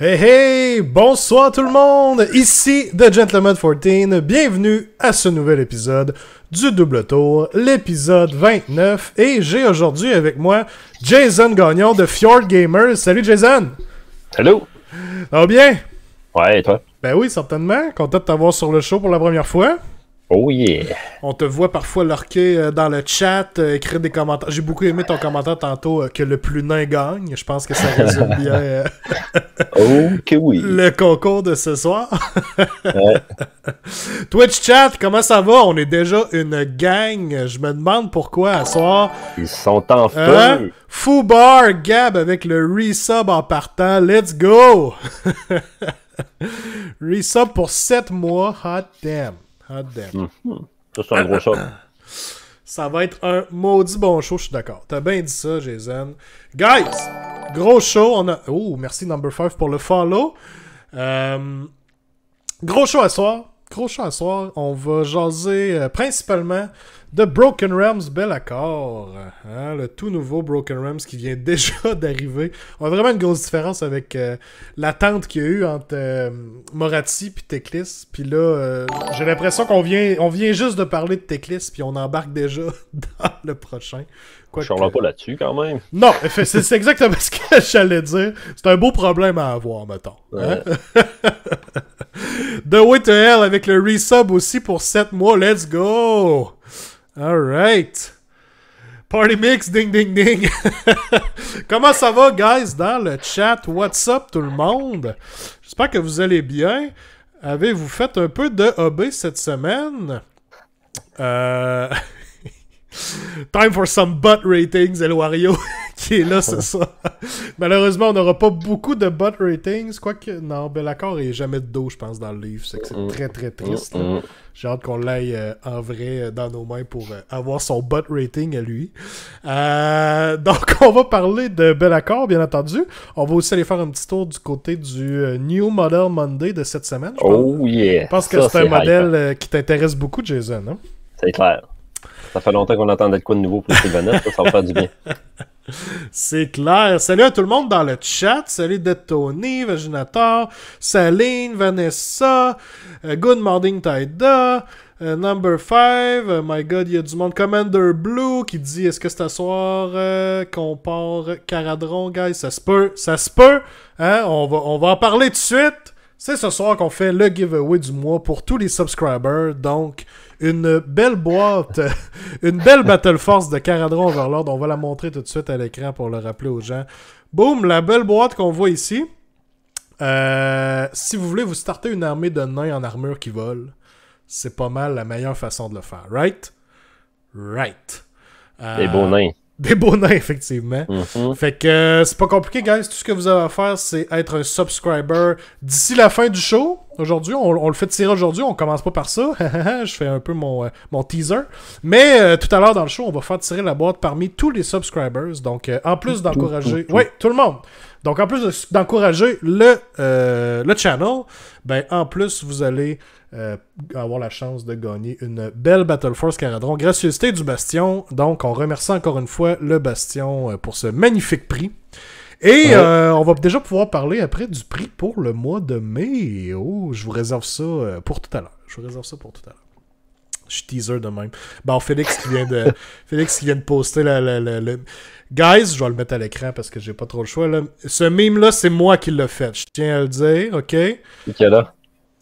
Hey hey! Bonsoir tout le monde! Ici The Gentleman 14. Bienvenue à ce nouvel épisode du Double Tour, l'épisode 29. Et j'ai aujourd'hui avec moi Jason Gagnon de Fjord Gamers. Salut Jason! Hello! Ça va bien? Ouais, toi? Ben oui, certainement. Content de t'avoir sur le show pour la première fois. Oh yeah! On te voit parfois lurker euh, dans le chat, euh, écrire des commentaires. J'ai beaucoup aimé ton commentaire tantôt euh, que le plus nain gagne. Je pense que ça résume bien oh, que oui. le concours de ce soir. Twitch chat, comment ça va? On est déjà une gang. Je me demande pourquoi à soir. Ils sont en feu. Hein? Fou Gab avec le resub en partant. Let's go! resub pour 7 mois. Hot damn! Ah damn. Hum, hum. Ça, c'est un gros show. Ah, ah, ah. Ça va être un maudit bon show, je suis d'accord. T'as bien dit ça, Jason. Guys, gros show. On a... Oh, merci Number 5 pour le follow. Euh, gros show à soir. Gros show à soir. On va jaser euh, principalement The Broken Realms, bel accord. Hein, le tout nouveau Broken Realms qui vient déjà d'arriver. On a vraiment une grosse différence avec euh, l'attente qu'il y a eu entre euh, et Teclis. Puis là, euh, j'ai l'impression qu'on vient, on vient juste de parler de Teclis puis on embarque déjà dans le prochain. Je ne pas là-dessus quand même. Non, c'est exactement ce que j'allais dire. C'est un beau problème à avoir, mettons. Hein? The Way to Hell avec le resub aussi pour 7 mois. Let's go! Alright, Party Mix, ding ding ding. Comment ça va, guys, dans le chat? What's up, tout le monde? J'espère que vous allez bien. Avez-vous fait un peu de hobby cette semaine? Euh... Time for some butt ratings, El Wario, qui est là ce soir. Malheureusement, on n'aura pas beaucoup de butt ratings, quoique, non, Belacor est jamais de dos, je pense, dans le livre, c'est mm. très très mm. triste. Mm. J'ai hâte qu'on l'aille euh, en vrai euh, dans nos mains pour euh, avoir son butt rating à lui. donc, on va parler de Belacor, bien entendu. On va aussi aller faire un petit tour du côté du New Model Monday de cette semaine. Je oh pense. Oh yeah! Je que c'est un modèle qui t'intéresse beaucoup, Jason. Hein? C'est clair. Ça fait longtemps qu'on attendait le coup de nouveau pour ça va faire du bien. C'est clair. Salut à tout le monde dans le chat. Salut de Tony, Vaginator, Saline, Vanessa, euh, Good Morning Taida, euh, Number 5, euh, My God, il y a du monde. Commander Blue qui dit Est-ce que c'est soir qu'on part Caradron, guys Ça se peut, ça se peut. Hein? On, va, on va en parler tout de suite. C'est ce soir qu'on fait le giveaway du mois pour tous les subscribers. Donc, une belle boîte, une belle Battle Force de Caradron Overlord. On va la montrer tout de suite à l'écran pour le rappeler aux gens. Boom, la belle boîte qu'on voit ici. Euh, si vous voulez vous starter une armée de nains en armure qui volent, c'est pas mal la meilleure façon de le faire, right? Right. les beaux euh, nains. Des bonnets effectivement. Mm-hmm. Fait que euh, c'est pas compliqué, guys. Tout ce que vous avez à faire, c'est être un subscriber d'ici la fin du show. Aujourd'hui, on, le fait tirer aujourd'hui, on commence pas par ça. Je fais un peu mon, euh, mon teaser. Mais euh, tout à l'heure dans le show, on va faire tirer la boîte parmi tous les subscribers. Donc, en plus d'encourager. Oui, tout le monde. Donc, en plus d'encourager le, euh, le channel, ben, en plus, vous allez euh, avoir la chance de gagner une belle Battle Force Caradron. Gracieuseté du Bastion. Donc, on remercie encore une fois le Bastion euh, pour ce magnifique prix. Et on va déjà pouvoir parler après du prix pour le mois de mai. Oh, je vous réserve ça pour tout à l'heure. Je vous réserve ça pour tout à l'heure. Je teaser de même. Bon, Félix qui vient de, Félix qui vient de poster le, Guys, je vais le mettre à l'écran parce que j'ai pas trop le choix. Ce mime-là, c'est moi qui l'ai fait. Je tiens à le dire, OK? est là.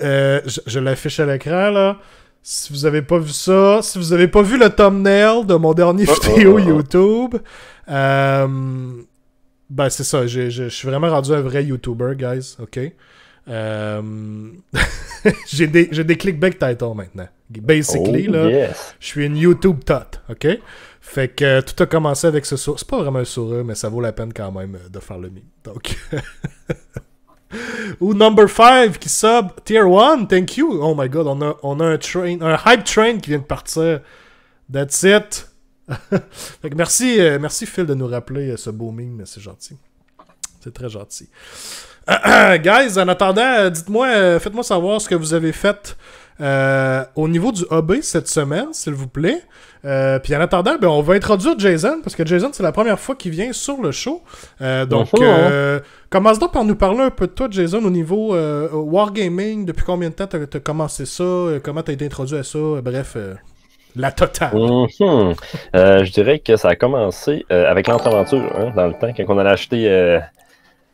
Euh, je, l'affiche à l'écran, là. Si vous avez pas vu ça, si vous avez pas vu le thumbnail de mon dernier oh, oh, vidéo oh, YouTube, euh, ben c'est ça. Je suis vraiment rendu un vrai YouTuber, guys, OK? Euh, j'ai des, des clickbait titles maintenant. Basically, oh, là, je suis une YouTube tot, OK? Fait que euh, tout a commencé avec ce sourire. C'est pas vraiment un sourire, mais ça vaut la peine quand même euh, de faire le mime. Donc... Ou number 5 qui sub tier 1, thank you. Oh my god, on a, un train, un hype train qui vient de partir. That's it. merci, merci Phil de nous rappeler ce beau mime, c'est gentil. C'est très gentil. Guys, en attendant, euh, dites-moi, euh, faites-moi savoir ce que vous avez fait euh, au niveau du hobby cette semaine, s'il vous plaît. puis en attendant, ben, on va introduire Jason, parce que Jason, c'est la première fois qu'il vient sur le show. donc, commence donc par nous parler un peu de toi, Jason, au niveau Wargaming. Depuis combien de temps tu as, commencé ça Comment tu as été introduit à ça Bref. La totale. Mhm. je dirais que ça a commencé avec lentre hein, dans le temps, quand on allait acheter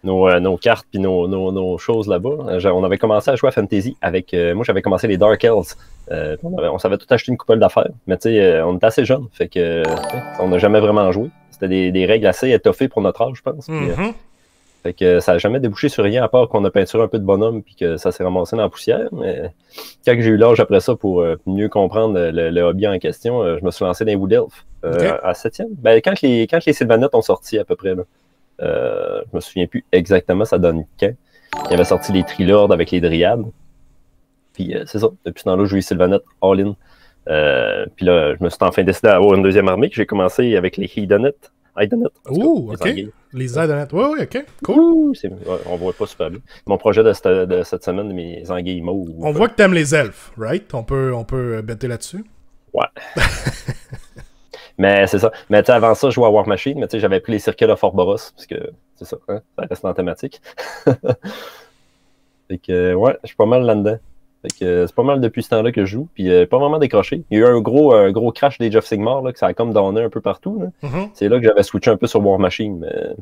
euh, nos, cartes puis nos, choses là-bas. Euh, on avait commencé à jouer à Fantasy avec. Euh, moi, j'avais commencé les Dark Elves. on, savait tout acheter une coupole d'affaires, mais tu sais, on était assez jeunes, fait que on n'a jamais vraiment joué. C'était des, règles assez étoffées pour notre âge, je pense. Mm-hmm. fait que ça n'a jamais débouché sur rien à part qu'on a peinturé un peu de bonhomme puis que ça s'est ramassé dans la poussière. quand j'ai eu l'âge après ça pour mieux comprendre le, hobby en question, je me suis lancé dans Wood Elf à 7e. Ben, quand, les, quand les Sylvanettes ont sorti à peu près. Là. Euh, je me souviens plus exactement ça donne quand. Il avait sorti les Trilords avec les Dryades. Puis euh, c'est ça. Depuis ce temps-là, je jouais Sylvanette, all-in. Euh, puis là, je me suis enfin décidé à avoir une deuxième armée. que J'ai commencé avec les Hedonettes. Oh, ok. Les, les Ouais, ouais, ok. Cool. on voit pas super bien. Mon projet de, cette, de semaine, mes anguilles On voit que t'aimes les elfes, right? On peut, on peut euh, bêter là-dessus. Ouais. Mais c'est ça. Mais tu avant ça, je jouais à War Machine, mais tu j'avais pris les circuits de Boros, parce que c'est ça, hein, ça reste en thématique. fait que, euh, ouais, je suis pas mal là-dedans. que euh, c'est pas mal depuis ce temps-là que je joue, puis euh, pas vraiment décroché. Il y a eu un gros, gros crash des Jeff Sigmar, là, que ça a comme donné un peu partout. Mm-hmm. C'est là que j'avais switché un peu sur War Machine, mais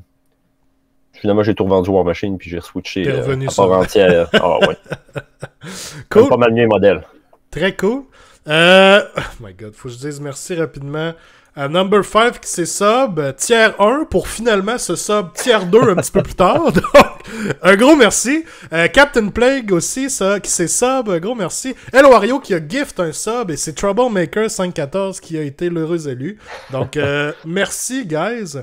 finalement, j'ai tout revendu War Machine, puis j'ai switché à part entière. ah ouais. Cool. Pas mal mieux modèle. Très cool. Euh, oh my god, faut que je dise merci rapidement. number 5 qui s'est sub, euh, tiers 1 pour finalement se sub tiers 2 un petit peu plus tard. Donc, un gros merci. Euh, Captain Plague aussi ça, qui s'est sub, un gros merci. El Wario qui a gift un sub et c'est Troublemaker 514 qui a été l'heureux élu. Donc, euh, merci guys.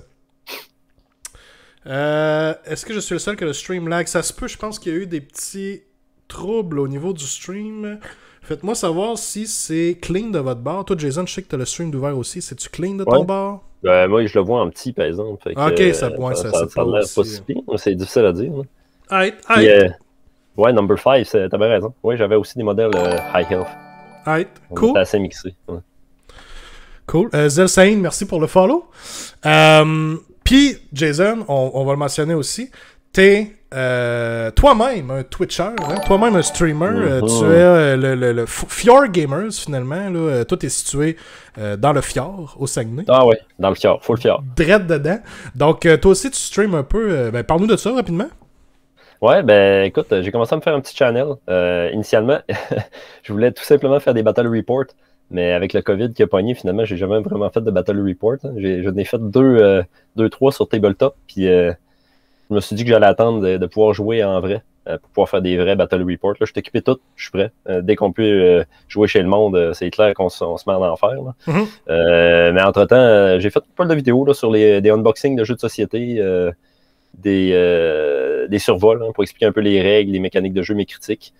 Euh, Est-ce que je suis le seul que le stream lag Ça se peut, je pense qu'il y a eu des petits troubles au niveau du stream. Faites-moi savoir si c'est clean de votre bar. Toi, Jason, je sais que tu as le stream d'ouvert aussi. C'est-tu clean de ton bar? Ben, moi, je le vois en petit, par exemple. ok, ça euh, pointe, ça, ça, ça, pas, euh. C'est difficile à dire. Aïe, euh, ouais, number 5, t'avais raison. Ouais, j'avais aussi des modèles high health. Aïe, cool. C'est assez mixé. Cool. Zel merci pour le follow. Puis, Jason, on, on va le mentionner aussi. T'es euh, toi-même, un Twitcher, hein? toi-même un streamer, euh, mhm. tu es euh, le, Fjord Gamers finalement. Là, toi, tu es situé dans le Fjord, au Saguenay. Ah oui, dans le Fjord, full Fjord. Drette dedans. Donc, toi aussi, tu streams un peu. ben, parle-nous de ça rapidement. Ouais, ben écoute, j'ai commencé à me faire un petit channel. initialement, je voulais tout simplement faire des Battle Report, mais avec le COVID qui a pogné, finalement, j'ai jamais vraiment fait de Battle Report. Hein. Je J'en fait deux, deux, trois sur Tabletop, puis je me suis dit que j'allais attendre de, pouvoir jouer en vrai, euh, pour pouvoir faire des vrais battle Report. je suis tout, je suis prêt. Euh, dès qu'on peut euh, jouer chez le monde, c'est clair qu'on se met en enfer. Mm-hmm. mais entre-temps, j'ai fait pas mal de vidéos sur les, des unboxings de jeux de société des, survols hein, pour expliquer un peu les règles, les mécaniques de jeu, mes critiques.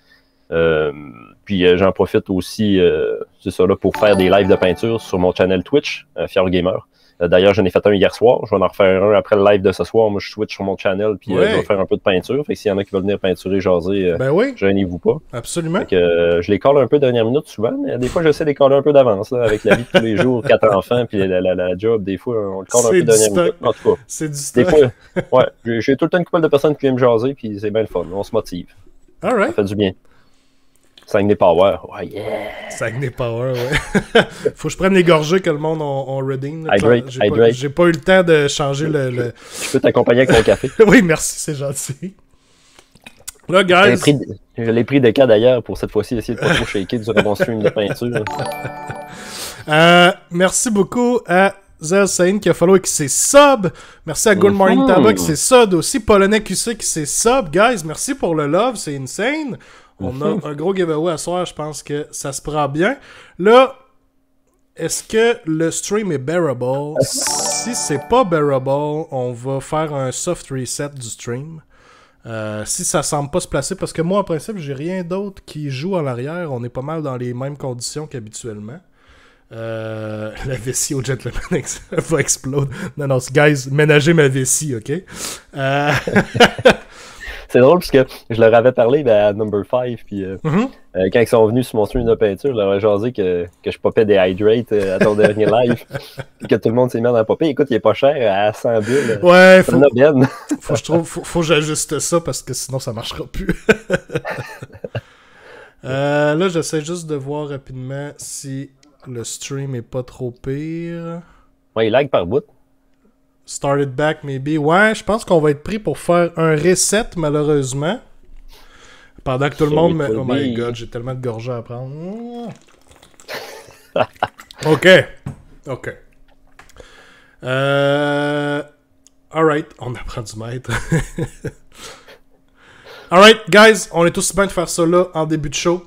puis j'en profite aussi, là, pour faire des lives de peinture sur mon channel Twitch, Fier Gamer. Euh, d'ailleurs, j'en ai fait un hier soir. Je vais en refaire un après le live de ce soir. Moi, je switch sur mon channel, puis euh, je vais faire un peu de peinture. Fait que s'il y en a qui veulent venir peinturer, jaser, euh, ben oui. gênez-vous pas. Absolument. je les colle un peu dernière minute souvent, mais des fois, j'essaie de les coller un peu d'avance, avec la vie de tous les jours, quatre enfants, puis la, job. Des fois, on le colle un peu dernière minute. En tout cas, c'est du Des fois, ouais, j'ai tout le temps une couple de personnes qui viennent jaser, puis c'est bien le fun. On se motive. All right. Ça fait du bien. Saguenay Power, ouais, yeah! Power, ouais. Faut que je prenne les gorgées que le monde on, on redeem. J'ai pas, pas eu le temps de changer le. Tu peux t'accompagner avec ton café. oui, merci, c'est gentil. Là, guys. je l'ai pris, de cas d'ailleurs pour cette fois-ci essayer de pas trop shaker durant mon une de peinture. Euh, merci beaucoup à Zer Sain qui a follow et qui s'est sub. Merci à Good Morning mm-hmm. qui s'est sub aussi. Polonais QC qui s'est sub. Guys, merci pour le love, c'est insane. On mhm. a un gros giveaway à soir, je pense que ça se prend bien. Là, est-ce que le stream est bearable? Si c'est pas bearable, on va faire un soft reset du stream. Euh, si ça semble pas se placer, parce que moi en principe j'ai rien d'autre qui joue en arrière, on est pas mal dans les mêmes conditions qu'habituellement. Euh, la vessie au gentleman va exploser. Non, non, guys, ménagez ma vessie, ok? Euh, c'est drôle parce que je leur avais parlé ben, à Number 5, puis euh, mm-hmm. euh, quand ils sont venus sur mon stream de peinture, je leur ai jasé que, que je popais des hydrates euh, à ton dernier live, et que tout le monde s'est mis à la Écoute, il est pas cher à 100 billes, Ouais, faut, faut, je trouve, faut, que j'ajuste ça parce que sinon ça marchera plus. là, j'essaie juste de voir rapidement si le stream est pas trop pire. Ouais, il lag par bout. Started back, maybe. Ouais, je pense qu'on va être pris pour faire un reset, malheureusement. Pendant que tout le monde me... Oh my god, j'ai tellement de gorgées à prendre. ok. Ok. Euh, Alright, on apprend du maître. Alright, guys, on est tous bien de faire ça là en début de show.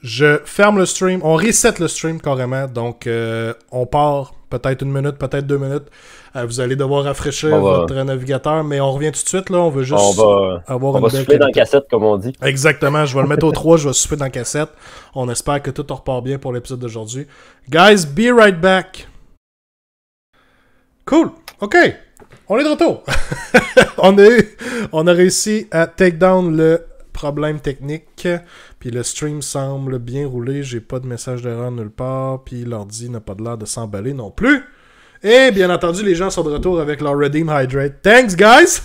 Je ferme le stream. On reset le stream carrément. Donc, euh, on part peut-être une minute, peut-être deux minutes. Euh, vous allez devoir rafraîchir votre navigateur, mais on revient tout de suite. Là, on veut juste va... avoir on va souffler dans la cassette, comme on dit. Exactement. Je vais le mettre au 3, je vais souffler dans la cassette. On espère que tout repart bien pour l'épisode d'aujourd'hui. Guys, be right back. Cool. OK. On est de retour. on, a on a réussi à take down le problème technique. Puis le stream semble bien rouler. J'ai pas de message d'erreur nulle part. Puis l'ordi n'a pas l'air de s'emballer non plus. Et bien entendu, les gens sont de retour avec leur Redeem Hydrate. Thanks, guys!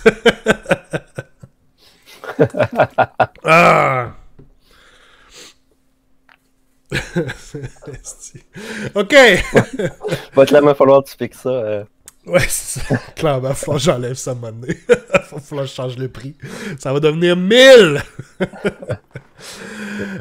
ah. ok! Va clairement falloir que tu piques ça. Euh... Ouais, clairement, falloir que j'enlève ça va faut que je change le prix. Ça va devenir 1000!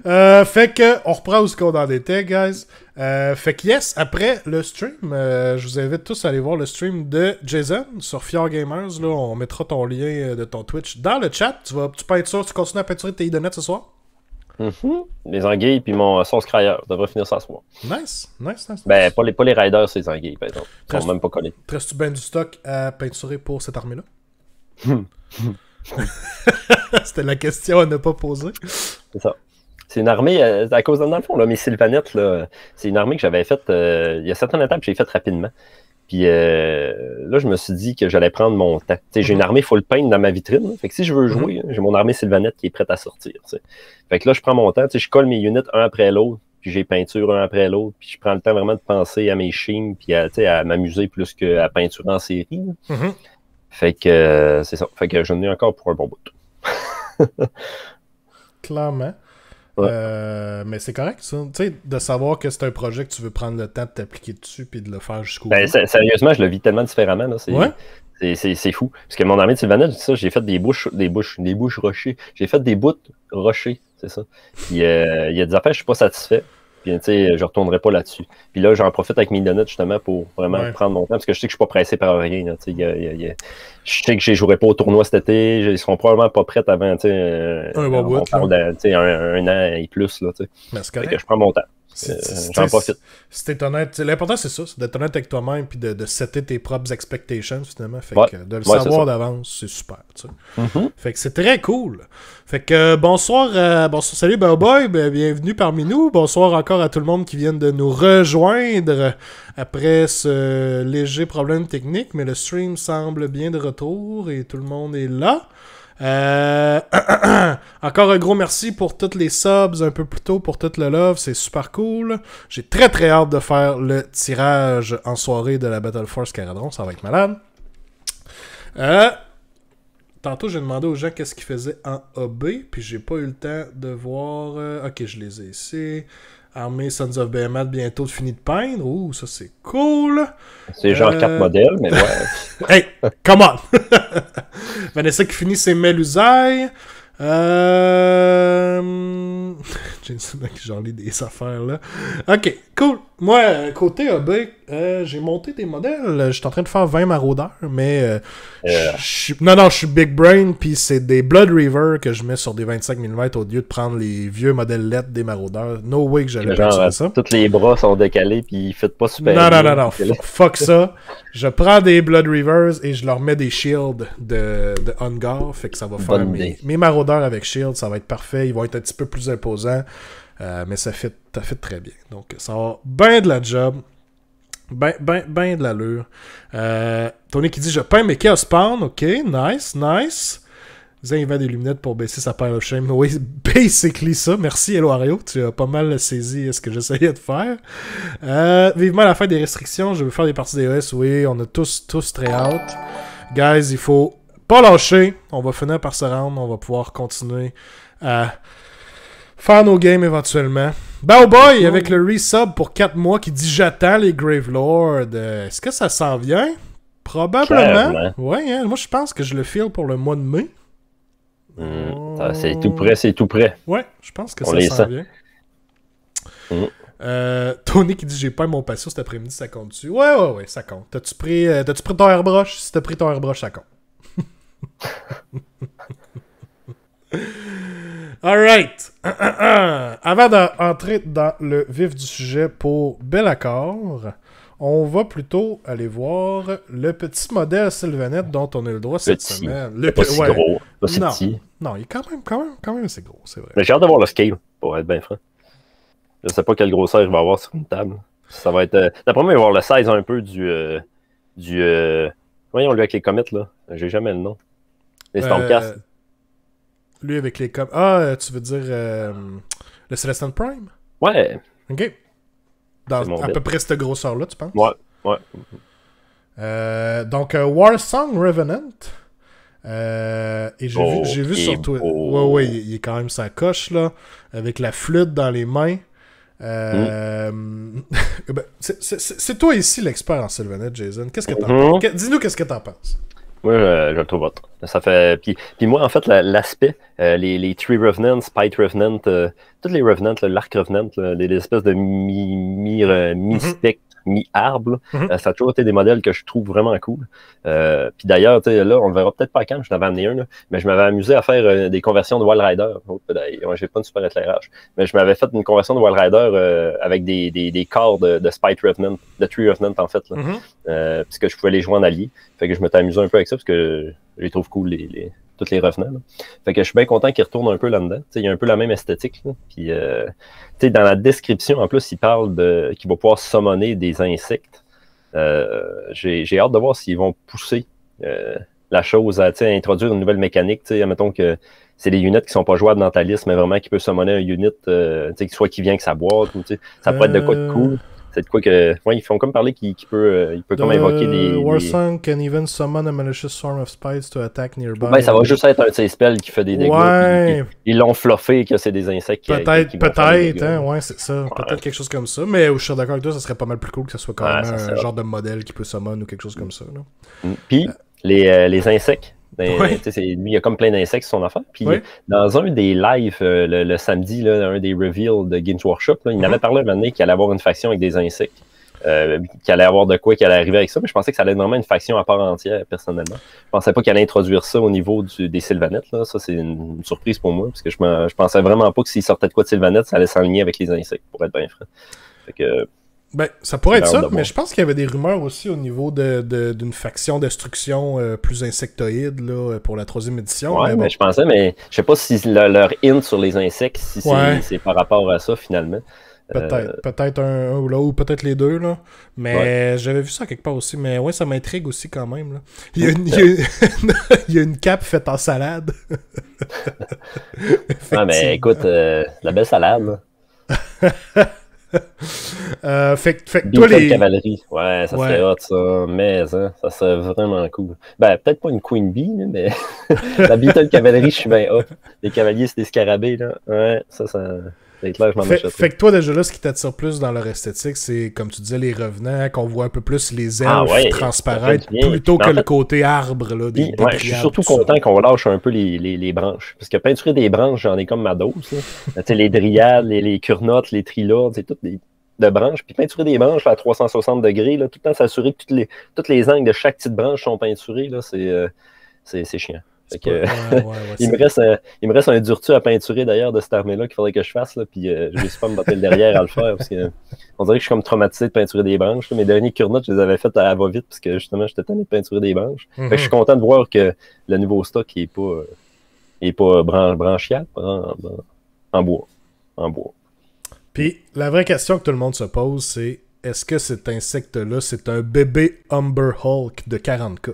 Euh, fait que, on reprend où ce qu'on en était, guys. Euh, fait que yes, après le stream, euh, je vous invite tous à aller voir le stream de Jason sur Fior Gamers. Là, on mettra ton lien euh, de ton Twitch dans le chat. Tu vas tu peintures, tu continues à peinturer tes idonettes ce soir? Mhm. Les anguilles puis mon sauce crier, Je devrais finir ça ce soir. Nice, nice, nice. Ben, pas les, pas les riders, c'est les anguilles, par exemple. Ils sont même pas collés. Restes-tu bien du stock à peinturer pour cette armée-là? Hmm. C'était la question à ne pas poser. C'est ça. C'est une armée, euh, à, cause de, dans le fond, là, mes Sylvanettes, c'est une armée que j'avais faite, euh, il y a certaines étapes j'ai faite rapidement. Puis euh, là, je me suis dit que j'allais prendre mon temps. j'ai une armée full paint dans ma vitrine. fait que si je veux mhm. jouer, j'ai mon armée Sylvanette qui est prête à sortir. Fait que là, je prends mon temps. je colle mes units un après l'autre. Puis j'ai peinture un après l'autre. Puis je prends le temps vraiment de penser à mes chimes Puis à, à m'amuser plus qu'à peinture en série. Mhm. Fait que c'est ça. Fait que je ai encore pour un bon bout. Clairement. Euh, mais c'est correct, ça. de savoir que c'est un projet que tu veux prendre le temps de t'appliquer dessus puis de le faire jusqu'au ben, bout. Sérieusement, je le vis tellement différemment. C'est, fou. Parce que mon ami de Sylvana, ça, j'ai fait des bouches, des bouches, des bouches rochers. J'ai fait des bouts rochers, c'est ça. Euh, il y a des affaires, je suis pas satisfait je ne je retournerai pas là-dessus. Puis là, j'en profite avec mes donuts, justement, pour vraiment prendre mon temps, parce que je sais que je suis pas pressé par rien. Je sais que je jouerai pas au tournoi cet été. Ils ne seront probablement pas prêts avant, tu un, an et plus, là, ben, je prends mon temps. J'en euh, profite. honnête, l'important c'est ça, c'est d'être honnête avec toi-même puis de, de setter tes propres expectations finalement. Fait que de le savoir d'avance, c'est super. Mm-hmm. Fait que c'est très cool. Fait que euh, euh, bonsoir, salut Bowboy, ben, bienvenue parmi nous. Bonsoir encore à tout le monde qui vient de nous rejoindre après ce léger problème technique, mais le stream semble bien de retour et tout le monde est là. Euh, encore un gros merci pour toutes les subs un peu plus tôt, pour tout le love, c'est super cool. J'ai très très hâte de faire le tirage en soirée de la Battle Force Caradron, ça va être malade. Euh, tantôt, j'ai demandé aux gens qu'est-ce qu'ils faisaient en AB, puis j'ai pas eu le temps de voir. Euh, ok, je les ai ici. Armée Sons of Behemoth bientôt fini de peindre. Ouh, ça c'est cool. C'est genre 4 quatre euh, modèles, mais ouais. hey, come on! Vanessa qui finit ses Melusailles. Euh... J'en ai des affaires là. Ok, cool. Moi, euh, côté AB, euh, j'ai monté des modèles. Je suis en train de faire 20 maraudeurs, mais. Euh, non, non, je suis Big Brain, puis c'est des Blood River que je mets sur des 25 mm au lieu de prendre les vieux modèles LED des maraudeurs. No way que j'allais faire ça. Toutes les bras sont décalés, puis ils ne pas super. Non, non, non, non. Fuck ça. Je prends des Blood Rivers et je leur mets des shields de, de Ungar, fait que ça va faire mes... mes, maraudeurs avec Shields ça va être parfait. Ils vont être un petit peu plus imposants. Euh, mais ça fait très bien. Donc, ça va bien de la job. Ben, ben, ben de l'allure. Euh, Tony qui dit Je peins mes chaos spawn. Ok, nice, nice. Zain il des lunettes pour baisser sa paire de shame. Oui, basically ça. Merci, Eloario. Tu as pas mal saisi ce que j'essayais de faire. Euh, vivement la fin des restrictions. Je veux faire des parties DOS. Oui, on a tous, tous très hâte. Guys, il faut pas lâcher. On va finir par se rendre. On va pouvoir continuer à faire nos games éventuellement. Bow Boy avec le resub pour 4 mois qui dit J'attends les Gravelords. Euh, est-ce que ça s'en vient Probablement. Ouais, hein. moi je pense que je le file pour le mois de mai. Hmm. Oh. Ah, c'est tout prêt, c'est tout prêt. Ouais, je pense que ça s'en vient. Hmm. Euh, Tony qui dit j'ai pas mon patio cet après-midi, ça compte-tu? Ouais, ouais, ouais, ça compte. T'as-tu pris, euh, tu pris ton airbrush? Si t'as pris ton airbrush, ça compte. All right. Avant d'entrer dans le vif du sujet pour Bel Accord, on va plutôt aller voir le petit modèle Sylvanette dont on a le droit cette semaine. Le pas gros. Pas non. Petit. non, il est quand même, quand même, quand même assez gros, c'est vrai. Mais j'ai hâte d'avoir le scale, pour être bien franc. Je sais pas quelle grosseur il va avoir sur une table. Ça va être. la euh, D'après moi, il avoir le size un peu du. Euh, du euh, Voyons, lui avec les comètes, là. J'ai jamais le nom. Les Stormcast. Lui avec les Ah, euh, tu veux dire euh, le Celestine Prime Ouais. Ok. Dans à peu près cette grosseur-là, tu penses Ouais, ouais. Euh, donc, War Song Revenant. et j'ai vu, vu sur Twitter. Oh, ouais, ouais, il, est quand même sa coche, là. Avec la flûte dans les mains. Hmm. Eh ben, c'est toi ici l'expert en Sylvanette, Jason. Qu'est-ce que t'en penses? Mm-hmm. Dis-nous qu'est-ce que t'en penses. Moi, je, le trouve autre. Ça fait... puis, puis moi, en fait, l'aspect, euh, les, les, Tree Revenants, Spite Revenant, euh, toutes les Revenants, l'arc Revenant, les, espèces de mi euh, mm-hmm mi-arbre. Mhm. Euh, ça a toujours été des modèles que je trouve vraiment cool. Euh, puis d'ailleurs, là, on le verra peut-être pas quand, je t'avais amené un, mais je m'avais amusé à faire euh, des conversions de Wild Rider. Oh, ben, j'ai pas de super éclairage, mais je m'avais fait une conversion de Wild Rider avec des, corps de, Spite Revenant, de Tree Revenant en fait, mhm. puisque je pouvais les jouer en allié. Fait que je m'étais amusé un peu avec ça parce que je les trouve cool, les, tous les revenants. Fait que je suis bien content qu'il retourne un peu là-dedans. Il y a un peu la même esthétique. Puis, euh, dans la description, en plus, il parle de qu'il va pouvoir summoner des insectes. Euh, j'ai hâte de voir s'ils vont pousser euh, la chose à, introduire une nouvelle mécanique. Mettons que c'est des units qui sont pas jouables dans ta liste, mais vraiment qui peut summoner un unit, soit qui vient que sa boîte. ça pourrait être de quoi de cool peut-être quoi que. Ouais, ils font comme parler qu'il peut, euh, il peut comme invoquer des. Warsong can even summon a malicious swarm of to attack nearby. Ouais, ben, ça va juste être un de ses spells qui fait des dégâts. Ouais. ils l'ont fluffé que c'est des insectes qui. Peut-être, peut-être, hein, ouais, c'est ça. Peut-être quelque chose comme ça. Mais je suis d'accord avec toi, ça serait pas mal plus cool que ce soit quand même un genre de modèle qui peut summon ou quelque chose comme ça. Là. Mm. Puis, euh. les, euh, les insectes ben, il y a comme plein d'insectes son enfant. Puis dans un des lives euh, le, samedi, là, un des reveals de Games Workshop, il mm-hmm. avait parlé un moment donné qu'il allait avoir une faction avec des insectes. Euh, qu'il allait avoir de quoi qu'il allait arriver avec ça, mais je pensais que ça allait être vraiment une faction à part entière, personnellement. Je pensais pas qu'il allait introduire ça au niveau des Sylvanettes. Là. Ça, c'est une, surprise pour moi, parce que je, je pensais vraiment pas que s'il sortait de quoi de Sylvanette, ça allait s'enligner avec les insectes, pour être bien franc. Fait que, ben, ça pourrait être ça, mais je pense qu'il y avait des rumeurs aussi au niveau d'une faction destruction euh, plus insectoïde pour la troisième édition. mais, je pensais, mais je sais pas si leur hint sur les insectes, si c'est par rapport à ça finalement. Peut-être, euh, peut un, ou peut-être les deux, là. Mais j'avais vu ça quelque part aussi. Mais ouais, ça m'intrigue aussi quand même. Il, y a une, cape faite en salade. ah, mais écoute, euh, la belle salade. fait, euh, fait que toi, les. cavalerie, ouais, ça serait hot, ça. Mais hein, ça serait vraiment cool. Ben, peut-être pas une Queen Bee, mais la Beetle Cavalerie, je suis bien hot. Les cavaliers, c'est des scarabées, là. Ouais, ça, ça fait, que toi, déjà là, ce qui t'attire plus dans leur esthétique, c'est, comme tu disais, les revenants, qu'on voit un peu plus les ah elfes transparaître plutôt que le côté arbre. Là, je suis surtout content qu'on lâche un peu les, branches. Parce que peinturer des branches, j'en ai comme ma dose. Ben, les dryades, les, les curnottes, les trilodes, c'est toutes les branches, puis peinturer des branches à 360 degrés, là, tout le temps s'assurer que toutes les, toutes les angles de chaque petite branche sont peinturés, euh, c'est chiant. il, me reste, il me reste un durtu à peinturer d'ailleurs de cette armée-là qu'il faudrait que je fasse. Là, puis euh, je vais pas me battre le derrière à le faire. Parce que, on dirait que je suis comme traumatisé de peinturer des branches. Mes derniers curnots, je les avais faites à, la va-vite parce que justement, j'étais tanné de peinturer des branches. je suis mhm. content de voir que le nouveau stock n'est pas, est pas euh, bran en, bois. En bois. Puis la vraie question que tout le monde se pose, c'est est-ce que cet insecte-là, c'est un bébé Humber Hulk de 40K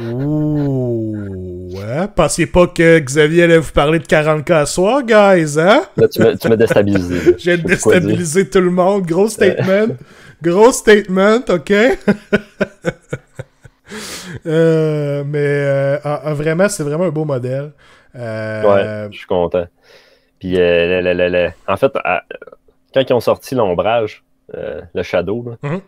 Ouh, ouais. Pensez pas que Xavier allait vous parler de 40K à soir, guys, hein? Là, tu m'as déstabilisé. J'ai déstabilisé tout le monde. Gros statement. Gros statement, OK? Euh, mais euh, ah, ah, vraiment, c'est vraiment un beau modèle. Euh, ouais, je suis content. Puis, en fait, quand ils ont sorti l'ombrage, le Shadow, là, mhm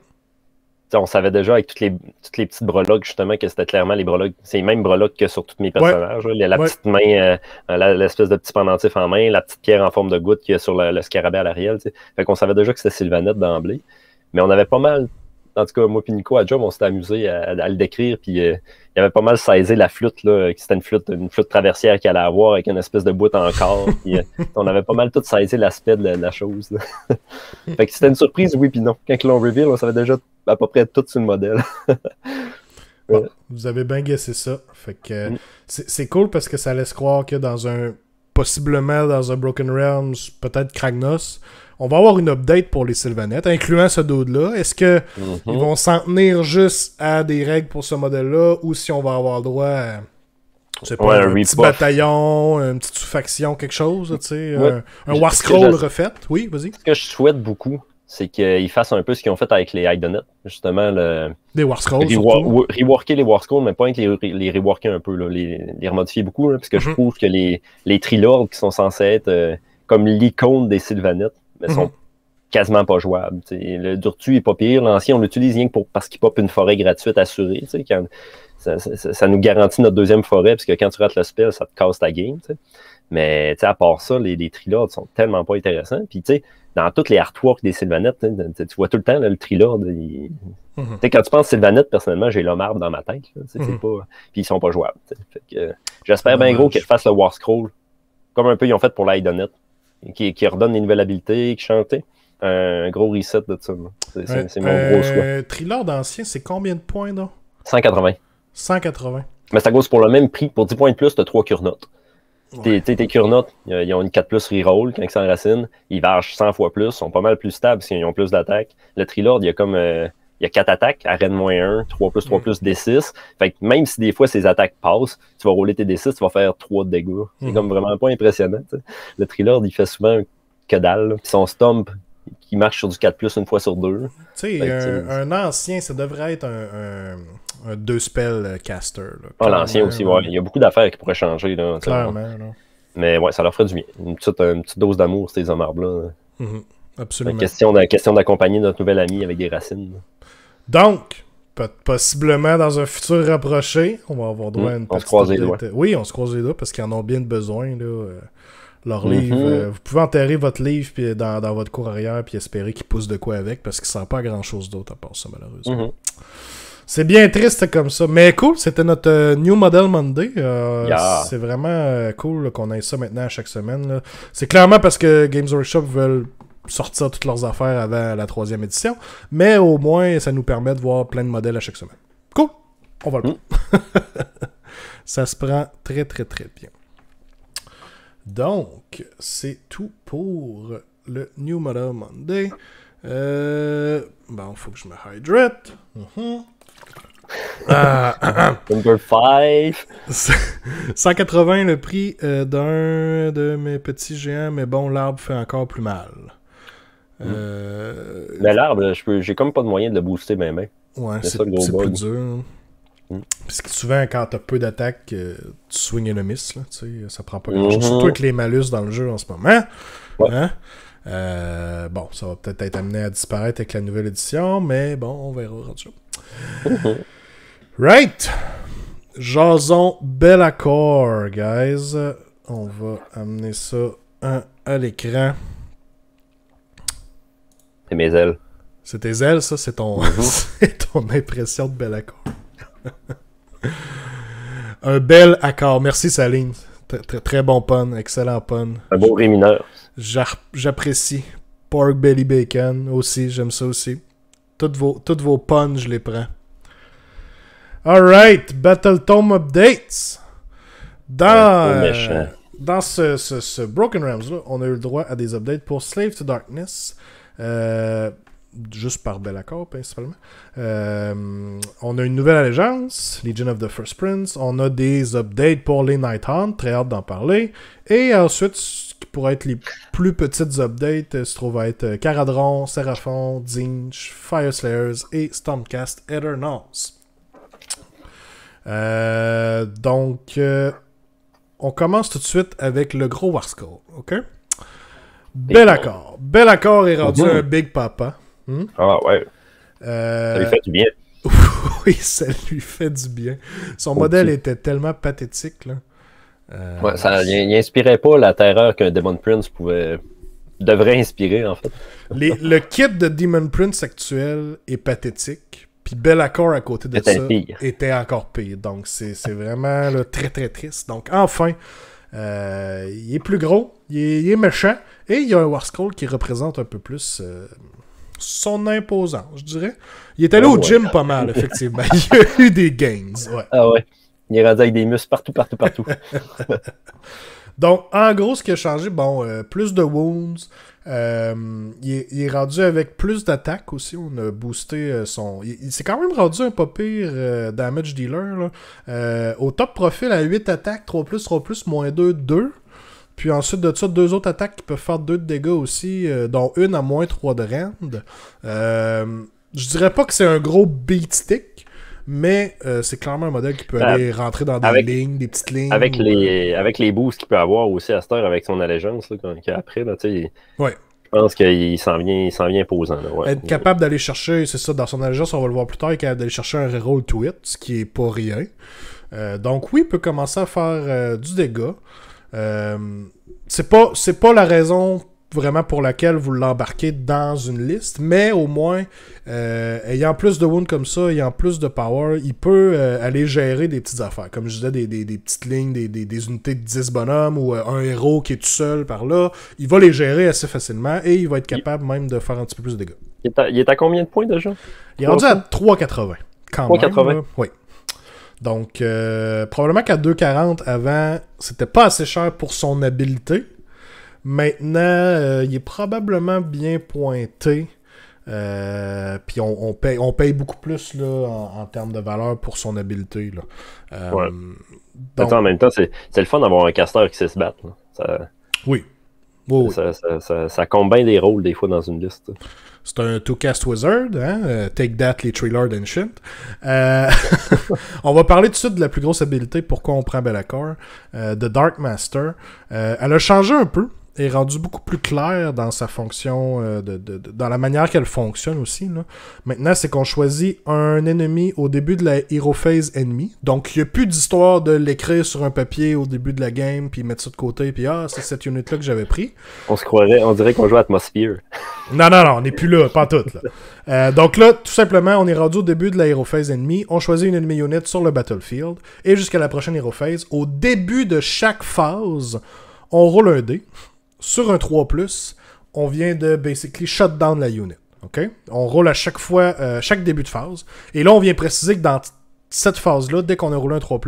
on savait déjà avec toutes les, les petites breloques, justement, que c'était clairement les breloques. C'est les mêmes breloques que sur tous mes personnages. a La, petite main, euh, l'espèce de petit pendentif en main, la petite pierre en forme de goutte qu'il y sur le, scarabée à l'arrière Fait qu'on savait déjà que c'était Sylvanette d'emblée. Mais on avait pas mal en tout cas, moi et Nico à Job, on s'était amusé à, le décrire. Puis il euh, il avait pas mal saisi la flûte, là, qui c'était une flûte, une flûte traversière qu'il allait avoir avec une espèce de boîte encore. puis, euh, on avait pas mal tout saisi l'aspect de, la, chose. fait que c'était une surprise, oui, puis non. Quand ils l'ont reveal, on savait déjà à peu près tout sur le modèle. vous avez bien guessé ça. Fait que mm. c'est cool parce que ça laisse croire que dans un possiblement dans un Broken Realms, peut-être Kragnos. On va avoir une update pour les Sylvanettes, incluant ce dude-là. Est-ce que mhm. vont s'en tenir juste à des règles pour ce modèle-là ou si on va avoir droit à pas, un, petit bataillon, une petite sous-faction, quelque chose, tu sais, un, un War Scroll refait. Oui, vas-y. Ce que je souhaite beaucoup, c'est qu'ils fassent un peu ce qu'ils ont fait avec les Idonet, justement. Le, des War reworker les War mais pas les, reworker un peu, les, les, remodifier beaucoup, hein, parce que je mhm. trouve que les, les Trilords qui sont censés être euh, comme l'icône des Sylvanites, mais sont mhm. quasiment pas jouables. Le Durtu est pas pire. L'ancien, on l'utilise rien que pour, parce qu'il pop une forêt gratuite assurée. ça, nous garantit notre deuxième forêt, parce que quand tu rates le spell, ça te casse ta game. Mais à part ça, les, les Trilords sont tellement pas intéressants. Puis tu sais, dans toutes les artworks des Sylvanettes, tu vois tout le temps le trilord. Mhm. Quand tu penses Sylvanette, personnellement, j'ai marbre dans ma tête. Mhm. Puis ils sont pas jouables. Euh, j'espère bien gros qu'ils fassent le War Scroll, comme un peu ils ont fait pour l'Aidonette, qui, qui redonne des nouvelles habiletés, qui chante. Un gros reset de ça. C'est mon gros euh, trilord ancien, c'est combien de points, non 180. 180. Mais ça cause pour le même prix, pour 10 points de plus, de 3 notes tes, cure ils ont une 4 plus reroll quand ils racine, Ils vargent 100 fois plus, sont pas mal plus stables s'ils ont plus d'attaques. Le Trilord, il y a comme euh, il y a 4 attaques, arène moins 1, 3 plus 3 mm. plus D6. Fait que même si des fois ces attaques passent, tu vas rouler tes D6, tu vas faire 3 de dégâts. C'est mm. comme vraiment pas impressionnant. Le Trilord, il fait souvent que dalle. son stomp, qui marche sur du 4 plus une fois sur deux. Tu sais, un, ancien, ça devrait être un deux spells euh, caster. ah, l'ancien aussi, ouais. Il y a beaucoup d'affaires qui pourraient changer. Là, clairement. Là. Mais ouais, ça leur ferait du bien. Une petite, dose d'amour, ces homards-là. Mm-hmm. Absolument. La question d'accompagner notre nouvel ami avec des racines. Donc, possiblement dans un futur rapproché, on va avoir droit mm-hmm. à une petite se doigts. Oui, on se croise les doigts parce qu'ils en ont bien besoin. Là. Euh, leur mm-hmm. livre, euh, vous pouvez enterrer votre livre puis dans, votre cour arrière puis espérer qu'ils poussent de quoi avec parce qu'ils ne sent pas grand chose d'autre à part ça, malheureusement. C'est bien triste comme ça. Mais cool, c'était notre euh, New Model Monday. Euh, c'est vraiment euh, cool qu'on ait ça maintenant à chaque semaine. C'est clairement parce que Games Workshop veulent sortir toutes leurs affaires avant la troisième édition. Mais au moins, ça nous permet de voir plein de modèles à chaque semaine. Cool! On va le voir. Mm. Ça se prend très très très bien. Donc, c'est tout pour le New Model Monday. Euh, il ben, faut que je me hydrate. Mhm. Ah. Number 5. 180 le prix euh, d'un de mes petits géants, mais bon, l'arbre fait encore plus mal. Hmm. Euh, mais l'arbre, j'ai comme pas de moyen de le booster mes mains. Ouais, c'est plus dur. Hein. Hmm. Parce que souvent, quand t'as peu d'attaques, euh, tu swings et le miss. Là, ça prend pas grand mhm. avec les malus dans le jeu en ce moment. Hein. bon, ça va peut-être être amené à disparaître avec la nouvelle édition, mais bon, on verra. right! Jason accord guys. On va amener ça hein, à, l'écran. C'est mes ailes. C'est tes ailes, ça? C'est ton, mhm. impression de accord Un bel accord. Merci, Saline. Très, bon pun. Excellent pun. Un beau rémineur. J'apprécie. Pork Belly Bacon aussi. J'aime ça aussi. Toutes vos, toutes puns, je les prends. Alright, Battle Tome Updates. Dans, euh, dans ce, ce, Broken Rams-là, on a eu le droit à des updates pour Slave to Darkness. Euh, juste par bel accord principalement. Euh, on a une nouvelle allégeance, Legion of the First Prince. On a des updates pour les Night Hunt, très hâte d'en parler. Et ensuite, qui pourraient être les plus petites updates euh, se trouve à être euh, Caradron, Seraphon, fire Fireslayers et Stormcast Eternals. Euh, donc, on commence tout de suite avec le gros Warskull, ok? bel accord. Bel accord est rendu un Big Papa. Hmm? Ah ouais. Ça lui fait du bien. oui, ça lui fait du bien. Son modèle était tellement pathétique, là. Euh, ça, n'inspirait pas la terreur qu'un Demon Prince pouvait devrait inspirer, en fait. le kit de Demon Prince actuel est pathétique. Puis Bellacor à côté de ça était encore pire. Donc c'est vraiment très très triste. Donc enfin, euh, il est plus gros, il est, méchant. Et il y a un War qui représente un peu plus euh, son imposant, je dirais. Il est allé oh, au gym pas mal, effectivement. il a eu des gains. Ah ouais. Il est rendu avec des muscles partout, partout, partout. Donc, en gros, ce qui a changé, bon, euh, plus de wounds. Euh, il, est, rendu avec plus d'attaques aussi. On a boosté euh, son. Il, s'est quand même rendu un pas pire damage dealer. au top profil, à 8 attaques, 3 plus, 3 plus, moins 2, 2. Puis ensuite de ça, deux autres attaques qui peuvent faire 2 de dégâts aussi, dont une à moins 3 de rend. je dirais pas que c'est un gros beat stick mais euh, c'est clairement un modèle qui peut ben, aller rentrer dans des lignes, des petites lignes. Avec les, euh, avec les boosts qu'il peut avoir aussi à cette heure avec son allégeance qu'il a après, là, ouais. je pense qu'il s'en vient, posant. Être capable d'aller chercher, c'est ça, dans son allégeance, on va le voir plus tard, il capable d'aller chercher un reroll to ce qui est pas rien. Euh, donc oui, il peut commencer à faire du dégât. c'est pas, pas la raison vraiment pour laquelle vous l'embarquez dans une liste, mais au moins, euh, ayant plus de wounds comme ça, ayant plus de power, il peut euh, aller gérer des petites affaires, comme je disais, des, petites lignes, des, unités de 10 bonhommes ou euh, un héros qui est tout seul par là. Il va les gérer assez facilement et il va être capable même de faire un petit peu plus de dégâts. Il est à, combien de points déjà Il est rendu à 3,80. 3,80 Oui. Donc, probablement qu'à 2,40 avant, c'était pas assez cher pour son habilité Maintenant, euh, il est probablement bien pointé. Euh, puis on, paye, beaucoup plus là, en, termes de valeur pour son habileté. Euh, en même temps, c'est le fun d'avoir un caster qui sait se battre. Oui. ça, oui. Ça, combine des rôles des fois dans une liste. C'est un two-cast wizard, hein, Take that, les Trailer and shit. on va parler tout de suite de la plus grosse habilité, pourquoi on prend Belacor, The Dark Master. elle a changé un peu est rendu beaucoup plus clair dans sa fonction, euh, de, dans la manière qu'elle fonctionne aussi. Là. Maintenant, c'est qu'on choisit un ennemi au début de la hero phase ennemi. Donc, il n'y a plus d'histoire de l'écrire sur un papier au début de la game, puis mettre ça de côté, puis ah, c'est cette unit là que j'avais pris. On se croirait, on dirait qu'on joue Atmosphere. non, non, non, on n'est plus là, pas tout. Euh, donc là, tout simplement, on est rendu au début de la hero phase ennemie. On choisit une ennemi unit sur le battlefield, et jusqu'à la prochaine hero phase, au début de chaque phase, on roule un dé sur un 3, on vient de basically shut down la unit. Okay? On roule à chaque fois, euh, chaque début de phase. Et là, on vient préciser que dans cette phase-là, dès qu'on a roulé un 3,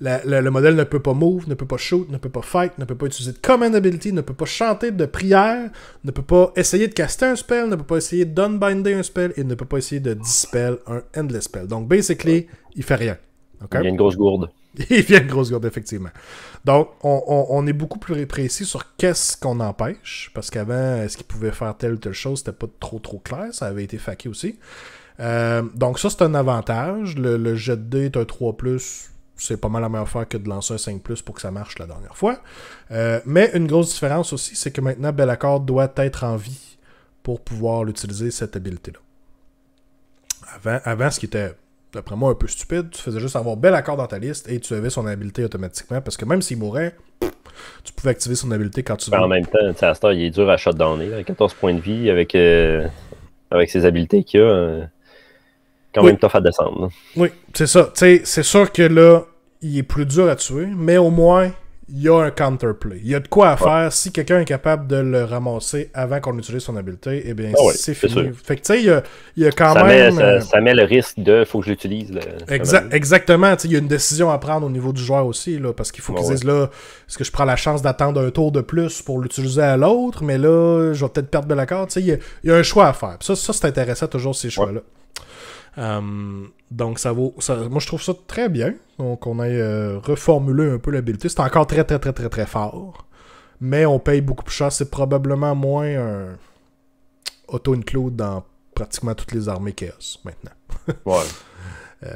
le modèle ne peut pas move, ne peut pas shoot, ne peut pas fight, ne peut pas utiliser de command ability, ne peut pas chanter de prière, ne peut pas essayer de caster un spell, ne peut pas essayer d'unbinder un spell et ne peut pas essayer de dispel un endless spell. Donc, basically, il fait rien. Il y a une grosse gourde. Il vient une grosse gueule effectivement. Donc, on, est beaucoup plus précis sur qu'est-ce qu'on empêche, parce qu'avant, est-ce qu'il pouvait faire telle ou telle chose, c'était pas trop trop clair, ça avait été faqué aussi. Euh, donc ça, c'est un avantage. Le, jet de dé est un 3 ⁇ c'est pas mal la meilleure affaire que de lancer un 5 pour que ça marche la dernière fois. Euh, mais une grosse différence aussi, c'est que maintenant accord doit être en vie pour pouvoir l'utiliser, cette habileté là avant, ce qui était d'après moi, un peu stupide. Tu faisais juste avoir bel accord dans ta liste et tu avais son habileté automatiquement. Parce que même s'il mourait, tu pouvais activer son habileté quand tu veux. Ben, en même temps, il est dur à shutdowner. 14 points de vie avec, euh, avec ses habiletés qu'il a. Euh, quand même tough à descendre. Oui, c'est ça. c'est sûr que là, il est plus dur à tuer, mais au moins, il y a un counterplay. Il y a de quoi à faire. Si quelqu'un est capable de le ramasser avant qu'on utilise son habileté, eh bien, ah c'est fini. Fait que, tu sais, il y quand ça Met, euh, ça, met le risque de faut que je l'utilise. exactement. Il y a une décision à prendre au niveau du joueur aussi, là, parce qu'il faut qu'il dise là, est-ce que je prends la chance d'attendre un tour de plus pour l'utiliser à l'autre, mais là, je vais peut-être perdre de la Il, il y, a un choix à faire. ça, ça c'est intéressant, toujours ces choix-là. Hum, donc, ça vaut. moi, je trouve ça très bien. Donc, on a euh, reformulé un peu l'habileté. C'est encore très, très, très, très, très fort. Mais on paye beaucoup plus cher. C'est probablement moins un auto-include dans pratiquement toutes les armées Chaos maintenant. ouais. Euh,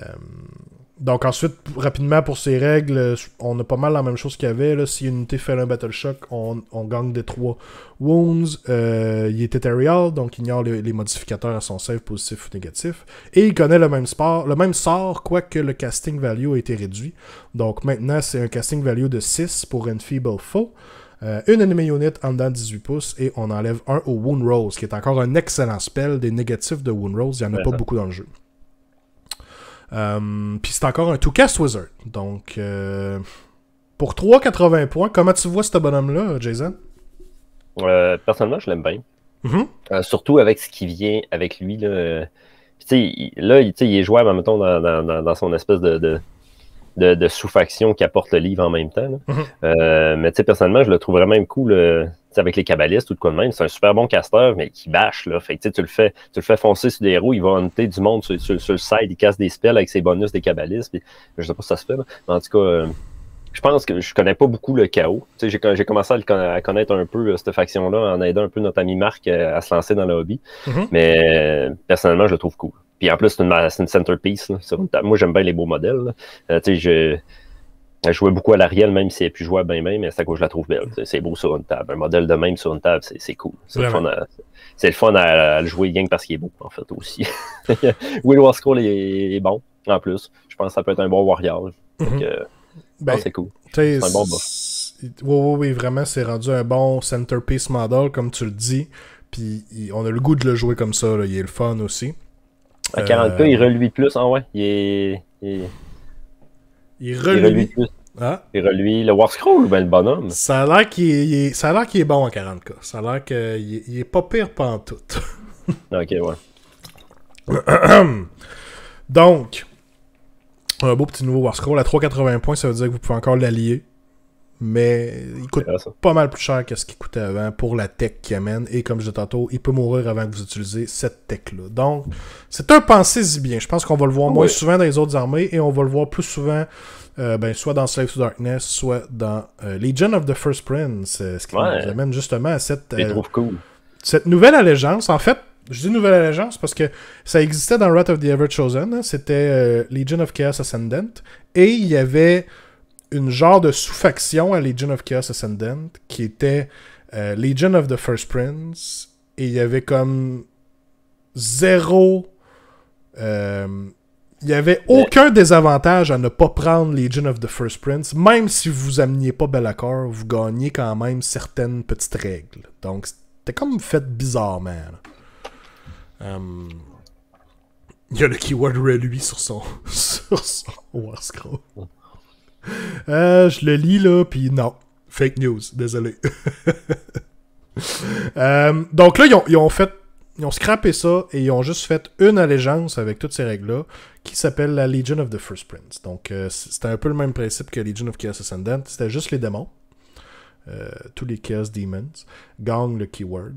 donc ensuite, rapidement pour ces règles, euh, on a pas mal la même chose qu'il y avait. Là. Si une unité fait un Battle Shock, on, gagne des 3 wounds. Euh, il est ethereal, donc ignore les, modificateurs à son save positif ou négatif. Et il connaît le même, sport, le même sort, quoique le casting value a été réduit. Donc maintenant, c'est un casting value de 6 pour Enfeeble Feeble Euh, une enemy unit en dedans 18 pouces et on enlève un au Wound Rose, qui est encore un excellent spell des négatifs de Wound Rose. Il n'y en a pas beaucoup dans le jeu pis euh, Puis c'est encore un Two-Cast Wizard. Donc, euh, pour 3,80 points, comment tu vois ce bonhomme-là, Jason euh, Personnellement, je l'aime bien. Mhm. surtout avec ce qui vient avec lui. Là, il, là est jouable, en même dans, son espèce de de, de sous-factions apporte le livre en même temps. Mhm. Euh, mais tu sais, personnellement, je le trouve vraiment cool euh, avec les cabalistes ou de quoi de même. C'est un super bon casteur, mais qui bâche. Là. Fait que tu le, fais, tu le fais foncer sur des roues, il va hanter du monde sur, le side, il casse des spells avec ses bonus des cabalistes. Puis, je sais pas si ça se fait, mais en tout cas. Euh, je pense que je connais pas beaucoup le chaos. J'ai commencé à, connaître un peu cette faction-là en aidant un peu notre ami Marc à se lancer dans le hobby. Mhm. Mais personnellement, je le trouve cool. Puis en plus, c'est une, centerpiece sur une table. Moi, j'aime bien les beaux modèles. Euh, tu je, jouais beaucoup à l'Ariel, même si elle plus ben, ben, à bien, bien, mais c'est à quoi je la trouve belle. C'est beau sur une table. Un modèle de même sur une table, c'est cool. C'est le fun, à, le jouer gang parce qu'il est beau, en fait, aussi. Will Wascroll est, bon, en plus. Je pense que ça peut être un bon warrior. Mm-hmm. Ben, c'est cool. C'est un bon boss. Oui, oui, vraiment, c'est rendu un bon centerpiece model, comme tu le dis. Puis on a le goût de le jouer comme ça, il est le fun aussi. À 40K, euh, il reluit plus. Ah ouais, il est. Il, reluit. Il reluit plus. Hein? Il reluit le War Scroll ou ben, le bonhomme Ça a l'air qu'il est... bon à 40K. Ça a l'air qu'il est... pas pire pantoute. ok, ouais. Donc, un beau petit nouveau War Scroll à 380 points, ça veut dire que vous pouvez encore l'allier mais il coûte pas mal plus cher que ce qu'il coûtait avant pour la tech qu'il amène. Et comme je disais tantôt, il peut mourir avant que vous utilisez cette tech-là. Donc, c'est un pensée y bien. Je pense qu'on va le voir moins souvent dans les autres armées et on va le voir plus souvent euh, ben, soit dans Slave to Darkness, soit dans euh, Legion of the First Prince, euh, ce qui amène justement à cette, cette nouvelle allégeance. En fait, je dis nouvelle allégeance parce que ça existait dans Wrath of the Ever Chosen. Hein. C'était Legion of Chaos Ascendant. Et il y avait une genre de sous-faction à Legion of Chaos Ascendant qui était euh, Legion of the First Prince et il y avait comme zéro. Euh, il n'y avait aucun désavantage à ne pas prendre Legion of the First Prince, même si vous ameniez pas Bellacor, vous gagnez quand même certaines petites règles. Donc c'était comme fait bizarrement. Um, il y a le keyword lui sur son, sur son War euh, je le lis là, puis non. Fake news, désolé. Euh, donc là, ils ont, fait. Ils ont scrappé ça et ils ont juste fait une allégeance avec toutes ces règles-là qui s'appelle la Legion of the First Prince. Donc euh, c'était un peu le même principe que Legion of Chaos Ascendant. C'était juste les démons. tous les Chaos Demons. Gang le keyword.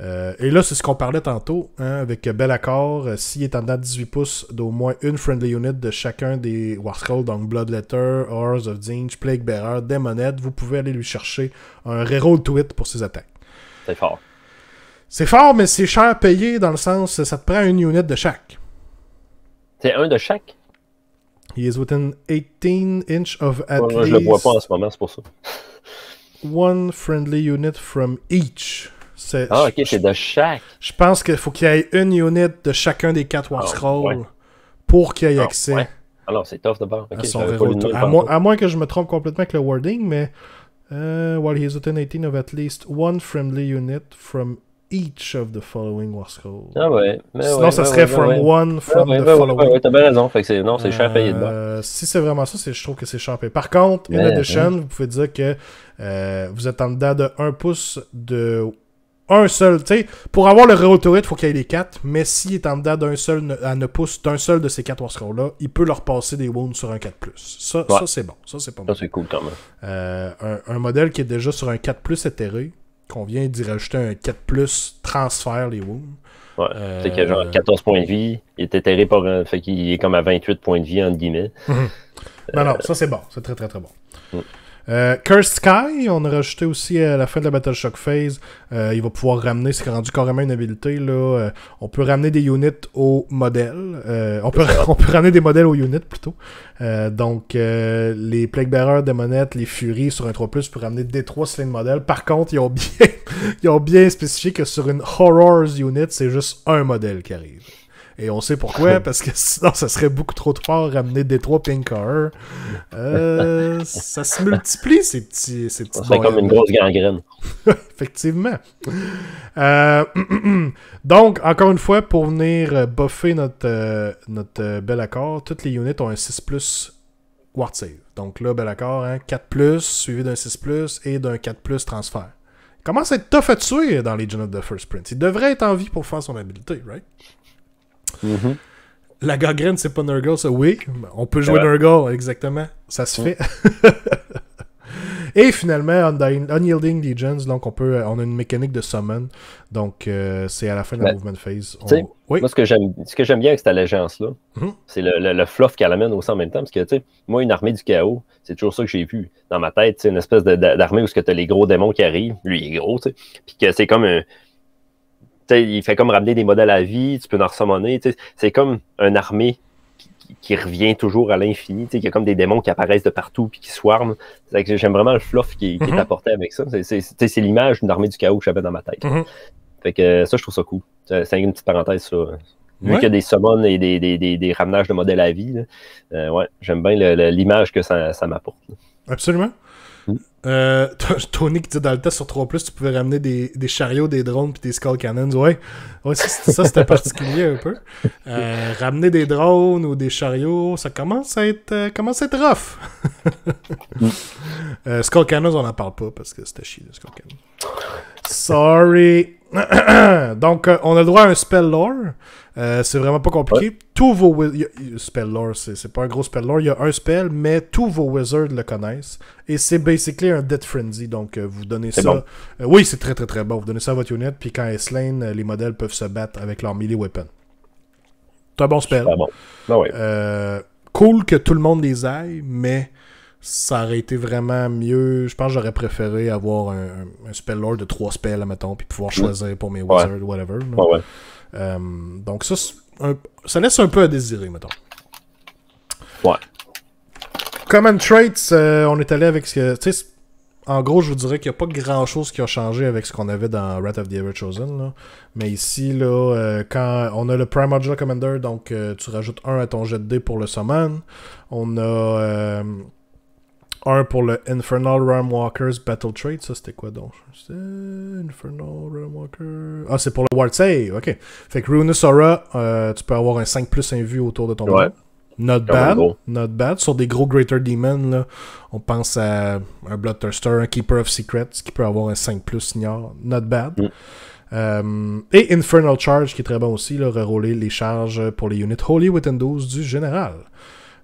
Euh, et là, c'est ce qu'on parlait tantôt, hein, avec bel accord. Euh, s'il est en date 18 pouces d'au moins une friendly unit de chacun des Warscroll, donc Bloodletter, Horrors of Dinge, Plague Bearer, Demonette, vous pouvez aller lui chercher un reroll tweet pour ses attaques. C'est fort. C'est fort, mais c'est cher à payer dans le sens, que ça te prend une unit de chaque. C'est un de chaque? He is within 18 inch of at Je le vois pas en ce moment, c'est pour ça. One friendly unit from each. Ah, ok, c'est de chaque. Je pense qu'il faut qu'il y ait une unit de chacun des quatre ah, War Scrolls pour qu'il y ait ah, accès. Alors, c'est tough de à, moins que je me trompe complètement avec le wording, mais. Euh, while he is within 18 of at least one friendly unit from each of the following war scrolls. Ah ouais. Sinon, ça serait from one from the following. Ouais, t'as bien raison. Fait non, c'est cher euh, Si c'est vraiment ça, je trouve que c'est cher Par contre, in ben, addition, hein. vous pouvez dire que euh, vous êtes en dedans de 1 pouce de un seul. tu sais, pour avoir le Rotoroid, il faut qu'il ait les quatre, mais s'il est en dedans d'un seul à ne pousse d'un seul de ces quatre Scrolls là il peut leur passer des wounds sur un 4. Ça, ça c'est bon. Ça, c'est pas mal. Ça, c'est cool quand euh, même. un, modèle qui est déjà sur un 4 éthéré, qu'on vient d'y rajouter un 4 transfert les wounds. Ouais. c'est euh, qu'il a genre 14 points de vie, il est éthéré par un. Fait qu'il est comme à 28 points de vie, entre guillemets. Mhm. non, non, euh, ça, c'est bon. C'est très, très, très bon. Mm. Euh, Cursed Sky, on a rajouté aussi à la fin de la Shock phase, euh, il va pouvoir ramener, c'est rendu carrément une habilité, là, euh, on peut ramener des units au modèle, on, peut, ramener des modèles aux units plutôt. donc, les Plague Bearers, Demonettes, les Furies sur un 3+, pour ramener des 3 slings modèles. Par contre, ils ont bien, ils ont bien spécifié que sur une Horrors unit, c'est juste un modèle qui arrive. Et on sait pourquoi, parce que sinon, ça serait beaucoup trop fort ramener des Pink Pinker. Euh, ça se multiplie, ces petits. Ces petits comme une grosse gangrène. Effectivement. Euh, donc, encore une fois, pour venir buffer notre, euh, notre bel accord, toutes les units ont un 6 plus Ward Save. Donc là, bel accord, hein, 4 plus, suivi d'un 6 plus et d'un 4 plus transfert. Comment ça être tough à tuer dans Legion of the First Prince. Il devrait être en vie pour faire son habilité, right? Mhm. La gangrène, c'est pas Nurgle, ça. Oui, on peut jouer eh ben. Nurgle, exactement. Ça se mhm. fait. Et finalement, Unyielding Legions, donc on, peut, on a une mécanique de summon. Donc, euh, c'est à la fin de la ben, movement phase. Moi, ce que j'aime bien avec cette allégeance-là, mhm. c'est le, fluff qu'elle amène aussi en même temps. Parce que, tu moi, une armée du chaos, c'est toujours ça que j'ai vu dans ma tête. C'est une espèce d'armée où tu as les gros démons qui arrivent. Lui, il est gros, tu sais. Puis que c'est comme un il fait comme ramener des modèles à vie, tu peux en ressommonner. C'est comme une armée qui, revient toujours à l'infini. Il y a comme des démons qui apparaissent de partout et qui swarment. J'aime vraiment le fluff qui, est mm-hmm. apporté avec ça. C'est l'image d'une armée du chaos que j'avais dans ma tête. Mm-hmm. Fait que ça, je trouve ça cool. C'est une petite parenthèse sur. Euh, vu qu'il y a des summons et des, ramenages de modèles à vie, euh, ouais, j'aime bien l'image que ça m'apporte. Absolument. Euh, Tony qui dit dans le test sur 3, tu pouvais ramener des, des chariots, des drones puis des skull cannons. Ouais, ouais ça, c'était particulier un peu. Euh, ramener des drones ou des chariots, ça commence à être, euh, commence à être rough. skull cannons, on n'en parle pas parce que c'était chier, skull cannons. Sorry. Donc, euh, on a le droit à un spell lore. Euh, c'est vraiment pas compliqué. Tous vos spell lore, c'est pas un gros spell lore. Il y a un spell, mais tous vos wizards le connaissent. Et c'est basically un dead frenzy. Donc euh, vous donnez ça. oui, c'est très très très bon. Vous donnez ça à votre unit, puis quand elle est slain, les modèles peuvent se battre avec leur melee weapon. C'est un bon spell. Ben cool que tout le monde les aille, mais ça aurait été vraiment mieux. Je pense que j'aurais préféré avoir un, spell lord de trois spells, mettons, puis pouvoir choisir pour mes wizards, whatever. Ouais, euh, donc ça, ça laisse un peu à désirer, mettons. Ouais. Common traits, euh, on est allé avec ce que. En gros, je vous dirais qu'il n'y a pas grand chose qui a changé avec ce qu'on avait dans Wrath of the Ever Chosen. Mais ici, là, euh, quand on a le Primordial Commander, donc tu rajoutes un à ton jet de dé pour le summon. On a un pour le Infernal Realm Walkers Battle Trade. Ça, c'était quoi donc Infernal Realm Ah, c'est pour le Ward Save. Ok. Fait que Ruinous Aura, euh, tu peux avoir un 5 plus invu autour de ton ouais. Not bad. Not bad. Sur des gros Greater Demons, là, on pense à un Bloodthirster, un Keeper of Secrets qui peut avoir un 5 plus ignore. Not bad. Mm. Euh, et Infernal Charge qui est très bon aussi, là, reroller les charges pour les units Holy Within 12 du général.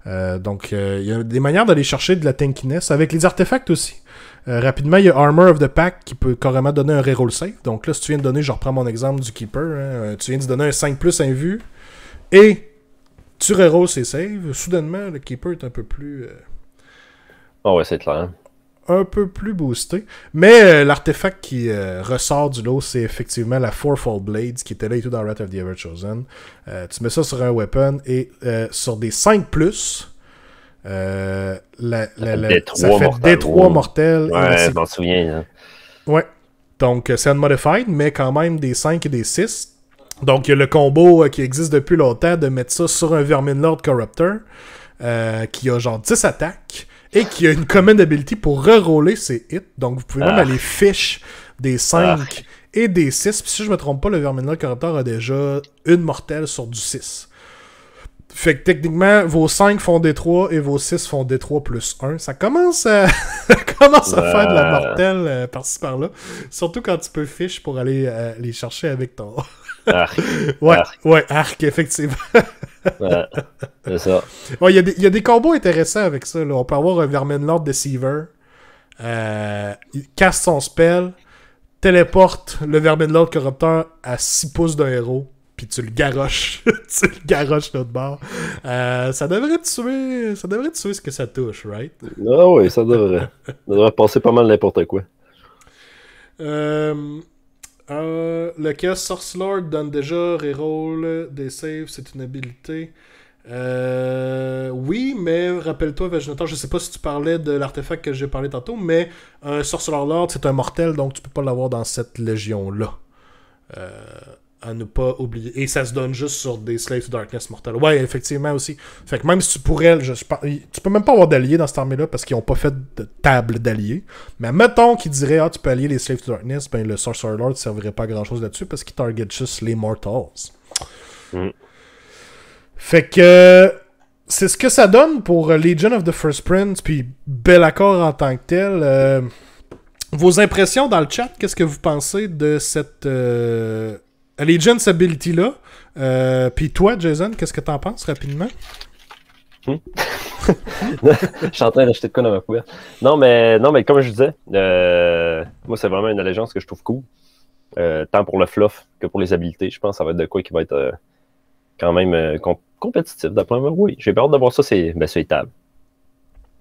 Euh, donc, euh, il y a des manières d'aller chercher de la tankiness avec les artefacts aussi. Euh, rapidement, il y a Armor of the Pack qui peut carrément donner un reroll save. Donc là, si tu viens de donner, je reprends mon exemple du Keeper, hein, tu viens de donner un 5 plus vue et tu reroll ses saves. Soudainement, le Keeper est un peu plus. oh ouais, c'est clair. Hein un peu plus boosté. Mais euh, l'artefact qui euh, ressort du lot, c'est effectivement la Fourfold Blades qui était là et tout dans Wrath of the Ever Chosen. Euh, tu mets ça sur un weapon et sur des 5 plus. ça fait des 3 mortels. Ouais, je m'en souviens. Hein. Ouais. Donc, c'est un modified, mais quand même des 5 et des 6. Donc, il y a le combo qui existe depuis longtemps de mettre ça sur un Vermin Lord Corrupter qui a genre 10 attaques et qui a une command ability pour reroller ses hits. Donc vous pouvez même ah. aller fiche des 5 ah. et des 6. Puis si je me trompe pas, le Verminal Corruptor a déjà une mortelle sur du 6. Fait que techniquement, vos 5 font des 3 et vos 6 font des 3 plus 1. Ça commence à, à faire de la mortelle euh, par-ci par-là. Surtout quand tu peux fiche pour aller euh, les chercher avec ton. Ouais, arc. ouais, arc, effectivement. ouais, c'est ça. Il y, a des combos intéressants avec ça. On peut avoir un Vermin Lord Deceiver. Euh, il casse son spell, téléporte le Vermin Lord Corrupteur à 6 pouces d'un héros, puis tu le garoches. tu le garoches l'autre bord. Euh, ça devrait tuer ça devrait tuer ce que ça touche, right? Ah oui, ça devrait. ça devrait passer pas mal n'importe quoi. Euh, euh, le caisse Source Lord donne déjà reroll des saves, c'est une habilité. Euh, oui, mais rappelle-toi, Vaginator, je sais pas si tu parlais de l'artefact que j'ai parlé tantôt, mais un Lord, c'est un mortel, donc tu peux pas l'avoir dans cette légion-là. Euh, à ne pas oublier. Et ça se donne juste sur des Slaves to Darkness mortels. Ouais, effectivement aussi. Fait que même si tu pourrais, je, tu peux même pas avoir d'alliés dans cette armée-là parce qu'ils ont pas fait de table d'alliés. Mais mettons qu'ils diraient, ah, tu peux allier les Slaves to Darkness, ben le Sorcerer Lord servirait pas grand-chose là-dessus parce qu'il target juste les Mortals. Mm. Fait que c'est ce que ça donne pour euh, Legion of the First Prince, puis Bel Accord en tant que tel. Euh, vos impressions dans le chat, qu'est-ce que vous pensez de cette. Euh, Allegiance Ability-là. Euh, puis toi, Jason, qu'est-ce que t'en penses rapidement? Hmm. je suis en train d'acheter de quoi dans ma couverture. Non, mais, non, mais comme je disais, euh, moi, c'est vraiment une allégeance que je trouve cool. Euh, tant pour le fluff que pour les habilités. Je pense que ça va être de quoi qui va être quand même compétitif, d'après moi. Oui, j'ai peur de voir ça, c'est ben,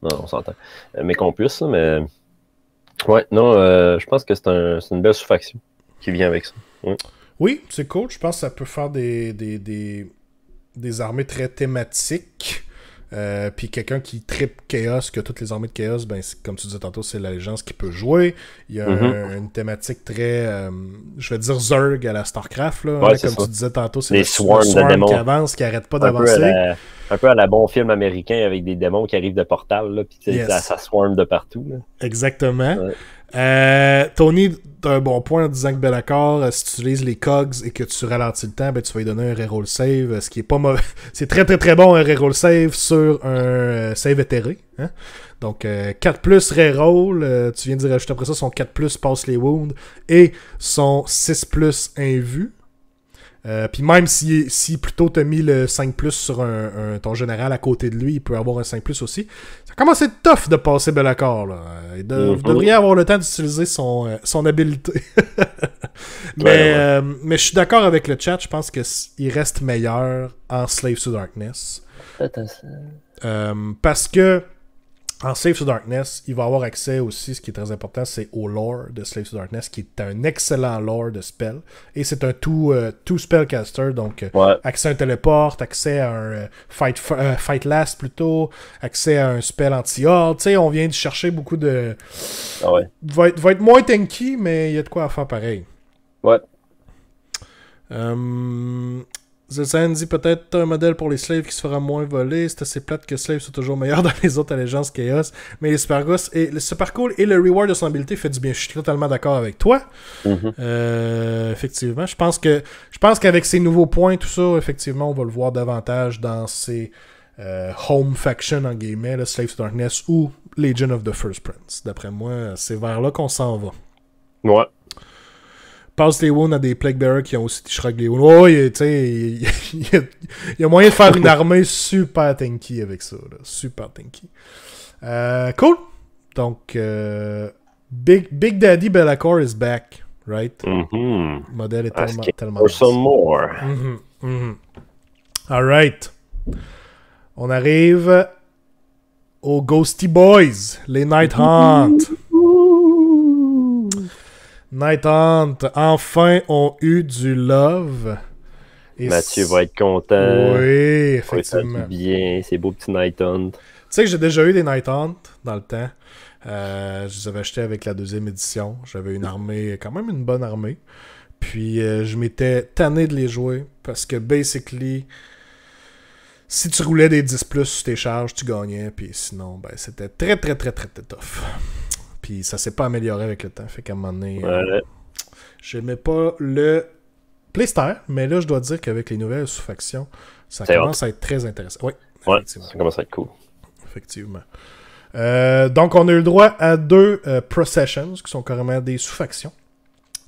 Non, on s'entend. mais qu'on puisse, mais. Ouais, non, je pense que c'est une belle sous-faction qui vient avec ça. Oui, c'est cool. Je pense que ça peut faire des, des, armées très thématiques. Euh, puis quelqu'un qui tripe Chaos, que toutes les armées de Chaos, ben, comme tu disais tantôt, c'est l'Allégeance qui peut jouer. Il y a mhm. une thématique très, euh, je vais dire Zerg à la StarCraft, là, hein, comme tu disais tantôt, c'est le, swarm, qui avancent, qui n'arrêtent pas d'avancer. Un peu à la bon film américain avec des démons qui arrivent de portable puis ça, swarm de partout. Exactement. Euh, Tony un bon point en disant que Belacor, euh, si tu utilises les cogs et que tu ralentis le temps, ben, tu vas lui donner un reroll save, euh, ce qui est pas mauvais. C'est très très très bon un reroll save sur un euh, save éthéré. Hein. Donc 4 plus reroll, tu viens de dire juste après ça, son 4 plus passe les wounds et son 6 plus invu. Puis même si, si plutôt tu as mis le 5 sur ton général à côté de lui, il peut avoir un 5 aussi. Comment c'est tough de passer bel accord, là. Vous devriez mm. ah avoir le temps d'utiliser son, euh, son habileté. Ben euh, mais, je suis d'accord avec le chat, je pense qu'il reste meilleur en Slave to Darkness. Hein. Euh, parce que en Slave to Darkness, il va avoir accès aussi, ce qui est très important, c'est au lore de Slave to Darkness, qui est un excellent lore de spell. Et c'est un tout, euh, tout spellcaster, donc euh, accès à un téléport, accès à un euh, fight, fight last plutôt, accès à un spell anti-horde. Tu sais, on vient de chercher beaucoup de. Ah ouais. va, être, moins tanky, mais il y a de quoi à faire pareil. Ouais. Euh, The dit peut-être un modèle pour les slaves qui se fera moins voler. C'est assez plate que Slaves soit toujours meilleur dans les autres allégeances Chaos. Mais les et, le super cool et le reward de son habileté fait du bien. Je suis totalement d'accord avec toi. Mhm. Euh, effectivement. Je pense que je pense qu'avec ces nouveaux points, tout ça, effectivement, on va le voir davantage dans ces euh, home faction, en guillemets, le Slave to Darkness ou Legion of the First Prince. D'après moi, c'est vers là qu'on s'en va. Ouais passe les wounds à des plague bearers qui ont aussi des les tu sais, il, y a moyen de faire une armée super tanky avec ça. Super tanky. Euh, cool. Donc, euh, Big, Big Daddy Bellacore is back, right? Mm-hmm. Le modèle est tellement, tellement for some more. Mm-hmm, mm-hmm. All right. On arrive aux Ghosty Boys, les Night Hunt. Night Hunt, enfin, ont eu du love. Mathieu va être content. Oui, effectivement. bien, ces beaux petits Night Hunt. Tu sais que j'ai déjà eu des Night Hunt dans le temps. Euh, je les avais achetés avec la deuxième édition. J'avais une armée, quand même une bonne armée. Puis euh, je m'étais tanné de les jouer parce que basically, si tu roulais des 10 plus sur tes charges, tu gagnais. Puis sinon, ben, c'était très, très, très, très, très tough. Puis ça s'est pas amélioré avec le temps. Fait qu'à un moment donné, euh, je n'aimais pas le playster mais là, je dois dire qu'avec les nouvelles sous-factions, ça commence à être très intéressant. Oui, ouais, ça commence à être cool. Effectivement. Euh, donc, on a eu le droit à deux euh, Processions, qui sont carrément des sous-factions.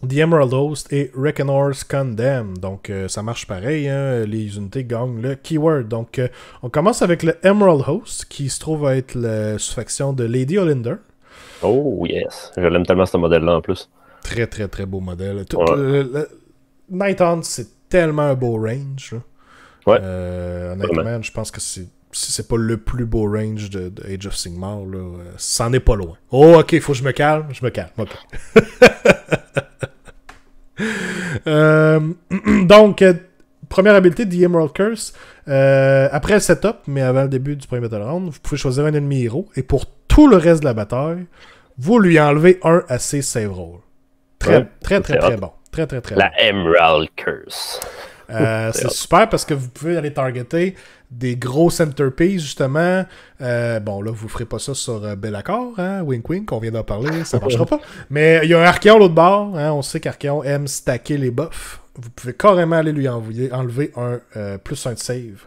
The Emerald Host et Reckoners Condemn. Donc, ça marche pareil. Hein. les unités gagnent le keyword. Donc, on commence avec le Emerald Host, qui se trouve à être la sous-faction de Lady Olinder, Oh yes, je l'aime tellement ce modèle-là en plus. Très très très beau modèle. Euh, Night Hunt, c'est tellement un beau range. Ouais. Euh, honnêtement, je pense que c'est si c'est pas le plus beau range de, Age of Sigmar, là, euh, est pas loin. Oh, ok, faut que je me calme, je me calme. donc, première habilité, The Emerald Curse. après le setup, mais avant le début du premier battle round, vous pouvez choisir un ennemi héros. Et pour tout le reste de la bataille, vous lui enlevez un à ses save rolls. Très, très, très, très, bon. Très, très, très La Emerald Curse. Euh, c'est super parce que vous pouvez aller targeter des gros centerpieces, justement. Euh, bon, là, vous ferez pas ça sur euh, Accord, hein? Wink Wink, on vient d'en parler, ça marchera pas. Mais il y a un Archeon l'autre bord, hein? on sait qu'Archeon aime stacker les buffs. Vous pouvez carrément aller lui envoyer, enlever un euh, plus un de save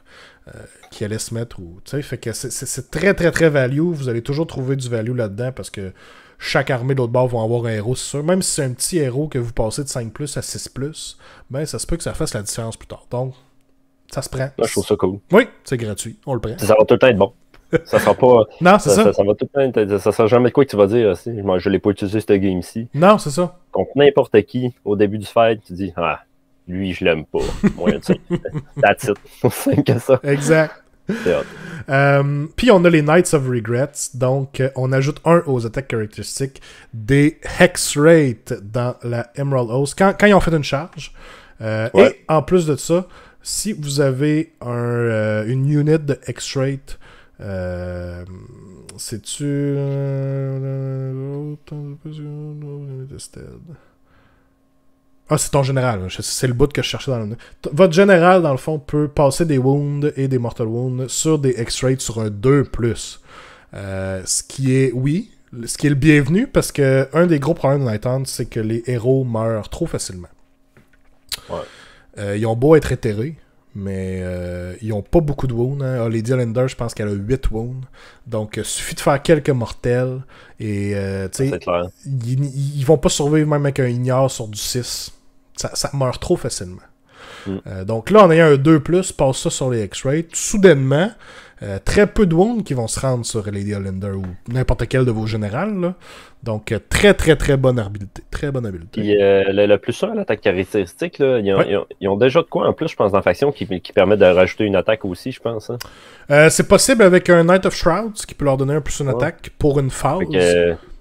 euh, qui allait se mettre. Ou, fait que c'est très, très, très value. Vous allez toujours trouver du value là-dedans parce que chaque armée de l'autre bord va avoir un héros, c'est sûr. Même si c'est un petit héros que vous passez de 5 plus à 6 plus, ben ça se peut que ça fasse la différence plus tard. Donc, ça se prend. je trouve ça cool. Oui, c'est gratuit. On le prend. Ça va tout le temps être bon. Ça sera pas. non, c'est ça. Ça, va tout le temps être... Ça sera jamais quoi que tu vas dire euh, aussi. Je, ne l'ai pas utilisé ce game-ci. Non, c'est ça. Contre n'importe qui, au début du fight, tu dis Ah, lui, je l'aime pas. Moyen de That's it. ça. Exact. Euh, puis on a les Knights of Regrets, donc euh, on ajoute un aux attaques caractéristiques des Hex Rate dans la Emerald Host quand, quand ils ont fait une charge. Euh, et en plus de ça, si vous avez une unit de Hex Rate, c'est-tu. Ah, c'est ton général. C'est le bout que je cherchais dans le... Votre général, dans le fond, peut passer des wounds et des mortal wounds sur des x rays sur un 2+. Euh, ce qui est, oui, ce qui est le bienvenu, parce que un des gros problèmes de Hunt, c'est que les héros meurent trop facilement. Ouais. Euh, ils ont beau être éthérés, mais euh, ils ont pas beaucoup de wounds. Hein. Ah, Lady Allender, je pense qu'elle a 8 wounds. Donc, il suffit de faire quelques mortels. Et, ils, ils, vont pas survivre même avec un ignore sur du 6. Ça, meurt trop facilement. Mm. Euh, donc là, en ayant un 2, passe ça sur les X-Ray. Soudainement, euh, très peu de wounds qui vont se rendre sur Lady Hollander ou n'importe quel de vos générales. Donc, euh, très, très, très bonne habileté. Très bonne habileté. Et le, plus sûr à l'attaque caractéristique, ils, ont, déjà de quoi en plus, je pense, dans faction qui, permet de rajouter une attaque aussi, je pense. Hein. c'est possible avec un Knight of Shrouds qui peut leur donner un plus une attaque pour une phase.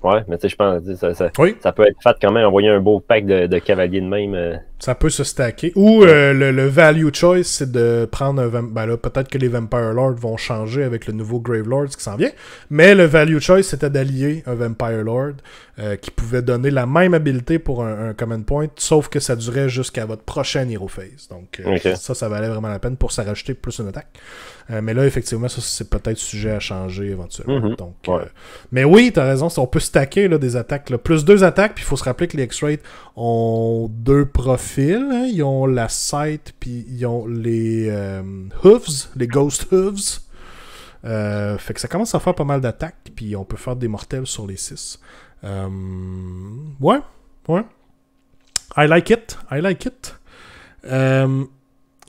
Ouais, mais tu sais, je pense que ça, peut être fait quand même, envoyer un beau pack de, cavaliers de même. Euh. Ça peut se stacker. Ou euh, le, value choice, c'est de prendre un ben là, peut-être que les Vampire Lords vont changer avec le nouveau Grave lord qui s'en vient. Mais le value choice, c'était d'allier un Vampire Lord euh, qui pouvait donner la même habilité pour un, Command common point, sauf que ça durait jusqu'à votre prochain Hero Phase. Donc ça, ça valait vraiment la peine pour ça plus une attaque. mais là, effectivement, ça, c'est peut-être sujet à changer éventuellement. Mhm. Donc, mais oui, t'as raison, on peut stacker des attaques. Là. Plus deux attaques, puis il faut se rappeler que les x rays ont deux profils. Hein. Ils ont la sight, puis ils ont les euh, hooves, les ghost hooves. Euh, fait que ça commence à faire pas mal d'attaques, puis on peut faire des mortels sur les six. Euh, ouais, ouais. I like it, I like it.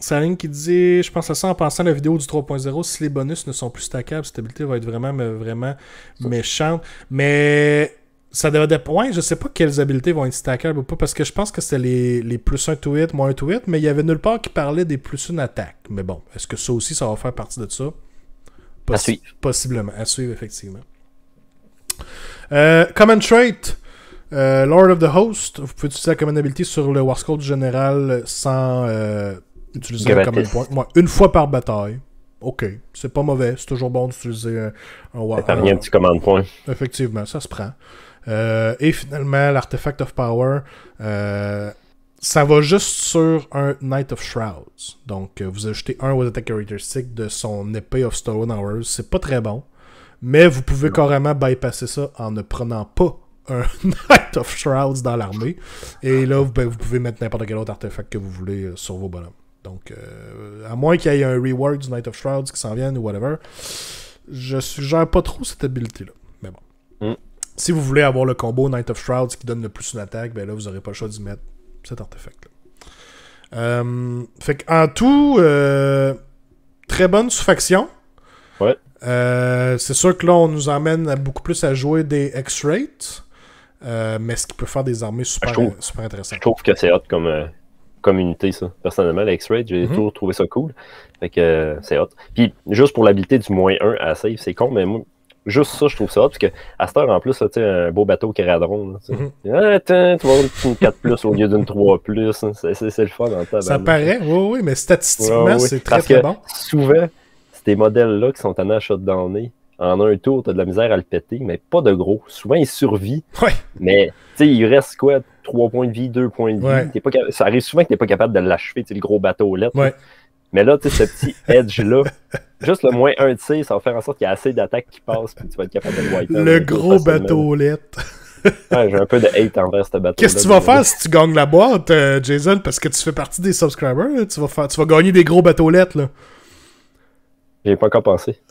C'est ligne qui dit, je pense à ça en pensant à la vidéo du 3.0, si les bonus ne sont plus stackables, cette habilité va être vraiment, vraiment méchante. Mais ça devrait être... Ouais, je sais pas quelles habilités vont être stackables ou pas, parce que je pense que c'est les, plus un to moins 1 to mais il y avait nulle part qui parlait des plus une attaque. Mais bon, est-ce que ça aussi, ça va faire partie de ça à suivre. Possiblement. À suivre, effectivement. Euh, common trait. Euh, Lord of the Host, vous pouvez utiliser la common habilité sur le du général sans. Euh, Utiliser un une point une fois par bataille. OK, c'est pas mauvais. C'est toujours bon d'utiliser un, un, petit command point. Effectivement, ça se prend. Euh, et finalement, l'artefact of power, euh, ça va juste sur un Knight of Shrouds. Donc, euh, vous ajoutez un with attack characteristic de son épée of Stone Hours. C'est pas très bon, mais vous pouvez carrément bypasser ça en ne prenant pas un Knight of Shrouds dans l'armée. Et là, vous, ben, vous pouvez mettre n'importe quel autre artefact que vous voulez sur vos bonhommes. Donc, euh, à moins qu'il y ait un reward du Knight of Shrouds qui s'en vienne ou whatever, je suggère pas trop cette habilité-là. Mais bon. Mm. Si vous voulez avoir le combo Knight of Shrouds qui donne le plus une attaque, ben là, vous n'aurez pas le choix d'y mettre cet artefact-là. Euh, fait en tout, euh, très bonne sous-faction. Ouais. c'est sûr que là, on nous emmène beaucoup plus à jouer des X-Rates, mais ce qui peut faire des armées super, ah, super intéressantes. Je trouve que c'est hot comme communauté, ça. Personnellement, avec X-Ray, j'ai mhm. toujours trouvé ça cool. Fait que euh, c'est hot. Puis juste pour l'habilité du moins 1 à save, c'est con, mais moi, juste ça, je trouve ça hot. Parce que à cette heure, en plus, tu un beau bateau qui tu mm tu vois, une 4 plus au lieu d'une 3 plus. Hein. C'est le fun en Ça paraît, oui, oui, mais statistiquement, c'est très, très bon. Souvent, c'est des modèles-là qui sont en achat de données en un tour, t'as de la misère à le péter, mais pas de gros. Souvent, il survit. Ouais. Mais il reste quoi 3 points de vie, 2 points de vie. Es pas ça arrive souvent que t'es pas capable de l'achever, tu le gros bateau là. Mais là, tu sais, ce petit edge-là, juste le moins 1 tir, ça va faire en sorte qu'il y a assez d'attaques qui passent, puis tu vas être capable de le white Le gros bateau j'ai un peu de hate envers ce bateau. Qu'est-ce que tu vas faire si tu gagnes la boîte, euh, Jason, parce que tu fais partie des subscribers? Tu, vas gagner des gros bateaux lettres, là. J'ai pas encore pensé.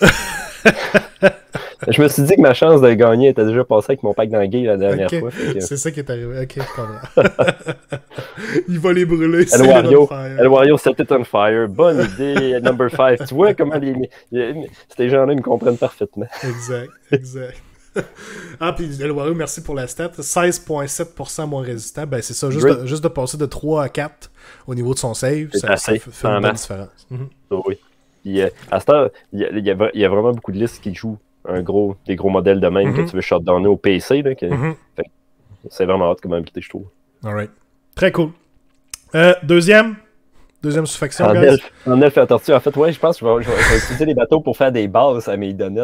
je me suis dit que ma chance de gagner était déjà passée avec mon pack d'anguilles la dernière fois. C'est ça qui est arrivé. Ok, je Il va les brûler. El Wario, El Wario set it on fire. Bonne idée, number 5. Tu vois comment les, ces gens-là me comprennent parfaitement. exact, exact. ah, puis El Wario, merci pour la stat. 16,7% moins résistant. Ben, c'est ça, juste de, passer de 3 à 4 au niveau de son save, ça, fait, une différence. oui. Puis euh, à ce temps, il y, a vraiment beaucoup de listes qui jouent un gros, des gros modèles de même que mhm. tu veux shotdowner au PC. Mhm. que, C'est vraiment hot comme je trouve. All right. Très cool. Euh, deuxième, Deuxième sous-faction, en guys. en tortue. En fait, ouais, je pense que je vais, utiliser les bateaux pour faire des bases à mes donuts.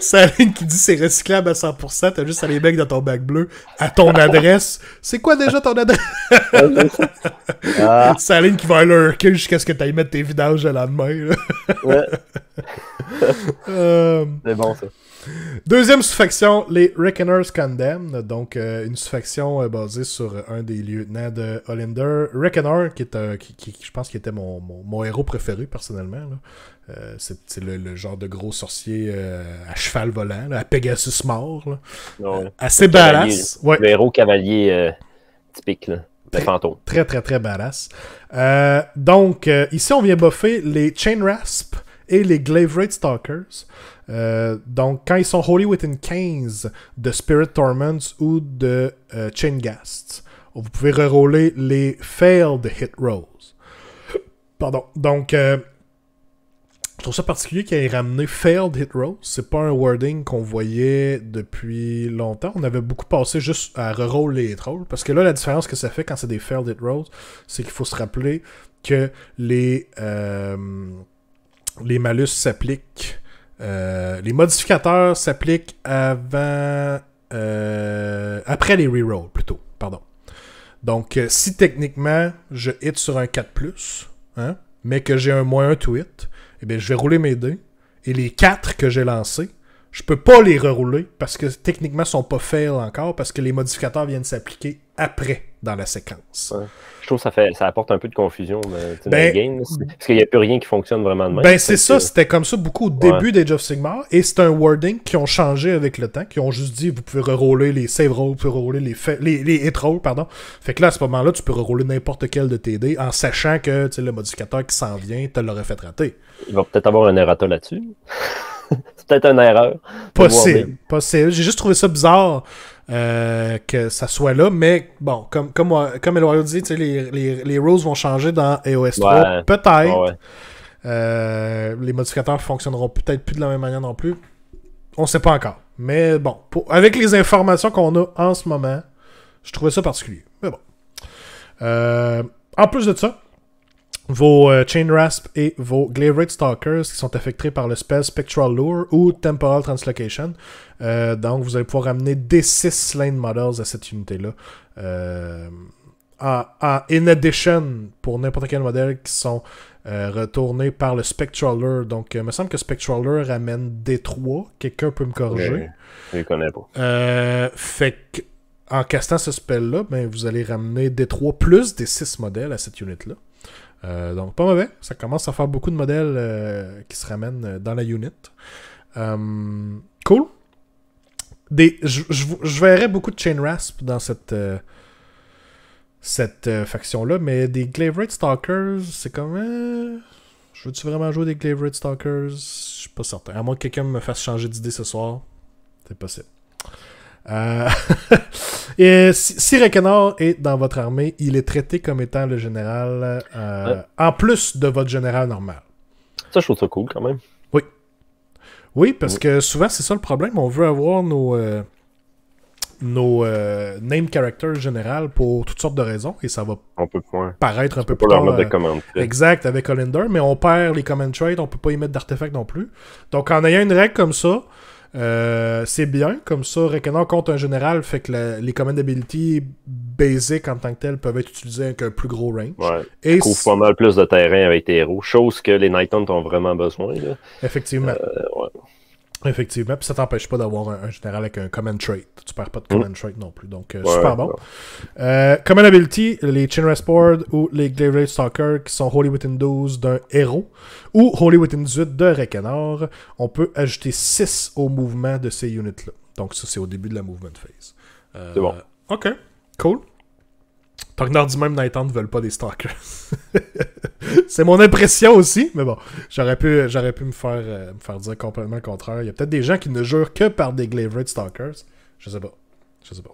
Saline qui dit c'est recyclable à 100%, t'as juste à les mecs dans ton bac bleu, à ton adresse. C'est quoi déjà ton adresse? Ah. Saline qui va lurker jusqu'à ce que t'ailles mettre tes vidanges le lendemain. ouais. Euh, c'est bon ça. Deuxième sous-faction, les Reckoners Condemned. Donc, euh, une sous-faction euh, basée sur euh, un des lieutenants de Hollander, Reckoner, qui, est, je pense qui était mon, mon, héros préféré personnellement. c'est le, genre de gros sorcier à cheval volant, à Pegasus mort. Assez badass. Le héros cavalier typique. Très, très, très, très badass. donc, ici, on vient buffer les Chain Rasp et les Glaive Raid Stalkers. Euh, donc, quand ils sont Holy Within 15 de Spirit Torments ou de euh, Chain Ghasts, vous pouvez reroller les failed hit rolls. Pardon. Donc, euh, je trouve ça particulier qu'il ait ramené failed hit rolls. C'est pas un wording qu'on voyait depuis longtemps. On avait beaucoup passé juste à reroller les hit rolls. Parce que là, la différence que ça fait quand c'est des failed hit rolls, c'est qu'il faut se rappeler que les, les malus s'appliquent euh, les modificateurs s'appliquent avant. Euh, après les rerolls, plutôt. Pardon. Donc, euh, si techniquement, je hit sur un 4, hein, mais que j'ai un moins 1 to hit, eh je vais rouler mes dés. Et les 4 que j'ai lancés je peux pas les rerouler parce que techniquement, ils sont pas fail encore parce que les modificateurs viennent s'appliquer après dans la séquence. Je trouve que ça, fait, ça apporte un peu de confusion dans le ben, game, parce qu'il n'y a plus rien qui fonctionne vraiment de même. Ben c'est ça, c'était comme ça beaucoup au début des of et c'est un wording qui ont changé avec le temps, qui ont juste dit vous pouvez rerouler les save rolls, vous pouvez rerouler les, les, les hit rolls, pardon. Fait que là, à ce moment-là, tu peux rerouler n'importe quel de tes dés en sachant que le modificateur qui s'en vient te l'aurait fait rater. Il va peut-être avoir un errata là-dessus. C'est peut-être une erreur. Possible. J'ai juste trouvé ça bizarre. Euh, que ça soit là, mais bon, comme, comme, comme dit, les, les, les rules vont changer dans EOS 3, peut-être. Euh, les modificateurs fonctionneront peut-être plus de la même manière non plus. On ne sait pas encore. Mais bon, avec les informations qu'on a en ce moment, je trouvais ça particulier. Mais bon. Euh, en plus de ça, vos euh, Chain Rasp et vos Glaive Stalkers qui sont affectés par le spell Spectral Lure ou Temporal Translocation. Euh, donc vous allez pouvoir amener des 6 line Models à cette unité-là. Euh, in addition, pour n'importe quel modèle qui sont retournés par le Spectral Lure. Donc il me semble que Spectral Lure ramène des 3. Quelqu'un peut me corriger. Je ne connais pas. fait que en castant ce spell-là, ben, vous allez ramener des 3 plus des 6 modèles à cette unité-là. Euh, donc, pas mauvais. Ça commence à faire beaucoup de modèles euh, qui se ramènent euh, dans la unit. cool. Des, je, je, verrais beaucoup de Chain Rasp dans cette, cette faction-là, mais des Glaverate Stalkers, c'est comme. je veux-tu vraiment jouer des Glaverate Stalkers Je suis pas certain. À moins que quelqu'un me fasse changer d'idée ce soir, c'est possible. Euh, si, si est dans votre armée, il est traité comme étant le général euh, en plus de votre général normal. Ça, je trouve ça cool quand même. Oui. Oui, parce que souvent, c'est ça le problème. On veut avoir nos, euh, nos name characters général pour toutes sortes de raisons et ça va paraître un peu plus exact, avec Hollander, mais on perd les command traits on peut pas y mettre d'artefacts non plus. Donc, en ayant une règle comme ça, euh, c'est bien, comme ça, prenant compte un général, fait que les les commandability basiques en tant que telles peuvent être utilisées avec un plus gros range. Et couvre pas mal plus de terrain avec tes héros, chose que les Night ont vraiment besoin. Effectivement. Euh, Effectivement, puis ça t'empêche pas d'avoir un, général avec un command trait. Tu perds pas de mm. command trait non plus. Donc, euh, super bon. Euh, common command ability, les Chin Board ou les Glaive Stalker qui sont Holy Within 12 d'un héros ou Holy Within 18 de Recanor, on peut ajouter 6 au mouvement de ces units-là. Donc, ça, c'est au début de la movement phase. Euh, c'est bon. Ok, cool. Partner du même Night ne veulent pas des stalkers. c'est mon impression aussi, mais bon, j'aurais pu, j'aurais pu me faire, euh, me faire dire complètement le contraire. Il y a peut-être des gens qui ne jurent que par des glavered Stalkers. Je sais pas. Je sais pas.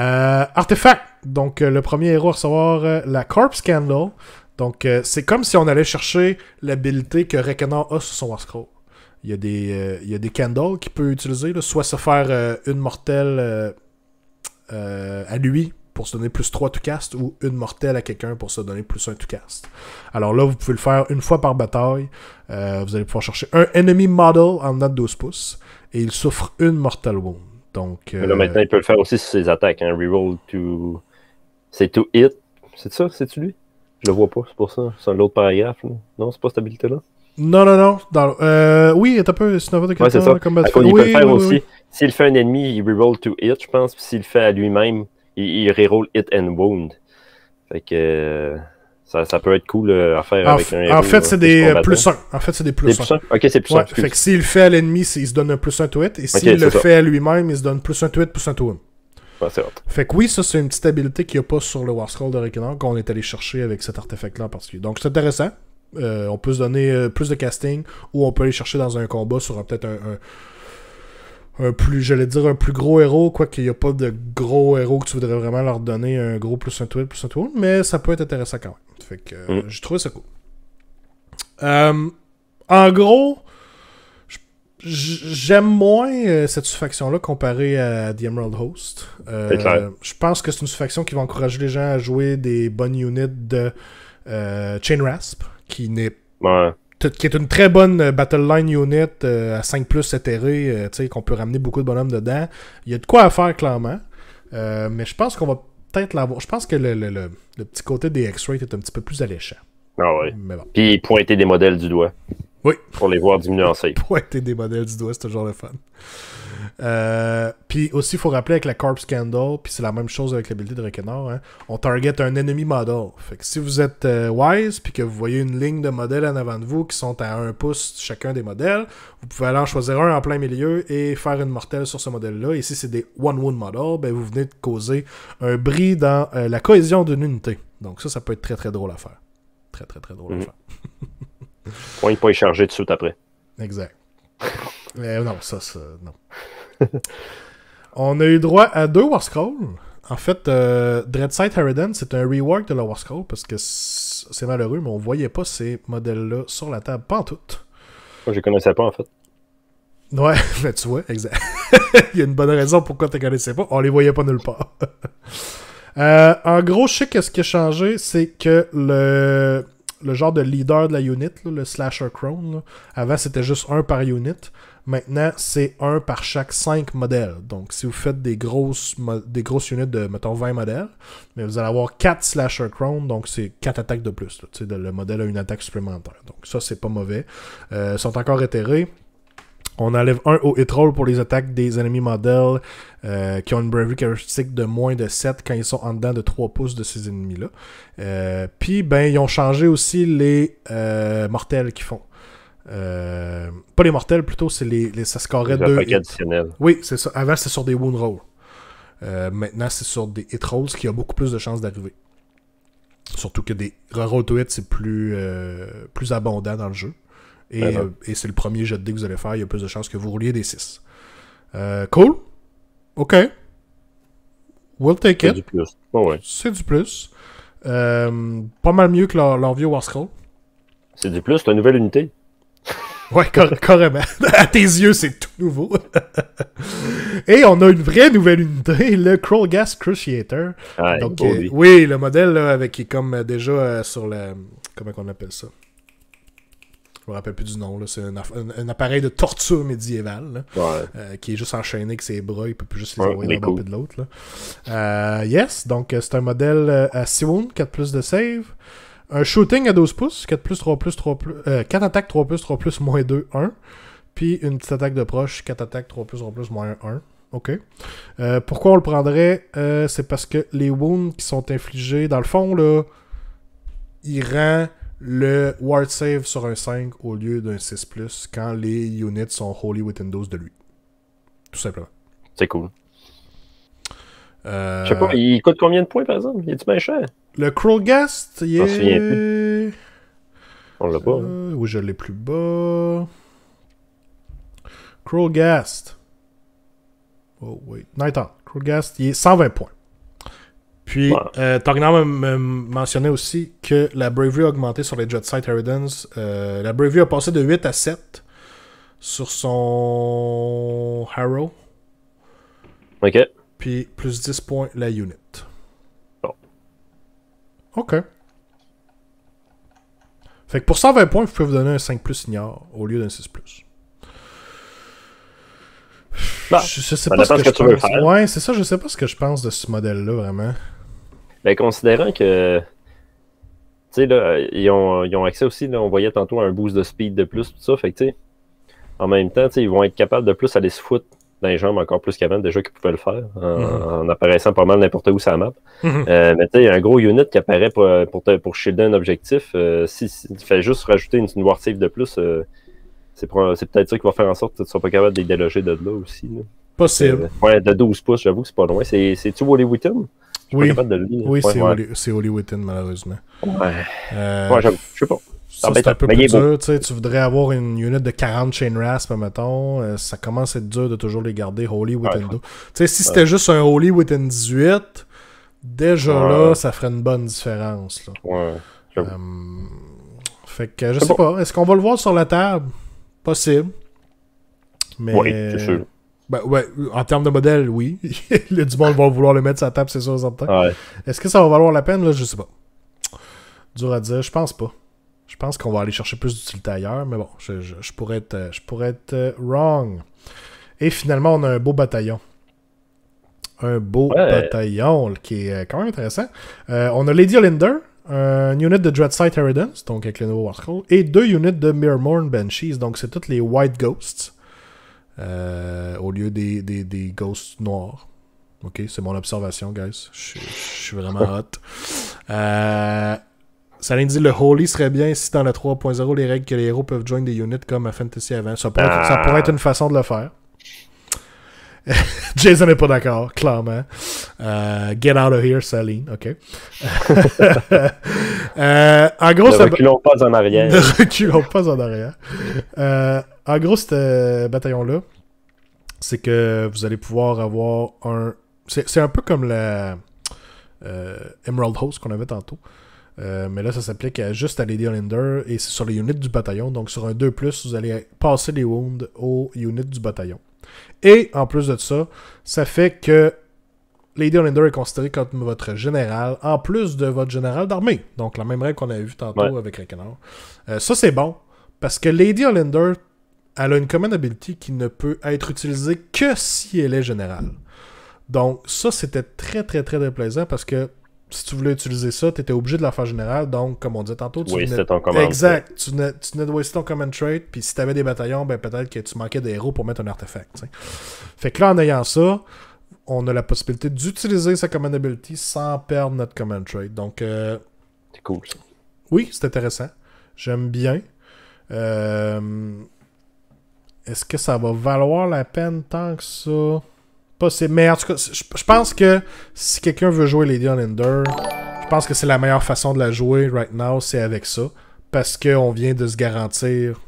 Euh, artefact. Donc, euh, le premier héros à recevoir la Corpse Candle. Donc, c'est comme si on allait chercher l'habilité que Reckoner a sur son Warscroll. Il y a des, il y a des candles qu'il peut utiliser, soit se faire une mortelle à lui pour se donner plus 3 to cast ou une mortelle à quelqu'un pour se donner plus 1 to cast. Alors là, vous pouvez le faire une fois par bataille. Euh, vous allez pouvoir chercher un enemy model en note 12 pouces et il souffre une mortal wound. Donc, euh... maintenant, il peut le faire aussi sur ses attaques. Hein. Reroll to. C'est to hit. C'est ça C'est-tu lui Je le vois pas, c'est pour ça. C'est l'autre paragraphe. Non, c'est pas cette habilité-là non, non, non. Dans, euh, oui, peu, c'est de ouais, ça. Il peut le faire aussi. S'il fait un ennemi, il reroll to hit, je pense. S'il le fait à lui-même, il, reroll hit and wound. Fait que euh, ça, ça peut être cool euh, à faire en avec un En fait, c'est des plus 1. En fait, c'est des plus 1. Ok, c'est plus 1. Fait que s'il le fait à l'ennemi, il se donne un plus 1 to hit. Et s'il le fait à lui-même, il se donne plus 1 to hit, plus 1 to wound. Ouais, fait que oui, ça c'est une petite habilité qu'il n'y a pas sur le War Scroll de Reckoner qu'on est allé chercher avec cet artefact-là en particulier. Donc c'est intéressant. Euh, on peut se donner plus de casting ou on peut aller chercher dans un combat sur peut-être un un plus, j'allais dire, un plus gros héros, quoi qu'il n'y a pas de gros héros que tu voudrais vraiment leur donner un gros plus un tweet, plus un tweet, mais ça peut être intéressant quand même. Fait que euh, mm. j'ai trouvé ça cool. Euh, en gros, j'aime moins euh, cette sous-faction-là comparée à The Emerald Host. je pense que c'est une sous-faction qui va encourager les gens à jouer des bonnes unités de euh, Chain Rasp, qui n'est pas qui est une très bonne euh, battle line unit euh, à 5 plus euh, sais, qu'on peut ramener beaucoup de bonhommes dedans. Il y a de quoi à faire, clairement. mais je pense qu'on va peut-être l'avoir. Je pense que le, petit côté des X-Ray est un petit peu plus alléchant. Ah ouais Mais Puis pointer des modèles du doigt. Oui. Pour les voir diminuer en Pointer des modèles du doigt, c'est toujours le fun. Euh, puis aussi, il faut rappeler avec la Corpse Candle, puis c'est la même chose avec l'habilité de Reckonor, hein. on target un ennemi model. Fait que si vous êtes euh, wise, puis que vous voyez une ligne de modèles en avant de vous qui sont à un pouce chacun des modèles, vous pouvez aller en choisir un en plein milieu et faire une mortelle sur ce modèle-là. Et si c'est des one-wound models, ben, vous venez de causer un bris dans euh, la cohésion d'une unité. Donc ça, ça peut être très très drôle à faire. Très très très drôle à mm. faire. Point, point chargé tout de suite après. Exact. Eh non, ça, ça, non. On a eu droit à deux War En fait, euh, Dreadside c'est un rework de la Warscroll, parce que c'est malheureux, mais on voyait pas ces modèles-là sur la table, pas en tout. Moi, je les connaissais pas, en fait. Ouais, mais ben, tu vois, exact. Il y a une bonne raison pourquoi tu connaissais pas. On les voyait pas nulle part. Euh, en gros, je sais que ce qui a changé, c'est que le, le genre de leader de la unit, le slasher crone, avant c'était juste un par unit. Maintenant, c'est un par chaque 5 modèles. Donc, si vous faites des grosses, des grosses unités de, mettons, 20 modèles, mais vous allez avoir 4 slasher chrome. donc c'est 4 attaques de plus. le modèle a une attaque supplémentaire. Donc, ça, c'est pas mauvais. Euh, ils sont encore éthérés. On enlève un au hit pour les attaques des ennemis modèles euh, qui ont une bravery caractéristique de moins de 7 quand ils sont en dedans de 3 pouces de ces ennemis-là. Euh, puis, ben, ils ont changé aussi les mortels qui font. Euh, pas les mortels, plutôt, c'est les, les, ça deux. Oui, c'est Avant, c'était sur des wound rolls. Euh, maintenant, c'est sur des hit rolls, qui a beaucoup plus de chances d'arriver. Surtout que des roll to hit, c'est plus, euh, plus abondant dans le jeu. Et, ben c'est le premier jet de dé que vous allez faire, il y a plus de chances que vous rouliez des 6. cool. OK. We'll take it. Oh, c'est du plus. C'est du plus. pas mal mieux que leur, leur vieux War Scroll. C'est du plus, c'est une nouvelle unité. Ouais, À tes yeux, c'est tout nouveau. Et on a une vraie nouvelle unité, le Gas Cruciator. Ah, oui, le modèle avec qui comme euh, déjà euh, sur le. Comment on appelle ça je me rappelle plus du nom. C'est un, appareil de torture médiévale qui est juste enchaîné avec ses bras. Il peut plus juste les envoyer d'un côté de l'autre. yes, donc c'est un modèle à 6 wounds, 4 plus de save. Un shooting à 12 pouces, 4 3 3 4 attaques 3 plus 3 plus moins 2, 1. Puis une petite attaque de proche, 4 attaques 3 plus 3 plus moins 1, 1. OK. Euh, pourquoi on le prendrait euh, C'est parce que les wounds qui sont infligés, dans le fond, là, il rend le ward save sur un 5 au lieu d'un 6 plus quand les units sont holy within dose de lui. Tout simplement. C'est cool. Euh... Je sais pas, il coûte combien de points par exemple Il est-tu bien cher le guest, il est. On l'a pas. Hein? Euh, oui, je l'ai plus bas. guest. Oh, wait. Night on. guest, il est 120 points. Puis, euh, mentionnait aussi que la bravery a augmenté sur les Jet Sight euh, la bravery a passé de 8 à 7 sur son Harrow. Ok. Puis, plus 10 points la unit. OK. Fait que pour 120 points, vous pouvez vous donner un 5 ignore au lieu d'un 6 plus. Bah, je, sais pas ce que, tu veux faire. Ouais, c'est ça, je sais pas ce que je pense de ce modèle-là, vraiment. Mais ben, considérant que. Tu sais, là, ils ont, accès aussi, là, on voyait tantôt un boost de speed de plus, tout ça, fait que, tu sais, en même temps, tu ils vont être capables de plus aller se foutre dans les jambes encore plus qu'avant, déjà qu'ils pouvaient le faire, mhm. en, apparaissant pas mal n'importe où sur la map. Mais tu sais, mais tu sais, un gros unit qui apparaît pour, pour, shielder un objectif, euh, si, tu fais juste rajouter une, une war de plus, euh, c'est peut-être ça qui va faire en sorte que tu ne sois pas capable de les déloger de là aussi. Possible. Euh, ouais, de 12 pouces, j'avoue que c'est pas loin. C'est-tu Wally Oui, oui c'est Wally malheureusement. Ouais. ouais je sais pas. Ça, ah, ben, c'est un peu ben, plus dur. Tu voudrais avoir une unit de 40 chain rasp, mettons. Euh, ça commence à être dur de toujours les garder holy within ouais. sais Si c'était juste un holy within 18, déjà là, ça ferait une bonne différence. Là. Ouais. Euh, fait que je sais pas. Est-ce qu'on va le voir sur la table Possible. Mais... Oui, ben, ouais, en termes de modèle, oui. le du monde va vouloir le mettre sur la table, c'est sûr, Est-ce que ça va valoir la peine là Je sais pas. Dur à dire, je pense pas. Je pense qu'on va aller chercher plus d'utilité ailleurs, mais bon, je, pourrais être, je pourrais être euh, wrong. Et finalement, on a un beau bataillon. Un beau bataillon qui est euh, quand même intéressant. Euh, on a Lady Olinder, une unit de Dreadsite Heredance, donc avec le nouveau Scroll, et deux units de Mourn Banshees, donc c'est toutes les White Ghosts, au lieu des, des, Ghosts noirs. Ok, c'est mon observation, guys. Je suis vraiment oh. hot. Euh, Saline dit le Holy serait bien si dans le 3.0, les règles que les héros peuvent joindre des units comme à Fantasy avant. Ça pourrait, être une façon de le faire. Jason n'est pas d'accord, clairement. Euh, get out of here, Saline. OK. Euh, en gros, pas en arrière. Euh, en gros, ce bataillon-là, c'est que vous allez pouvoir avoir un. C'est un peu comme la Emerald Host qu'on avait tantôt. Euh, mais là, ça s'applique juste à Lady Olinder et c'est sur les units du bataillon. Donc sur un 2, vous allez passer les wounds aux units du bataillon. Et en plus de ça, ça fait que Lady Olinder est considérée comme votre général, en plus de votre général d'armée. Donc la même règle qu'on a vu tantôt avec Rickenor. Euh, ça, c'est bon, parce que Lady Olinder, elle a une command ability qui ne peut être utilisée que si elle est générale. Donc ça, c'était très, très, très déplaisant parce que si tu voulais utiliser ça, tu étais obligé de la faire générale. Donc, comme on disait tantôt, tu ton Exact. Tu venais, tu de ton command trait. Puis si tu avais des bataillons, ben, peut-être que tu manquais des héros pour mettre un artefact. Fait que là, en ayant ça, on a la possibilité d'utiliser sa commandability ability sans perdre notre command trait. Donc, euh, c'est cool ça. Oui, c'est intéressant. J'aime bien. Euh, est-ce que ça va valoir la peine tant que ça? possible. Mais en tout cas, je pense que si quelqu'un veut jouer Lady on Ender, je pense que c'est la meilleure façon de la jouer right now, c'est avec ça. Parce qu'on vient de se garantir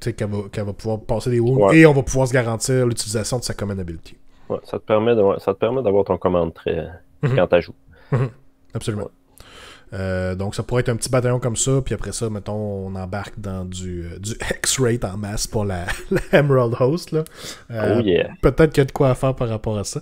qu'elle va, pouvoir passer des wounds et on va pouvoir se garantir l'utilisation de sa command ability. Ouais, ça te permet d'avoir ton commande très... Mhm. quand tu joues. Mhm. Absolument. Euh, donc ça pourrait être un petit bataillon comme ça, puis après ça, mettons, on embarque dans du, euh, du X-Rate en masse pour la, Emerald Host. Là. Euh, oh, peut-être qu'il y a de quoi à faire par rapport à ça.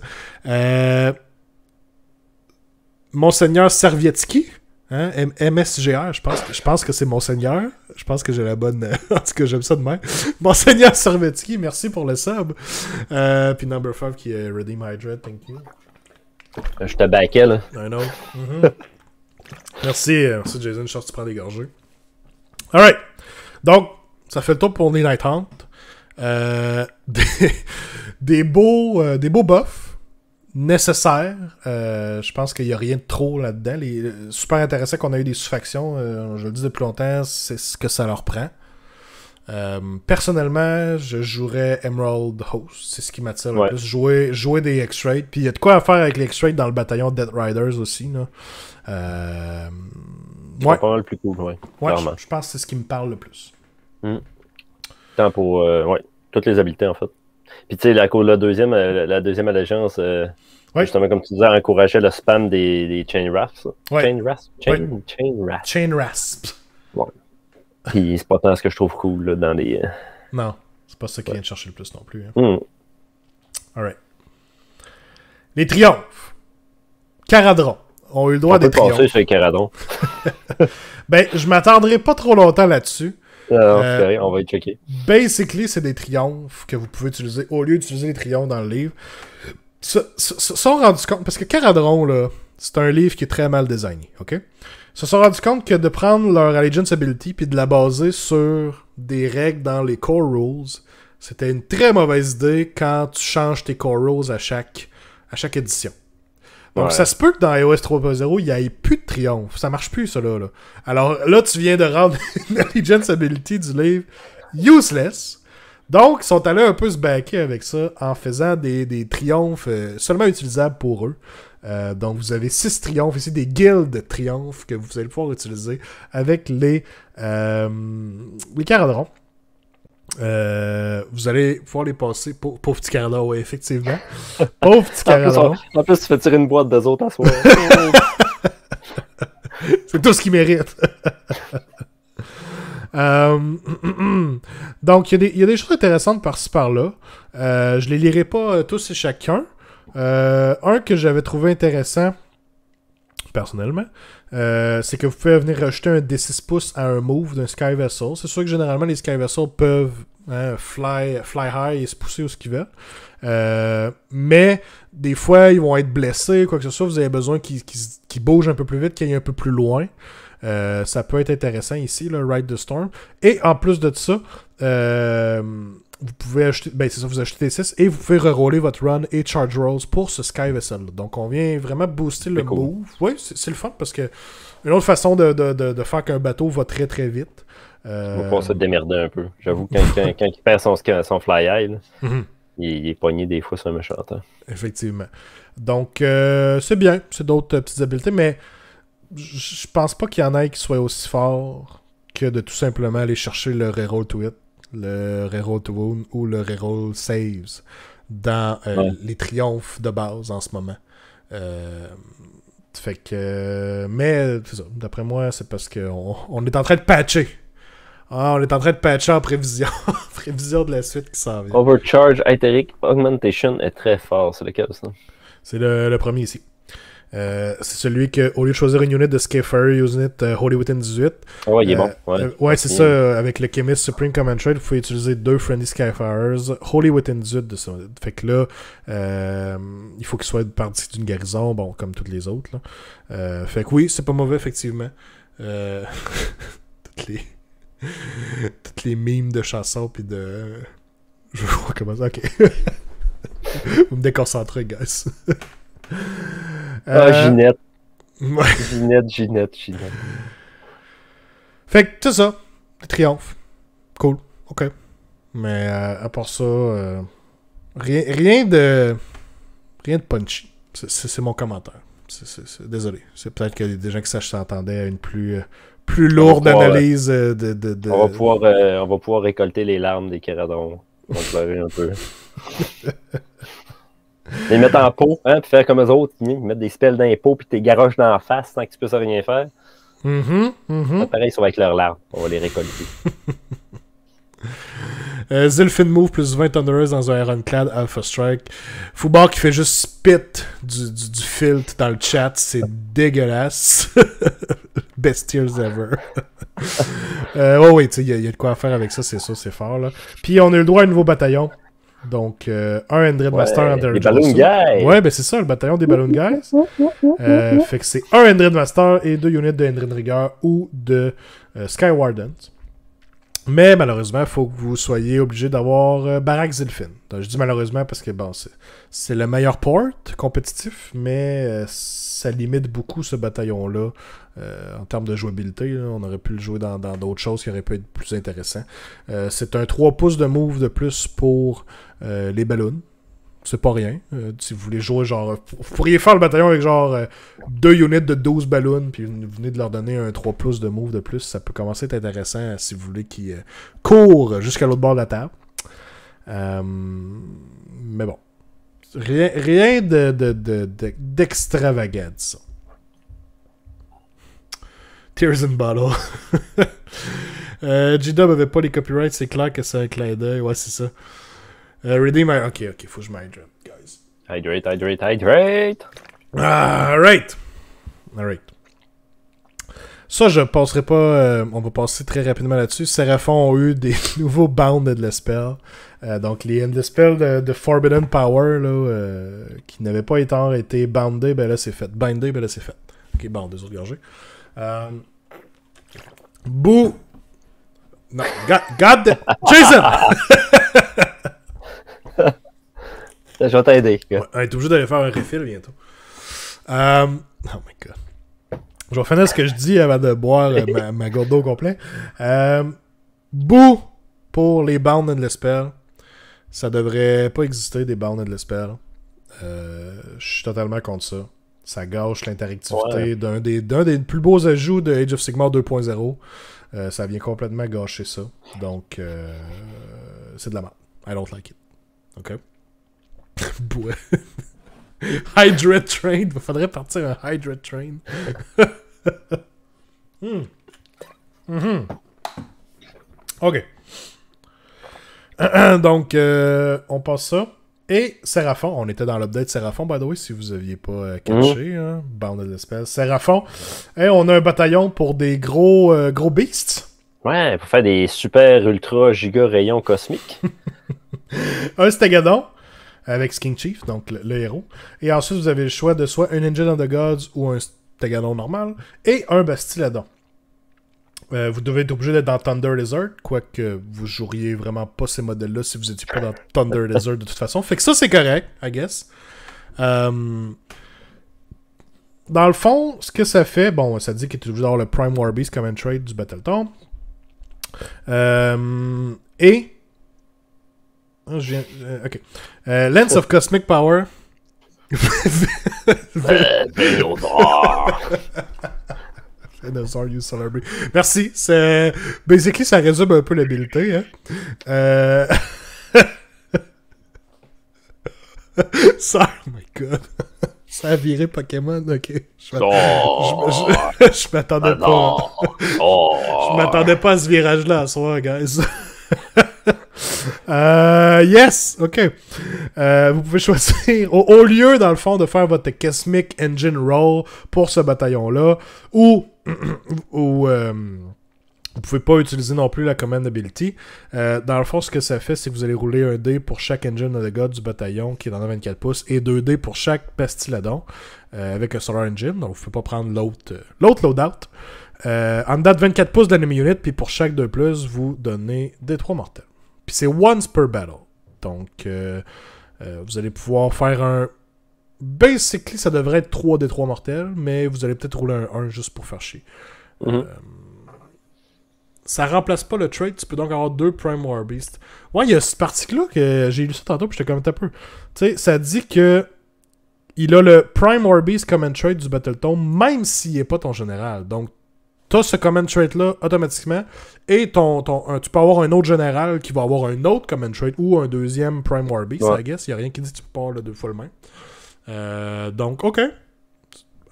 Monseigneur Servietski, Hein? MSGR, je pense, je que c'est Monseigneur. Je pense que j'ai la bonne. en tout cas, j'aime ça de même. Monseigneur Serviettiki merci pour le sub. Euh, puis Number 5 qui est Redeem Hydrate, thank you. Je te baquais, là. I know. Mm-hmm. Merci, euh, merci Jason. Je suis tu prends des gorgées. Alright. Donc, ça fait le tour pour les Night Hunt. Euh, des, beaux, euh, des beaux buffs nécessaires. je pense qu'il n'y a rien de trop là-dedans. Les, super intéressant qu'on a eu des sous-factions. je le dis depuis longtemps, c'est ce que ça leur prend. personnellement, je jouerais Emerald Host. C'est ce qui m'attire le plus. Jouer, jouer des X-Raid. Puis il y a de quoi à faire avec les X-Raid dans le bataillon Dead Riders aussi. Là. Euh... C'est pas plus cool, ouais. je, pense que c'est ce qui me parle le plus. Hmm. Tant pour euh, ouais, toutes les habiletés, en fait. Puis tu sais, la, deuxième, euh, la, deuxième allégeance, euh, justement, comme tu disais, encourageait le spam des, des chain rasps. Chain rasps? Chain, chain Chain Puis c'est pas tant ce que je trouve cool dans les. Non, c'est pas ça qui vient de chercher le plus non plus. Hein. Hmm. Alright. Les triomphes. Caradron ont eu le droit d'être passer sur ben, je m'attendrai pas trop longtemps là-dessus. Ah, euh, on va être Basically, c'est des triomphes que vous pouvez utiliser au lieu d'utiliser les triomphes dans le livre. Se sont rendus compte, parce que Caradron, là, c'est un livre qui est très mal designé, ok? Se sont rendus compte que de prendre leur Allegiance Ability puis de la baser sur des règles dans les Core Rules, c'était une très mauvaise idée quand tu changes tes Core Rules à chaque, à chaque édition. Donc ça se peut que dans iOS 3.0, il n'y ait plus de triomphe. Ça marche plus, ça là. Alors là, tu viens de rendre Ability du livre useless. Donc, ils sont allés un peu se baquer avec ça en faisant des, triomphes euh, seulement utilisables pour eux. Euh, donc, vous avez six triomphes ici, des guildes triomphes que vous allez pouvoir utiliser avec les, euh, les caradrons. Euh, vous allez pouvoir les passer. Pauvre, petit Carla, effectivement. Pauvre petit En, plus, tu fais tirer une boîte des autres à soi. C'est tout ce qu'il mérite euh, donc, il y, a des choses intéressantes par-ci par-là. Euh, je les lirai pas tous et chacun. un que j'avais trouvé intéressant, personnellement, euh, c'est que vous pouvez venir rejeter un D6 pouces à un move d'un Sky Vessel. C'est sûr que généralement, les Sky Vessels peuvent hein, fly, fly high et se pousser où ce qu'ils veulent. Euh, mais des fois, ils vont être blessés, quoi que ce soit. Vous avez besoin qu'ils bougent un peu plus vite, qu'ils aillent un peu plus loin. Euh, ça peut être intéressant ici, le Ride the Storm. Et en plus de ça, euh, vous pouvez acheter, ben c'est ça, vous achetez 6 et vous pouvez reroller votre run et charge rolls pour ce Sky Vessel. Donc on vient vraiment booster le move. Oui, c'est le fun parce que une autre façon de, faire qu'un bateau va très très vite. Euh... va se démerder un peu. J'avoue, quand, quand, il perd son, son fly high, mhm. il, est pogné des fois sur un méchant hein. Effectivement. Donc euh, c'est bien, c'est d'autres petites habiletés, mais je pense pas qu'il y en ait qui soit aussi fort que de tout simplement aller chercher le reroll to It, le reroll to wound ou le reroll saves dans euh, les triomphes de base en ce moment. Euh, fait que. Mais, d'après moi, c'est parce qu'on est en train de patcher. Ah, on est en train de patcher en prévision, prévision de la suite qui s'en vient. Overcharge, Etheric Augmentation est très fort, c'est cas ça C'est le premier ici. Euh, c'est celui que, au lieu de choisir une unit de Skyfire use unit euh, Holy Within 18. Ouais, il est bon. Euh, euh, ouais, c'est ça. Avec le Chemist Supreme Command Trade, Il faut utiliser deux Friendly Skyfires, Holy Within 18 de ça. Fait que là, il faut qu'il soit parti d'une guérison bon, comme toutes les autres. fait que oui, c'est pas mauvais, effectivement. toutes les. toutes les mimes de chansons puis de. Je vois comment ça. Ok. Vous me déconcentrez, guys. Ah, euh, Ginette. Ginette, Ginette, Ginette. Fait que tout ça. Triomphe. Cool. OK. Mais euh, à part ça, euh, rien, rien, de. Rien de punchy. C'est mon commentaire. désolé. C'est peut-être que des gens qui s'attendaient à une plus, plus lourde analyse de, On, va pouvoir, on va pouvoir récolter les larmes des caradons On va pleurer un peu. les mettre en pot, hein, puis faire comme eux autres, ils mettent des spells dans les pots, puis t'es garoches dans la face tant que tu puisses rien faire. Mm mm-hmm, mm-hmm. Pareil, ils sont avec leurs larmes. On va les récolter. euh, Zilfin move plus 20 Thunderers dans un Ironclad Alpha Strike. Foubar qui fait juste spit du, du, filtre dans le chat. C'est dégueulasse. best tears ever. euh, oh oui, il y, a de quoi faire avec ça, c'est ça, c'est fort. Là. Puis on a eu le droit à un nouveau bataillon. Donc, euh, un Andred Master, Under les Balloon Guys. Ouais, ben c'est ça, le bataillon des Balloon Guys. Euh, fait que c'est un Andred Master et deux units de Andred Rigger ou de euh, Skywardens. Mais malheureusement, il faut que vous soyez obligé d'avoir euh, Barak Zilfin. Donc, je dis malheureusement parce que bon, c'est le meilleur port compétitif, mais euh, ça limite beaucoup ce bataillon-là euh, en termes de jouabilité. on aurait pu le jouer dans d'autres choses qui auraient pu être plus intéressant. Euh, c'est un 3 pouces de move de plus pour euh, les ballons. C'est pas rien. si vous voulez jouer genre. Vous pourriez faire le bataillon avec genre deux units de 12 ballons, puis vous venez de leur donner un 3 pouces de move de plus. Ça peut commencer à être intéressant si vous voulez qu'ils courent jusqu'à l'autre bord de la table. mais bon. Rien, rien de, de, de, ça. Tears in Bottle. Euh, G-Dub avait pas les copyrights, c'est clair que c'est un clin d'œil. Ouais, c'est ça. Euh, my... Ok, ok, faut que je m'hydrate, guys. Hydrate, hydrate, hydrate. Ah, alright. Alright. Ça, je passerai pas. Euh, on va passer très rapidement là-dessus. Seraphon a eu des nouveaux bounds de l'espère. Euh, donc, les Endless Spells de, Forbidden Power, là, euh, qui n'avaient pas été été boundés, ben là, c'est fait. Bindés, ben là, c'est fait. Ok, bon, deux autres euh, Boo! Non, God, Jason! Je vais t'aider. Ouais, obligé d'aller faire un refill bientôt. Oh my god. Je vais ce que je dis avant de boire ma, ma gourde d'eau complète. Euh, bou pour les bounds and the ça devrait pas exister des bornes de l'espère. Euh, je suis totalement contre ça. Ça gâche l'interactivité d'un des, plus beaux ajouts de Age of Sigmar 2.0. Euh, ça vient complètement gâcher ça. Donc, euh, c'est de la merde. I don't like it. OK? Hydrate Train. Il faudrait partir un hydrate Train. Hmm. Mm-hmm. OK. Donc, euh, on passe ça. Et Séraphon, on était dans l'update Seraphon by the way, si vous aviez pas caché euh, catché, mhm. hein, bande d'espèces. Séraphon, et on a un bataillon pour des gros, euh, gros beasts. Ouais, pour faire des super ultra giga rayons cosmiques. un Stegadon avec Skin Chief, donc le, héros. Et ensuite, vous avez le choix de soit un ninja of the Gods ou un Stegadon normal et un Bastiladon. Euh, vous devez être obligé d'être dans Thunder Desert, quoique vous joueriez vraiment pas ces modèles-là si vous étiez pas dans Thunder Desert de toute façon. Fait que ça, c'est correct, I guess. Euh, dans le fond, ce que ça fait, bon, ça dit qu'il est obligé d'avoir le Prime War Beast comme trade du Battleton. Euh... Et. Ah, je viens... Euh, ok. Lens of Cosmic Power. Merci. C'est... Basically, ça résume un peu l'habileté. Hein? ça, euh, oh my god. Ça a viré Pokémon, ok. Je, oh. m'attendais ah pas. je oh. m'attendais pas à ce virage-là à soir, guys. Euh, yes, ok. Euh, vous pouvez choisir, au, au, lieu dans le fond de faire votre Cosmic Engine Roll pour ce bataillon-là, ou ou euh, vous pouvez pas utiliser non plus la command ability. Euh, dans le fond, ce que ça fait, c'est que vous allez rouler un dé pour chaque engine de dégâts du bataillon qui est dans 24 pouces et 2 dés pour chaque à euh, avec un solar engine. Donc, vous pouvez pas prendre l'autre l'autre loadout. en date 24 pouces d'enemy unit, puis pour chaque 2 plus, vous donnez des 3 mortels. Puis c'est once per battle. Donc, vous allez pouvoir faire un basically, ça devrait être 3 des 3 mortels, mais vous allez peut-être rouler un 1 juste pour faire chier. Mhm. Euh, ça remplace pas le trait, tu peux donc avoir deux Prime War beasts Ouais, il y a cette partie-là que j'ai lu ça tantôt, puis t'ai commenté un peu. Tu sais, ça dit que il a le Prime War Beast Common Trait du Battletome, même s'il n'est pas ton général. Donc, t'as ce Command Trait-là automatiquement, et ton, ton tu peux avoir un autre général qui va avoir un autre Command Trait ou un deuxième Prime War Beast, I guess. Il n'y a rien qui dit que tu peux pas avoir le deux fois le même. Euh, donc, ok.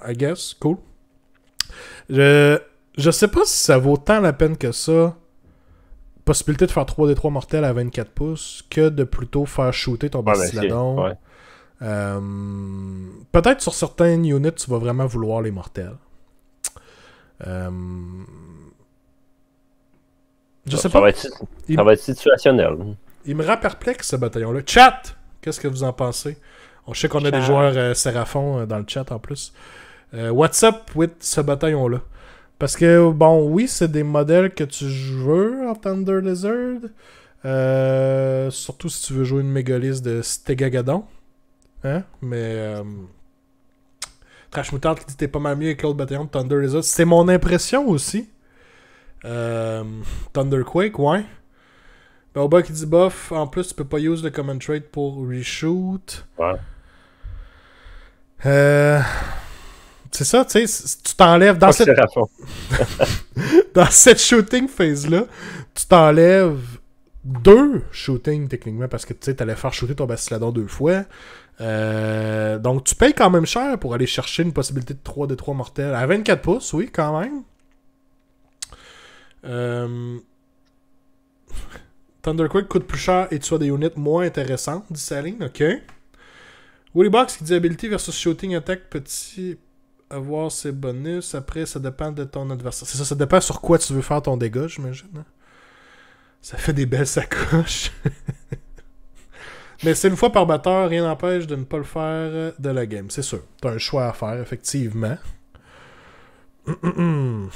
I guess, cool. Je, je sais pas si ça vaut tant la peine que ça, possibilité de faire 3 des 3 mortels à 24 pouces, que de plutôt faire shooter ton ben, bastiladon. Euh, peut-être sur certaines units, tu vas vraiment vouloir les mortels. Euh, je sais pas. Ça va être situationnel. Il me rend perplexe ce bataillon-là. Chat! Qu'est-ce que vous en pensez? On sait qu'on a des joueurs euh, Séraphon euh, dans le chat en plus. Euh, what's up with ce bataillon-là? Parce que, bon, oui, c'est des modèles que tu veux en Thunder Lizard. Euh, surtout si tu veux jouer une mégaliste de Stegagadon. Hein? Mais. Trash Mutant dit t'es pas mal mieux avec l'autre bataillon de Thunder Lizard. C'est mon impression aussi. Euh, Thunderquake, ouais. bas qui dit bof, en plus tu peux pas use le common trade pour reshoot. Ouais. Euh, c'est ça, tu sais, tu t'enlèves dans cette... dans cette shooting phase-là, tu t'enlèves deux shootings techniquement parce que tu sais allais faire shooter ton Bastiladon deux fois. Euh, donc tu payes quand même cher pour aller chercher une possibilité de 3 de 3 mortels à 24 pouces, oui, quand même. Euh... Thunderquake coûte plus cher et tu as des units moins intéressantes, dit Saline, ok. Willie Box qui dit ability versus shooting attack, petit avoir ses bonus. Après, ça dépend de ton adversaire. C'est ça, ça dépend sur quoi tu veux faire ton dégât, j'imagine. Hein. Ça fait des belles sacoches. Mais c'est une fois par batteur, rien n'empêche de ne pas le faire de la game, c'est sûr. T'as un choix à faire, effectivement.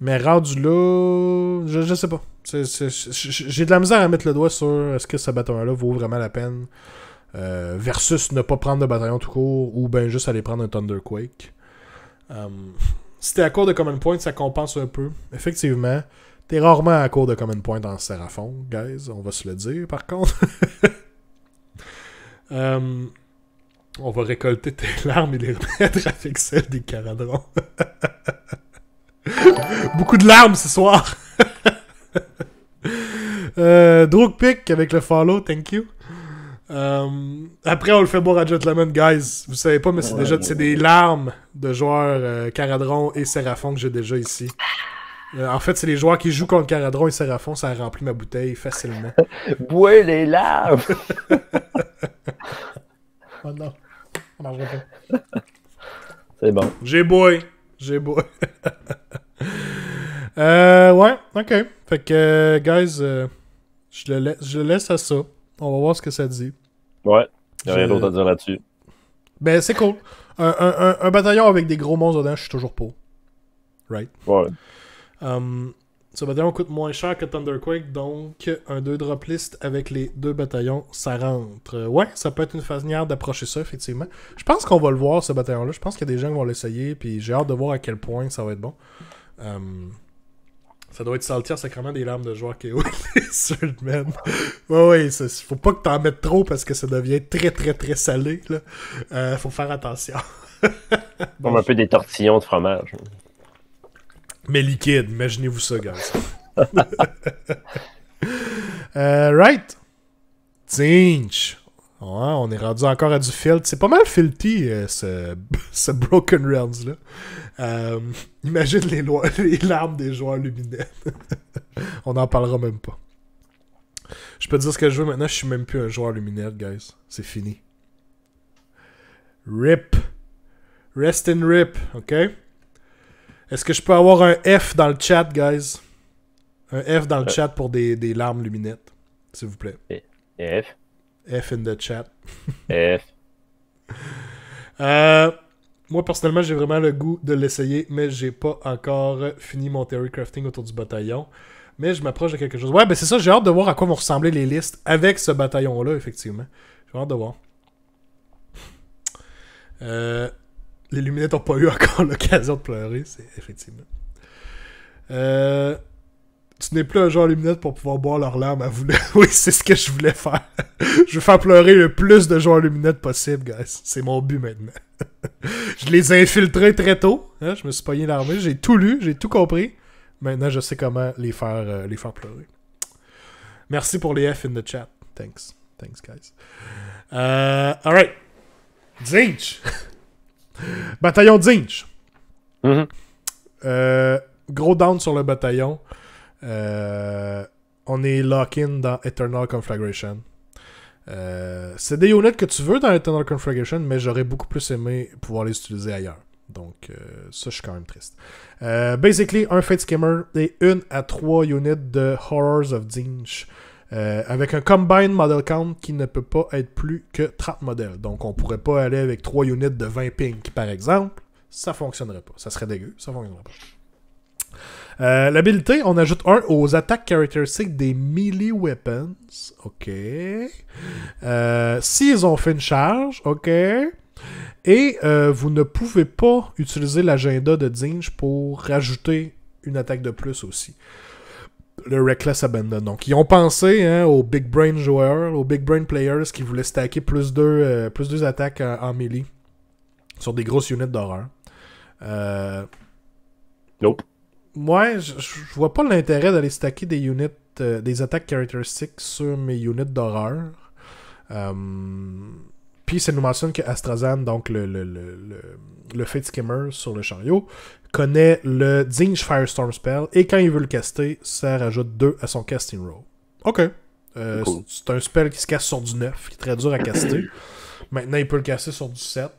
Mais rendu là, je, je sais pas. J'ai de la misère à mettre le doigt sur est-ce que ce bâton là vaut vraiment la peine. Euh, versus ne pas prendre de bataillon tout court ou ben juste aller prendre un Thunderquake. Um, si t'es à court de Common Point, ça compense un peu. Effectivement, t'es rarement à court de Common Point Dans Seraphon, guys, on va se le dire par contre. Euh, on va récolter tes larmes et les remettre avec celles des Caradrons. Beaucoup de larmes ce soir! euh, pick avec le follow, thank you. Euh, après, on le fait boire à Gentleman, guys. Vous savez pas, mais c'est déjà des larmes de joueurs euh, Caradron et Séraphon que j'ai déjà ici. Euh, en fait, c'est les joueurs qui jouent contre Caradron et Séraphon, ça a rempli ma bouteille facilement. Bouer les larmes! Oh non, on C'est bon. J'ai boué. J'ai boué. ouais, ok. Fait que, guys, je le laisse à ça. On va voir ce que ça dit. Ouais, Y'a rien d'autre à dire là-dessus. Ben, c'est cool. Un, bataillon avec des gros monstres dedans, je suis toujours pour. Right? Ouais. Um, ce bataillon coûte moins cher que Thunderquake, donc un 2 drop list avec les deux bataillons, ça rentre. Euh, ouais, ça peut être une façon d'approcher ça, effectivement. Je pense qu'on va le voir, ce bataillon-là. Je pense qu'il y a des gens qui vont l'essayer, puis j'ai hâte de voir à quel point ça va être bon. Um, ça doit être quand sacrément des larmes de joueurs KO Ouais, ouais, faut pas que t'en mettes trop parce que ça devient très, très, très salé. Là. Euh, faut faire attention. Comme un peu des tortillons de fromage. Mais liquide, imaginez-vous ça, gars. Euh, right. Tinch. on est rendu encore à du filtre. C'est pas mal filty euh, ce, ce Broken rounds là euh, imagine les, larmes des joueurs luminettes. On n'en parlera même pas. Je peux dire ce que je veux maintenant, je suis même plus un joueur luminette, guys. C'est fini. RIP. Rest in RIP, ok? Est-ce que je peux avoir un F dans le chat, guys? Un F dans le euh. chat pour des, larmes luminettes, s'il vous plaît. F. F in the chat. F. euh, moi, personnellement, j'ai vraiment le goût de l'essayer, mais j'ai pas encore fini mon Terry crafting autour du bataillon. Mais je m'approche de quelque chose. Ouais, ben c'est ça, j'ai hâte de voir à quoi vont ressembler les listes avec ce bataillon-là, effectivement. J'ai hâte de voir. Euh, les luminettes n'ont pas eu encore l'occasion de pleurer, c'est effectivement. Euh, tu n'es plus un joueur Luminette pour pouvoir boire leurs larmes. à vous. oui, c'est ce que je voulais faire. je veux faire pleurer le plus de joueurs lumineux possible, guys. C'est mon but maintenant. je les ai infiltrés très tôt. Hein. Je me suis pogné l'armée. J'ai tout lu, j'ai tout compris. Maintenant, je sais comment les faire, euh, les faire pleurer. Merci pour les F in the chat. Thanks. Thanks, guys. Euh, right. Zinch. bataillon Zinch. Mm-hmm. Euh, gros down sur le bataillon. Euh, on est lock-in dans Eternal Conflagration. Euh, c'est des units que tu veux dans Eternal Conflagration, mais j'aurais beaucoup plus aimé pouvoir les utiliser ailleurs. Donc, euh, ça, je suis quand même triste. basically, un Fate Skimmer et une à trois units de Horrors of Dinge avec un combined model count qui ne peut pas être plus que 30 modèles. Donc, on pourrait pas aller avec trois units de 20 pink, par exemple. Ça fonctionnerait pas. Ça serait dégueu. Ça fonctionnerait pas. Euh, l'habilité, on ajoute un aux attaques caractéristiques des melee weapons. OK. Euh, S'ils ont fait une charge, OK. Et euh, vous ne pouvez pas utiliser l'agenda de Dinge pour rajouter une attaque de plus aussi. Le Reckless Abandon. Donc, ils ont pensé hein, aux Big Brain joueurs, aux Big Brain players qui voulaient stacker plus deux, euh, plus deux attaques en, melee sur des grosses unités d'horreur. Nope. Moi, je, vois pas l'intérêt d'aller stacker des units, euh, des attaques caractéristiques sur mes units d'horreur. Euh, puis ça nous mentionne que Astrazan, donc le, le, Fate Skimmer sur le chariot, connaît le Dinge Firestorm Spell et quand il veut le caster, ça rajoute 2 à son casting roll. Ok. Euh, c'est un spell qui se casse sur du 9, qui est très dur à caster. Maintenant, il peut le casser sur du 7.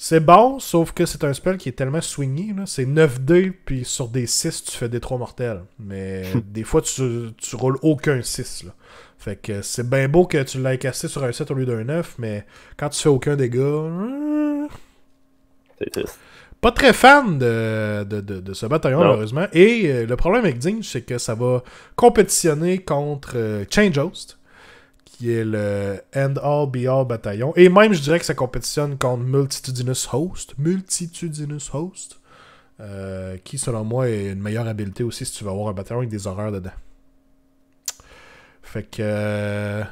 C'est bon, sauf que c'est un spell qui est tellement swingé. C'est 9-2, puis sur des 6, tu fais des 3 mortels. Mais hmm. des fois, tu, tu roules aucun 6. Là. Fait que c'est bien beau que tu l'aies cassé sur un 7 au lieu d'un 9, mais quand tu fais aucun dégât. C'est Pas très fan de, ce bataillon, heureusement. Et euh, le problème avec Dinge, c'est que ça va compétitionner contre euh, Change Host qui est le End All Be All Bataillon. Et même, je dirais que ça compétitionne contre Multitudinous Host. Multitudinous Host. Euh, qui, selon moi, est une meilleure habileté aussi si tu veux avoir un bataillon avec des horreurs dedans. Fait que. Euh,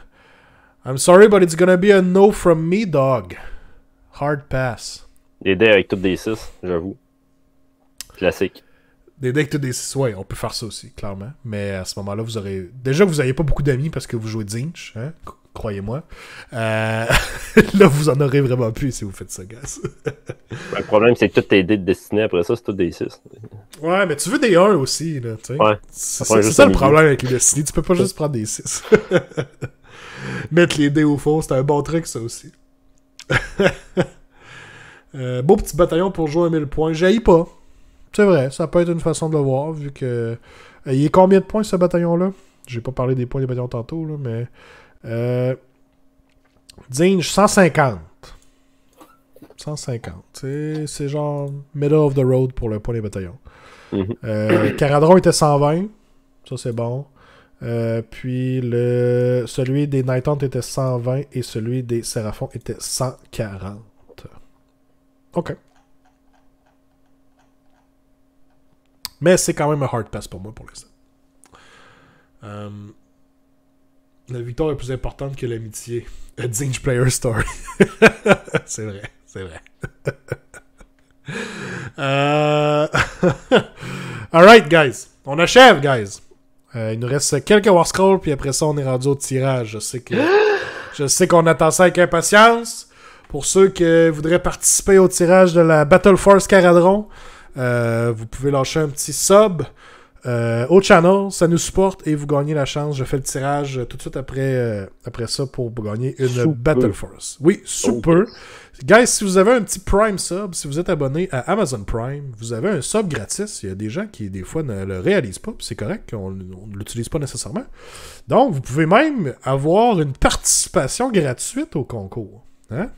I'm sorry, but it's gonna be a no from me, dog. Hard pass. Les dés avec toutes des 6, j'avoue. Classique des dés que tu des. Ouais, on peut faire ça aussi, clairement. Mais à ce moment-là, vous aurez. Déjà que vous n'avez pas beaucoup d'amis parce que vous jouez Zinch, hein, croyez-moi. Euh, là, vous en aurez vraiment plus si vous faites ça, gars ben, le problème, c'est que toutes tes dés de destinée après ça, c'est tous des 6. Ouais, mais tu veux des 1 aussi, là. Ouais. C'est ça, le problème avec les destinées. Tu peux pas juste prendre des 6. Mettre les dés au fond, c'est un bon truc, ça aussi. Euh, beau petit bataillon pour jouer à 1000 points. J'haïs pas. C'est vrai, ça peut être une façon de le voir, vu que. Euh, il est combien de points ce bataillon-là J'ai pas parlé des points des bataillons tantôt, là, mais. Euh... Dinge, 150. 150. C'est genre middle of the road pour le point des bataillons. Mhm. Euh, Caradron était 120. Ça, c'est bon. Euh, puis le, celui des Night était 120 et celui des Séraphons était 140. Ok. Mais c'est quand même un hard pass pour moi pour l'instant. Euh, la victoire est plus importante que l'amitié. A Player Story. c'est vrai, c'est vrai. Euh, Alright, guys. On achève, guys. Euh, il nous reste quelques War Scrolls, puis après ça, on est rendu au tirage. Je sais que je sais qu'on attend ça avec impatience. Pour ceux qui voudraient participer au tirage de la Battle Force Caradron, euh, vous pouvez lâcher un petit sub euh, au channel, ça nous supporte et vous gagnez la chance. Je fais le tirage tout de suite après, euh, après ça pour gagner une Battle Force. Oui, super. Guys, si vous avez un petit Prime sub, si vous êtes abonné à Amazon Prime, vous avez un sub gratis. Il y a des gens qui, des fois, ne le réalisent pas, c'est correct, on ne l'utilise pas nécessairement. Donc, vous pouvez même avoir une participation gratuite au concours. Hein?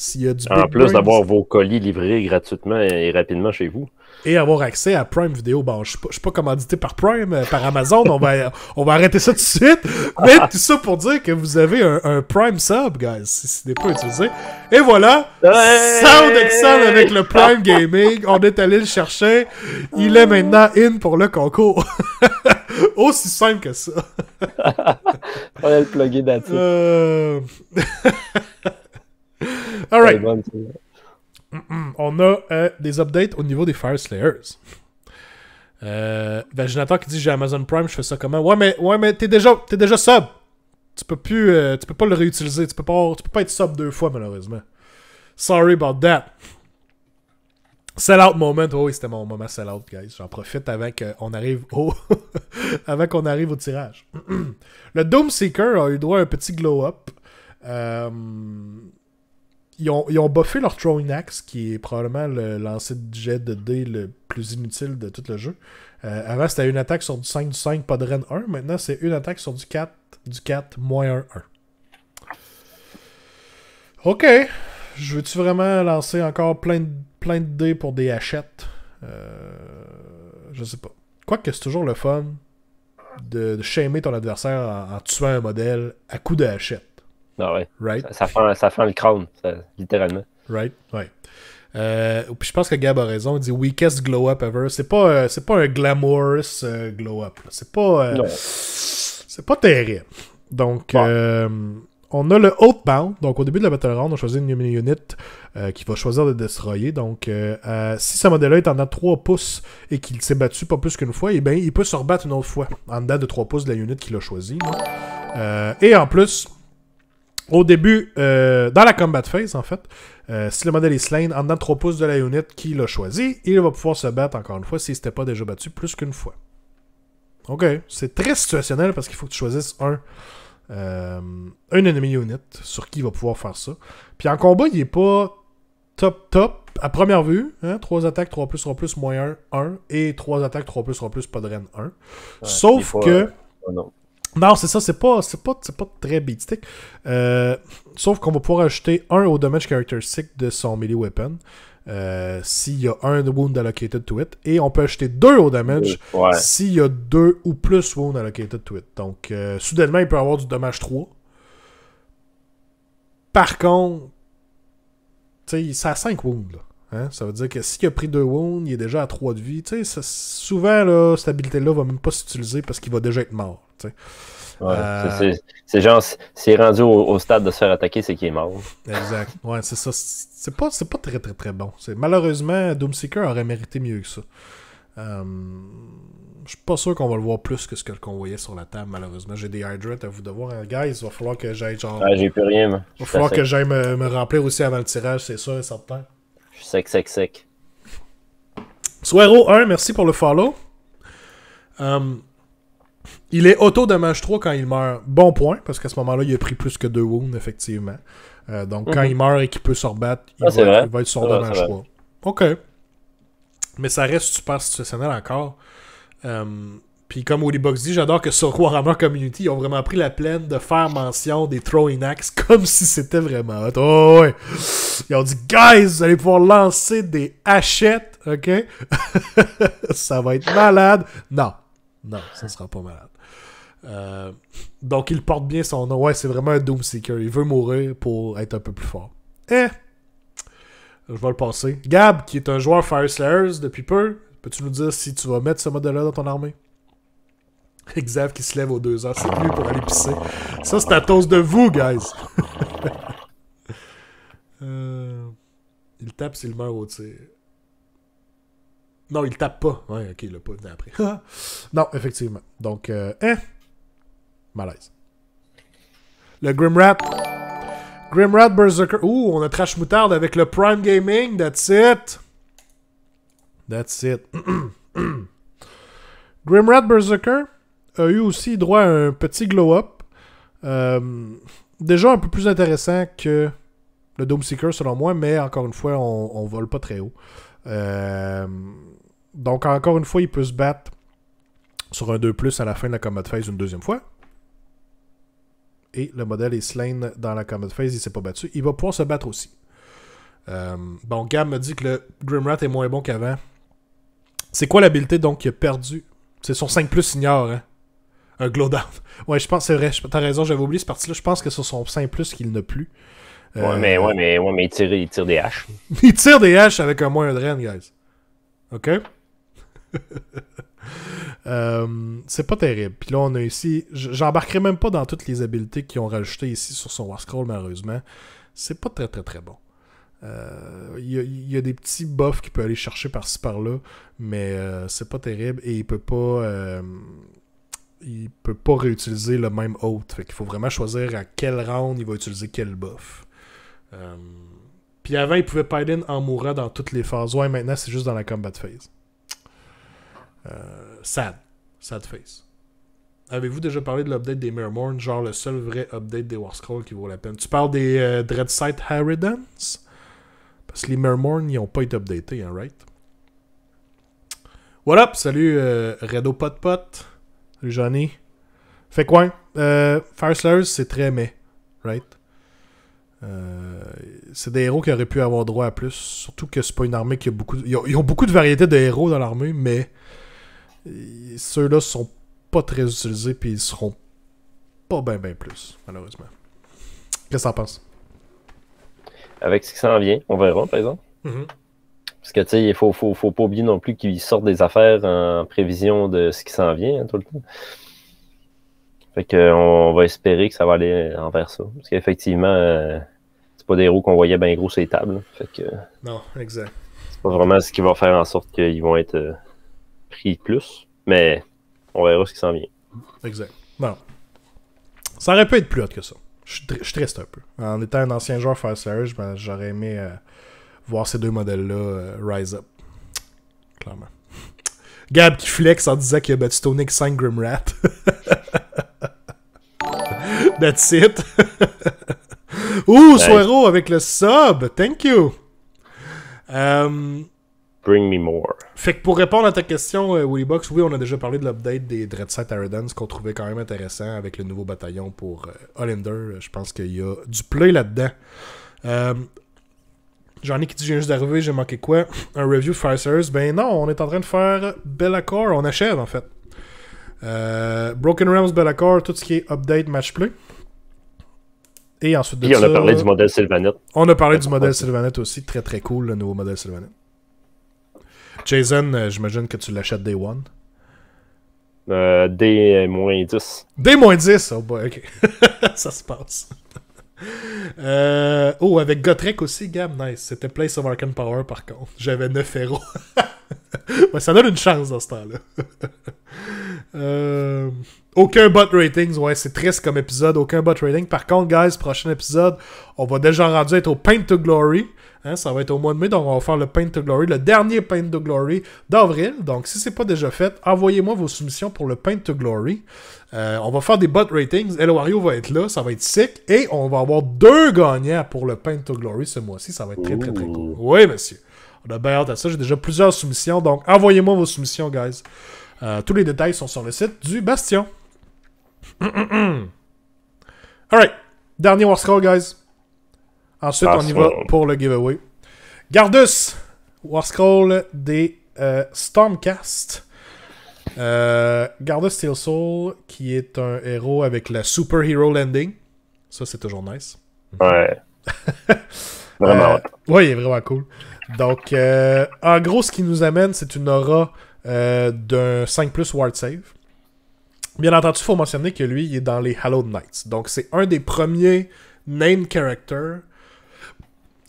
S'il y a du en plus d'avoir vos colis livrés gratuitement et rapidement chez vous. Et avoir accès à Prime Video. Bon, je ne suis pas commandité par Prime, euh, par Amazon. on, va, arrêter ça tout de suite. Mais tout ça pour dire que vous avez un, Prime Sub, guys, si ce n'est pas utilisé. Et voilà, Sound Excel avec le Prime Gaming. On est allé le chercher. Il est maintenant in pour le concours. Aussi simple que ça. on va le plugin euh. là-dessus. All On a euh, des updates au niveau des Fire Slayers. Euh, qui dit j'ai Amazon Prime, je fais ça comment Ouais mais ouais mais t'es déjà déjà sub. Tu peux plus euh, tu peux pas le réutiliser, tu peux pas peux pas être sub deux fois malheureusement. Sorry about that. Sell out moment, oh oui c'était mon moment sell out guys. J'en profite avant qu'on arrive au avant qu'on arrive au tirage. le Doom Seeker a eu droit à un petit glow up. Euh ils ont, buffé leur throwing axe, qui est probablement le lancer de jet de dés le plus inutile de tout le jeu. Euh, avant, c'était une attaque sur du 5, du 5, pas de ren 1. Maintenant, c'est une attaque sur du 4, du 4, 1, Ok. Je veux-tu vraiment lancer encore plein de, plein de dés pour des hachettes Je euh, Je sais pas. Quoique, c'est toujours le fun de, de shamer ton adversaire en, tuant un modèle à coup de hachette. Ah right. Ça, fait un ça le crâne, littéralement. Right, ouais. Euh, puis je pense que Gab a raison, il dit weakest glow up ever. C'est pas, euh, c'est pas un glamorous euh, glow up. C'est pas, c'est pas terrible. Donc, on a le Outbound. Donc, au début de la Battle Round, on choisit une unit qui va choisir de destroyer. Donc, si ce modèle-là est en dedans de 3 pouces et qu'il s'est battu pas plus qu'une fois, eh ben, il peut se rebattre une autre fois en dedans de 3 pouces de la unit qu'il a choisi. et en plus, au début, euh, dans la combat phase, en fait, euh, si le modèle est slain, en dedans de 3 pouces de la unit qui l'a choisi, il va pouvoir se battre encore une fois s'il s'était pas déjà battu plus qu'une fois. Ok, c'est très situationnel parce qu'il faut que tu choisisses un, euh, un ennemi unit sur qui il va pouvoir faire ça. Puis en combat, il n'est pas top top à première vue. 3 hein, attaques, 3 plus, 3 plus, moins 1, 1. Et 3 attaques, 3 plus, 3 plus, pas de reine 1. Sauf que. Non, c'est ça, c'est pas, c'est pas, c'est pas très beatstick. Euh, sauf qu'on va pouvoir ajouter un au damage characteristic de son melee weapon. Euh, s'il y a un wound allocated to it. Et on peut acheter deux au damage euh, s'il y a deux ou plus wounds allocated to it. Donc, euh, soudainement, il peut avoir du dommage 3. Par contre, tu sais, ça a 5 wounds. Hein? Ça veut dire que s'il a pris deux wounds, il est déjà à trois de vie. souvent, là, cette habilité-là va même pas s'utiliser parce qu'il va déjà être mort. Ouais, C'est euh, genre, s'il est rendu au, stade de se faire attaquer, c'est qu'il est mort. Exact. Ouais, c'est ça. C'est pas, très très très bon. Malheureusement, Doomseeker aurait mérité mieux que ça. Hum, je suis pas sûr qu'on va le voir plus que ce qu'on voyait sur la table, malheureusement. J'ai des hydrates à vous devoir. Euh, guys, il va falloir que j'aille genre. j'ai plus rien. Il va falloir que j'aille me, remplir aussi avant le tirage, c'est ça et certain sec, sec, sec. Suero1, merci pour le follow. Hum, il est auto-damage 3 quand il meurt. Bon point, parce qu'à ce moment-là, il a pris plus que 2 wounds, effectivement. Euh, donc, quand mhm. il meurt et qu'il peut se rebattre, il, ah, va, être sur ah, damage 3. Ok. Mais ça reste super situationnel encore. Hum, puis comme Woody Box dit, j'adore que sur Warhammer Community, ils ont vraiment pris la peine de faire mention des throwing axes comme si c'était vraiment oh, ouais. Ils ont dit « Guys, vous allez pouvoir lancer des hachettes, ok? ça va être malade. » Non, non, ça sera pas malade. Euh, donc il porte bien son nom. Ouais, c'est vraiment un Doomseeker. Il veut mourir pour être un peu plus fort. Eh, je vais le passer. Gab, qui est un joueur Fire Slayers depuis peu, peux-tu nous dire si tu vas mettre ce modèle-là dans ton armée? Xav qui se lève aux 2h, C'est lui pour aller pisser. Ça, c'est à cause de vous, guys. Euh, il tape s'il meurt au tir. Non, il tape pas. Ouais, ok, il l'a pas venu après. non, effectivement. Donc, euh, hein? Malaise. Le Grimrat. Grimrat Berserker. Ouh, on a Trash Moutarde avec le Prime Gaming. That's it. That's it. Grimrat Berserker a eu aussi droit à un petit glow-up. Euh, déjà un peu plus intéressant que le Dome Seeker, selon moi, mais encore une fois, on, vole pas très haut. Euh, donc, encore une fois, il peut se battre sur un 2 à la fin de la combat phase une deuxième fois. Et le modèle est slain dans la combat phase, il s'est pas battu. Il va pouvoir se battre aussi. Euh, bon, Gab me dit que le Grimrat est moins bon qu'avant. C'est quoi l'habilité donc qui a perdu C'est son 5 plus ignore. Hein? Un glow Ouais, je pense, c'est vrai. T'as raison, j'avais oublié cette partie-là. Je pense que sur son sein plus qu'il n'a plus. Ouais, euh, mais, ouais, mais, ouais, mais il, tire, des haches. il tire des haches avec un moyen de guys. OK? Euh, c'est pas terrible. Puis là, on a ici. J'embarquerai même pas dans toutes les habiletés qu'ils ont rajoutées ici sur son War Scroll, malheureusement. C'est pas très, très, très bon. Euh, il y, a des petits buffs qu'il peut aller chercher par-ci par-là, mais c'est pas terrible et il peut pas il peut pas réutiliser le même hôte. Fait qu'il faut vraiment choisir à quel round il va utiliser quel buff. Euh... Puis avant, il pouvait piler in en mourant dans toutes les phases. Ouais, maintenant, c'est juste dans la combat phase. Euh, sad. Sad phase. Avez-vous déjà parlé de l'update des Mirrormorn, genre le seul vrai update des War Scrolls qui vaut la peine? Tu parles des euh, Dreadsite Dreadsight Harridans? Parce que les Mirrormorn, ils n'ont pas été updatés, hein, right? What up? Salut, euh, Redo Pot Pot. J'en ai. Fait quoi ouais, euh, c'est très mais, right? Euh, c'est des héros qui auraient pu avoir droit à plus. Surtout que c'est pas une armée qui a beaucoup. Ils, ont, beaucoup de variétés de héros dans l'armée, mais euh, ceux-là sont pas très utilisés puis ils seront pas bien ben plus, malheureusement. Qu'est-ce que t'en penses? Avec ce qui s'en vient, on verra par exemple. Mm parce que, tu sais, il faut, faut, pas oublier non plus qu'ils sortent des affaires en prévision de ce qui s'en vient hein, tout le temps. Fait qu'on va espérer que ça va aller envers ça. Parce qu'effectivement, euh, c'est pas des roues qu'on voyait bien gros sur les Fait que, non, exact. C'est pas vraiment ce qui va faire en sorte qu'ils vont être euh, pris plus. Mais on verra ce qui s'en vient. Exact. Non. Ça aurait pu être plus haute que ça. Je suis triste un peu. En étant un ancien joueur Fire ben, j'aurais aimé. Euh, voir ces deux modèles-là euh, rise up. Clairement. Gab qui flex en disant qu'il a battu Tonic 5 Rat. That's it. Ouh, Soiro avec le sub. Thank you. Euh, Bring me more. Fait que pour répondre à ta question, euh, Willie Box oui, on a déjà parlé de l'update des Dreadset Aridans qu'on trouvait quand même intéressant avec le nouveau bataillon pour Hollander. Je pense qu'il y a du play là-dedans. Euh, J'en ai qui dit, j'ai juste d'arriver, j'ai manqué quoi Un review de Fire Ben non, on est en train de faire Bellacore, on achève en fait. Euh, Broken Realms, Bellacore, tout ce qui est update, match play. Et ensuite de Et on a parlé du modèle Sylvanet. On a parlé du modèle Sylvanet aussi, très très cool, le nouveau modèle Sylvanet. Jason, euh, j'imagine que tu l'achètes Day One. Euh, D-10. moins 10 oh boy, ok. ça se passe. Euh, oh, avec Gotrek aussi, Gab, nice. C'était Place of Arcane Power par contre. J'avais 9 héros. ouais, ça donne une chance dans ce temps-là. Euh, aucun bot ratings, ouais, c'est triste comme épisode, aucun bot rating. Par contre, guys, prochain épisode, on va déjà rendu être au Paint to Glory. Hein, ça va être au mois de mai, donc on va faire le Paint to Glory, le dernier Paint to Glory d'avril. Donc si c'est pas déjà fait, envoyez-moi vos soumissions pour le Paint to Glory. Euh, on va faire des bot ratings. El va être là, ça va être sick. Et on va avoir deux gagnants pour le Paint to Glory ce mois-ci. Ça va être très très très cool. Oui, monsieur. On a bien hâte à ça. J'ai déjà plusieurs soumissions, donc envoyez-moi vos soumissions, guys. Euh, tous les détails sont sur le site du Bastion. Alright. Dernier War Scroll, guys. Ensuite, on y va pour le giveaway. Gardus, Warscroll des euh, Stormcast. Euh, Gardus Steel Soul, qui est un héros avec la Super Hero Landing. Ça, c'est toujours nice. Ouais. Euh, vraiment. ouais, il est vraiment cool. Donc, euh, en gros, ce qui nous amène, c'est une aura d'un 5 plus Ward Save. Bien entendu, il faut mentionner que lui, il est dans les Hallowed Knights. Donc, c'est un des premiers named characters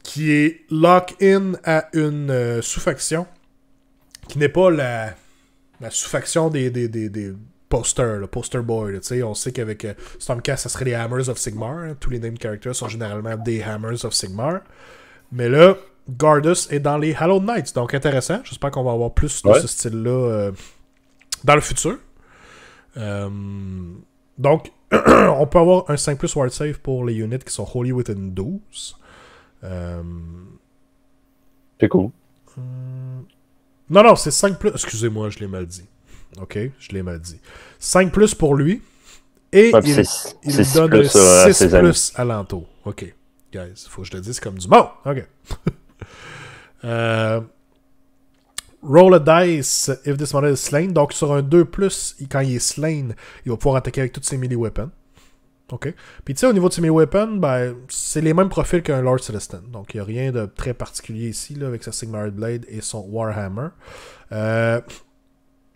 qui est lock-in à une euh, sous-faction qui n'est pas la, sous-faction des, des, posters, le poster boy. on sait qu'avec euh, Stormcast, ça serait les Hammers of Sigmar. Hein. tous les named characters sont généralement des Hammers of Sigmar. Mais là, Gardus est dans les Hallowed Knights. Donc intéressant. J'espère qu'on va avoir plus de ce style-là euh, dans le futur. donc, on peut avoir un 5 plus Ward Save pour les units qui sont Holy Within 12. Euh, c'est cool. Hmm. Non, non, c'est 5 plus. Excusez-moi, je l'ai mal dit. OK, je l'ai mal dit. 5 plus pour lui. Et il, il donne plus, 6 euh, plus à Lanto OK, guys, faut que je le dise comme du mot. OK. euh... Roll a dice if this model is slain. Donc, sur un 2, quand il est slain, il va pouvoir attaquer avec toutes ses melee weapons. OK. Puis tu sais, au niveau de ses weapons, ben, c'est les mêmes profils qu'un Lord Celestin. Donc il n'y a rien de très particulier ici là, avec sa Sigmar Blade et son Warhammer. Euh,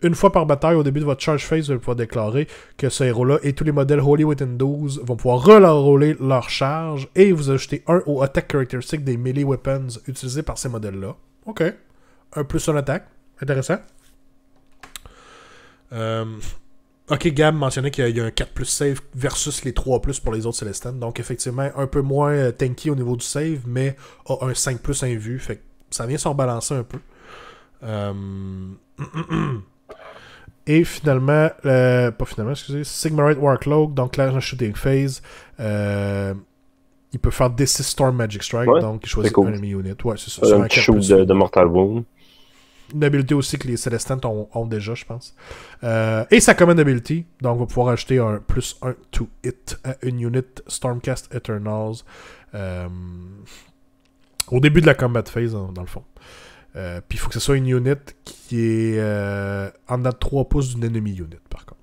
une fois par bataille, au début de votre charge phase, vous allez pouvoir déclarer que ce héros-là et tous les modèles Holy Within 12 vont pouvoir relancer leur charge et vous ajouter un au attack characteristic des melee weapons utilisés par ces modèles-là. OK. Un plus un attaque. Intéressant. Euh, Ok, Gab mentionnait qu'il y, a un 4 plus save versus les 3 plus pour les autres Célestins. Donc, effectivement, un peu moins euh, tanky au niveau du save, mais a un 5 plus invu. Fait que ça vient s'en balancer un peu. Euh, Et finalement, euh, pas finalement, excusez, Sigmarite Warcloak, donc là un Shooting Phase. il peut faire 6 Storm Magic Strike, donc il choisit un enemy unit. Ouais, c'est ça. Un, petit shoot de Mortal Wound une habilité aussi que les célestins ont, déjà, je pense. Euh, et sa commune ability, donc on va pouvoir acheter un plus 1 to hit à euh, une unit Stormcast Eternals euh, au début de la combat phase, hein, dans le fond. Puis il faut que ce soit une unit qui est en dedans de 3 pouces d'une ennemie unit, par contre.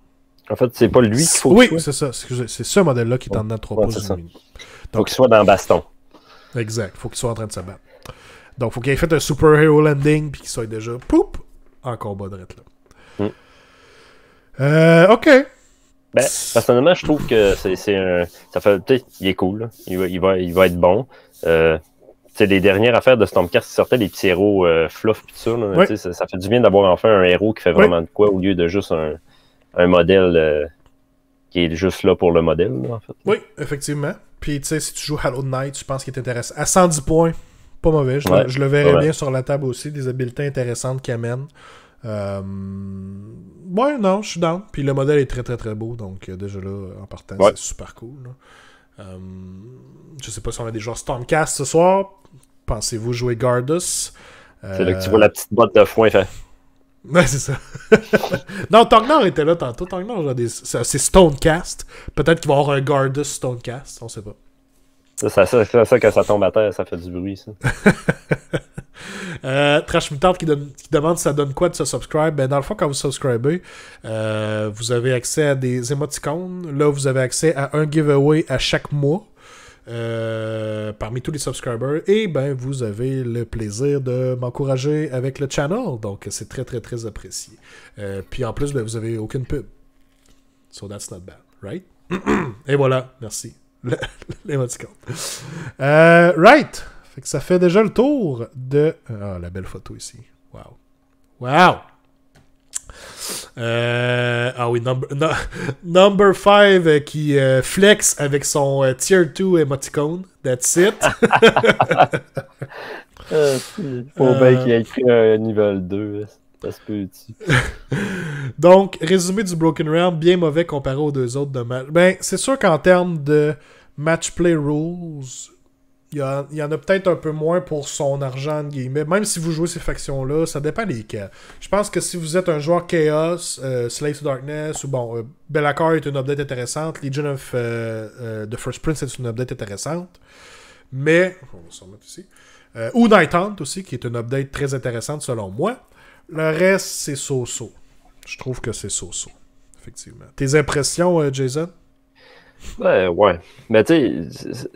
En fait, c'est pas lui qu'il faut. Oui, c'est ça. C'est ce modèle-là qui est en dedans de 3 pouces d'une ennemie. Donc, il faut qu'il soit dans le baston. Exact. Il Faut qu'il soit en train de se battre. Donc, faut qu'il ait fait un super hero landing puis qu'il soit déjà poup, en combat de rette, là. Mm. Euh, ok. Ben, personnellement, je trouve que c'est un. Ça fait peut-être. Il est cool. Il, va, il, va, être bon. Euh, les dernières affaires de Stormcast qui sortaient, les petits héros euh, fluff pis tout ça, ça, fait du bien d'avoir enfin un héros qui fait vraiment de quoi au lieu de juste un, un modèle euh, qui est juste là pour le modèle, en fait. Oui, effectivement. Puis, tu sais, si tu joues halo Knight, je pense qu'il t'intéresse à 110 points. Pas mauvais. Je, le, verrai verrais bien sur la table aussi. Des habiletés intéressantes qu'elle mène. Euh, ouais, non, je suis down. Puis le modèle est très très très beau. Donc euh, déjà là, en partant, c'est super cool. Je Euh... Je sais pas si on a des joueurs Stonecast ce soir. Pensez-vous jouer Gardus? C'est là que tu euh, vois la petite botte de foin. Fait. Ouais, c'est ça. non, Tangnor était là tantôt. Tangnor, c'est Stonecast. Peut-être qu'il va y avoir un Gardus Stonecast, on sait pas c'est ça, ça, ça, quand ça tombe à terre, ça fait du bruit, euh, Trash Mutante qui, demande ça donne quoi de se subscribe. Ben, dans le fond, quand vous subscribez, euh, vous avez accès à des émoticônes. Là, vous avez accès à un giveaway à chaque mois. Euh, parmi tous les subscribers et ben vous avez le plaisir de m'encourager avec le channel donc c'est très très très apprécié puis en plus ben, vous avez aucune pub so that's not bad right et voilà merci l'émoticône. Euh, right! Fait que ça fait déjà le tour de. Ah, la belle photo ici. Wow. Wow! Euh, ah oui, number, number 5 qui euh, flex avec son euh, tier 2 émoticône. That's it. Euh, faut bien qu'il ait écrit un niveau 2. Donc, résumé du Broken Realm, bien mauvais comparé aux deux autres de match. Ben, c'est sûr qu'en termes de match play rules, il y, en a peut-être un peu moins pour son argent, guillemets. Même si vous jouez ces factions-là, ça dépend des cas. Je pense que si vous êtes un joueur Chaos, euh, Slave to Darkness, ou bon, euh, est une update intéressante, Legion of euh, euh, The First Prince est une update intéressante. Mais, on va s'en mettre ici. ou Night Hunt aussi, qui est une update très intéressante selon moi. Le reste, c'est so-so. Je trouve que c'est so-so. Effectivement. Tes impressions, euh, Jason? Ben, ouais. Mais tu sais,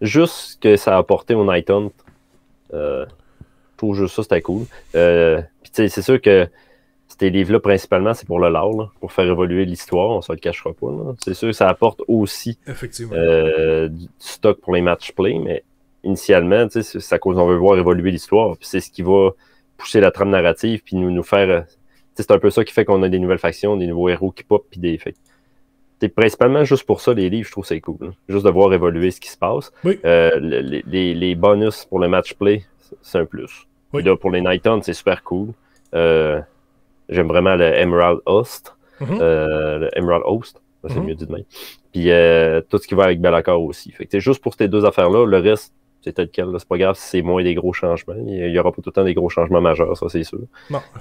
juste que ça a apporté au Night Hunt, je trouve juste ça, c'était cool. Euh, puis tu c'est sûr que ces livres-là, principalement, c'est pour le lore, pour faire évoluer l'histoire, on se le cachera pas. C'est sûr que ça apporte aussi euh, du stock pour les match play, mais initialement, c'est à cause on veut voir évoluer l'histoire. Puis c'est ce qui va pousser la trame narrative, puis nous, nous faire. Euh, c'est un peu ça qui fait qu'on a des nouvelles factions, des nouveaux héros qui pop, puis des faits. C'est principalement juste pour ça, les livres, je trouve c'est cool. Hein. Juste de voir évoluer ce qui se passe. Euh, les, bonus pour le match play, c'est un plus. Là, pour les Night c'est super cool. Euh, j'aime vraiment le Emerald Host. Mm-hmm. le Emerald Host, c'est mm-hmm. mieux dit de même. Puis tout ce qui va avec bellacor aussi. Fait que, juste pour ces deux affaires-là, le reste, c'est tel quel. C'est pas grave c'est moins des gros changements. Il n'y aura pas tout le temps des gros changements majeurs, ça, c'est sûr.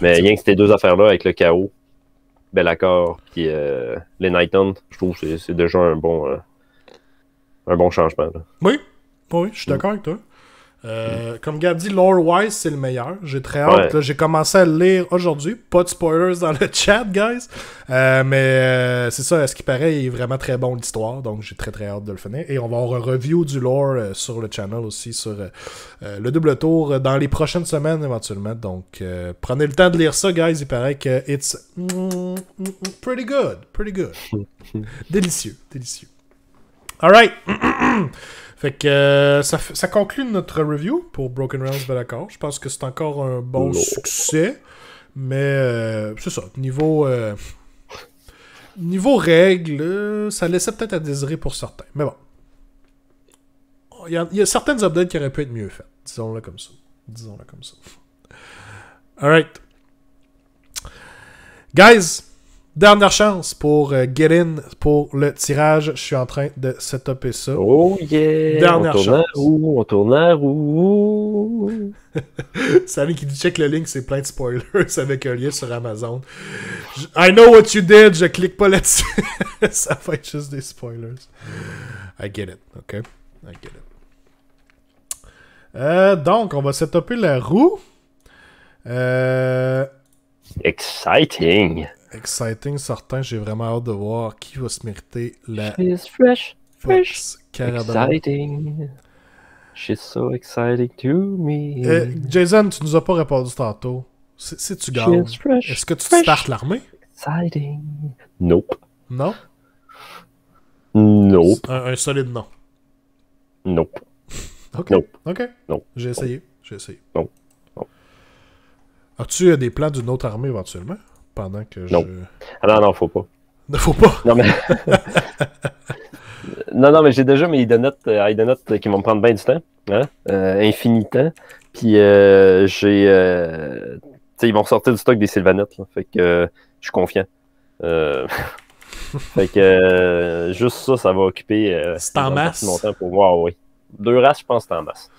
Mais rien que ces deux affaires-là, avec le chaos, ben, accord puis euh, les Night je trouve que c'est déjà un bon, euh, un bon changement. Oui, oui, je suis mm. d'accord avec toi. Euh, comme Gab dit, lore-wise, c'est le meilleur. J'ai très hâte. J'ai commencé à le lire aujourd'hui. Pas de spoilers dans le chat, guys. Euh, mais euh, c'est ça, ce qui paraît, il est vraiment très bon l'histoire. Donc j'ai très très hâte de le finir. Et on va avoir un review du lore sur le channel aussi, sur le double tour, dans les prochaines semaines éventuellement. Donc prenez le temps de lire ça, guys. Il paraît que it's pretty good. Pretty good. délicieux, délicieux. right. que euh, ça, conclut notre review pour Broken Realms Je pense que c'est encore un bon succès. Mais euh, c'est ça. Niveau, euh, niveau règles, ça laissait peut-être à désirer pour certains. Mais bon. Il y, a, il y a certaines updates qui auraient pu être mieux faites. Disons-le comme ça. Disons-le comme ça. Alright. Guys, Dernière chance pour euh, get in pour le tirage. Je suis en train de setuper ça. Oh yeah! Dernière chance. Roue, on tourne la roue. Samy qui dit check le link, c'est plein de spoilers avec un lien sur Amazon. I know what you did, je clique pas là-dessus. ça va être juste des spoilers. I get it, ok? I get it. Euh, donc, on va setuper la roue. Euh, Exciting! exciting, certain. J'ai vraiment hâte de voir qui va se mériter la. She's fresh, fresh. Exciting. She's so exciting to me. Eh, Jason, tu nous as pas répondu tantôt. Si tu gagnes, est-ce que tu fresh. l'armée Exciting. Nope. Non Nope. Un, solide non. Nope. Ok. Nope. Ok. Nope. J'ai essayé. J'ai essayé. Non. As-tu euh, des plans d'une autre armée éventuellement pendant que je. Ah non, non, faut pas. Ne faut pas. Non, mais. non, non, mais j'ai déjà mes idonotes, euh, qui vont me prendre bien du temps, hein? euh, Puis euh, j'ai. Euh, ils vont sortir du stock des Sylvanettes, fait que je suis confiant. fait que juste ça, ça va occuper. c'est en masse. pour moi oui. Deux races, je pense, c'est en masse.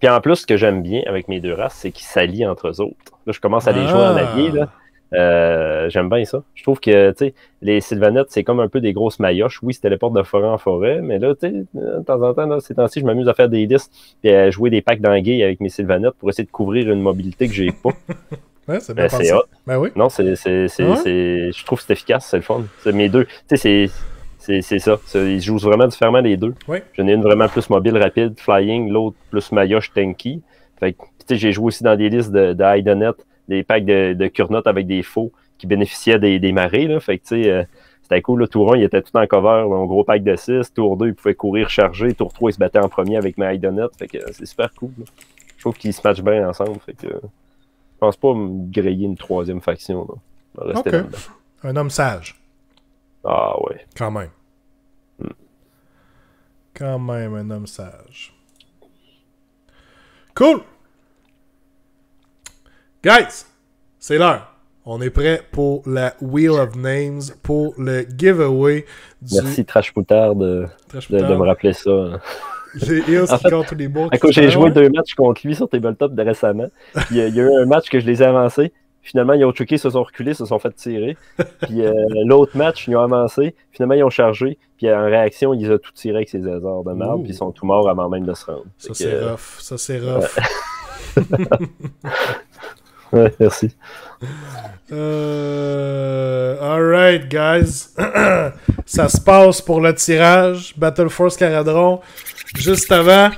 Puis en plus, ce que j'aime bien avec mes deux races, c'est qu'ils s'allient entre eux autres. Là, je commence à les jouer en ah! allié, là. Euh, j'aime bien ça. Je trouve que les Sylvanettes, c'est comme un peu des grosses maillotches. Oui, c'était les portes de forêt en forêt, mais là, tu sais, de temps en temps, là, ces temps-ci, je m'amuse à faire des listes et à jouer des packs d'anguilles avec mes Sylvanettes pour essayer de couvrir une mobilité que j'ai pas. c'est euh, hot. Ben oui. Non, ah c'est, je trouve que c'est efficace, c'est le fun. C'est mes deux. Tu sais, c'est, c'est, ça. Ils jouent vraiment différemment les deux. J'en ai une vraiment plus mobile, rapide, flying, l'autre plus maillotche, tanky. Fait que, j'ai joué aussi dans des listes de, de des packs de, de curnotes avec des faux qui bénéficiaient des, marées. Là. Fait que, tu euh, c'était cool. Là. Tour 1, il était tout en cover, un gros pack de 6. Tour 2, il pouvait courir chargé. Tour 3, il se battait en premier avec Mike Donut. Fait que c'est super cool. Je trouve qu'ils se matchent bien ensemble. Fait que je pense pas me griller une troisième faction. Là. Un homme sage. Ah ouais. Quand même. Hmm. Quand même un homme sage. Cool! Guys, c'est l'heure. On est prêt pour la Wheel of Names, pour le giveaway. Du... Merci Trash de, de, me rappeler ça. Les en qui les J'ai joué deux matchs contre lui sur Tabletop de récemment. Il y, a, il y, a eu un match que je les ai avancés. Finalement, ils ont choqué, se sont reculés, se sont fait tirer. Puis euh, l'autre match, ils ont avancé. Finalement, ils ont chargé. Puis en réaction, ils ont tout tiré avec ces hasards de merde. Puis ils sont tous morts avant même de se rendre. Ça, c'est rough. Ça, c'est rough. Ouais, merci. Euh, alright, guys. Ça se passe pour le tirage Battle Force Caradron. Juste avant,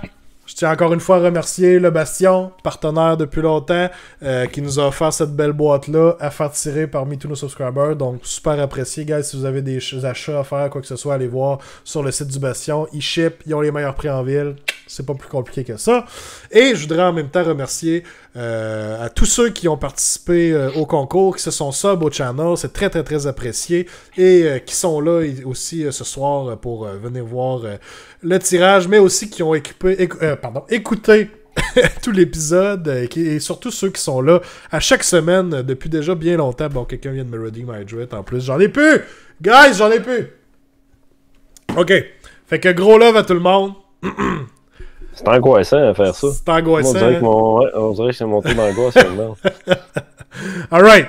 je tiens encore une fois à remercier le Bastion, partenaire depuis longtemps, euh, qui nous a offert cette belle boîte-là à faire tirer parmi tous nos subscribers. Donc, super apprécié, guys. Si vous avez des achats à faire, quoi que ce soit, allez voir sur le site du Bastion. Ils ship, ils ont les meilleurs prix en ville. C'est pas plus compliqué que ça. Et je voudrais en même temps remercier euh, à tous ceux qui ont participé euh, au concours, qui se sont sub au channel. C'est très, très, très apprécié. Et euh, qui sont là aussi ce soir pour venir voir le tirage, mais aussi qui ont pardon, écouté tout l'épisode et, surtout ceux qui sont là à chaque semaine depuis déjà bien longtemps. Bon, quelqu'un vient de me redire my dread en plus. J'en ai plus! Guys, j'en ai plus! Ok. Fait que gros love à tout le monde. C'est angoissant à faire ça. C'est angoissant. on, dirait que hein. mon... on dirait que c'est mon d'angoisse seulement. All right.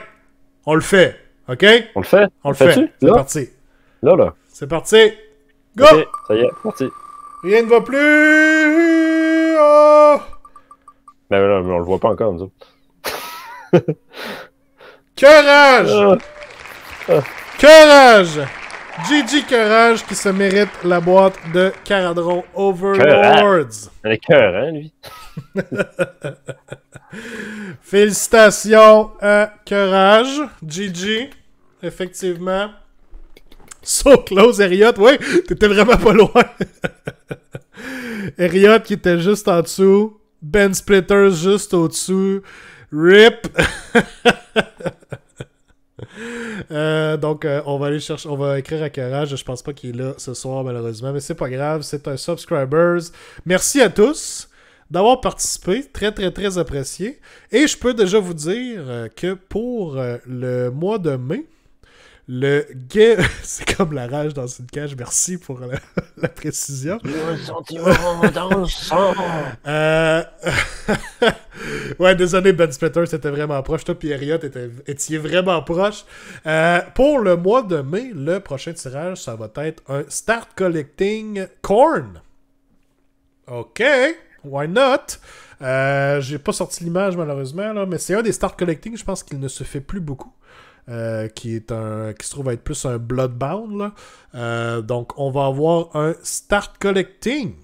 On le fait. OK? On le fait? On le fait. C'est parti. Là, là. C'est parti. Go! ça y est, parti. Rien ne va plus! Mais oh! ben, là, mais on le voit pas encore, nous autres. Courage! Ah. Ah. Courage! Gigi Courage qui se mérite la boîte de Caradron Overlords. cœur, hein, lui. Félicitations à Courage, Gigi, effectivement. So close, Eriot. Oui, t'étais vraiment pas loin. Eriot qui était juste en dessous. Ben Splitters juste au-dessous. RIP. Euh, donc, euh, on va aller chercher, on va écrire à Carage. Je pense pas qu'il est là ce soir, malheureusement, mais c'est pas grave. C'est un subscribers. Merci à tous d'avoir participé. Très, très, très apprécié. Et je peux déjà vous dire euh, que pour le mois de mai, le gay, c'est comme la rage dans une cage. Merci pour la, précision. sentiment dans le sang. ouais, désolé, Ben Spetter, c'était vraiment proche. Toi, Pierriot, étiez vraiment proche. Euh, pour le mois de mai, le prochain tirage, ça va être un Start Collecting Corn. OK, why not? Euh, j'ai pas sorti l'image malheureusement, là, mais c'est un des Start Collecting, je pense qu'il ne se fait plus beaucoup. Euh, qui, est un, qui se trouve être plus un Bloodbound. Euh, donc, on va avoir un Start Collecting.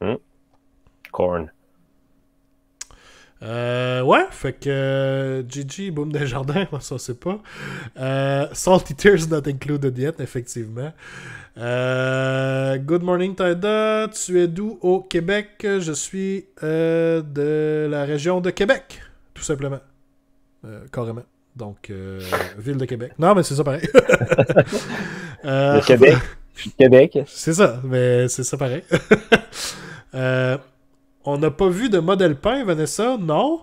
Hmm. Corn. Euh, ouais, fait que Gigi, Boom jardins ça c'est pas. Salty Tears Not Included Yet, effectivement. good morning Taida, tu es d'où au Québec Je suis de la région de Québec, tout simplement. carrément. Donc, euh, ville de Québec. Non, mais c'est ça pareil. euh, Québec. Québec. C'est ça, mais c'est ça pareil. Euh, on n'a pas vu de modèle peint, Vanessa, non.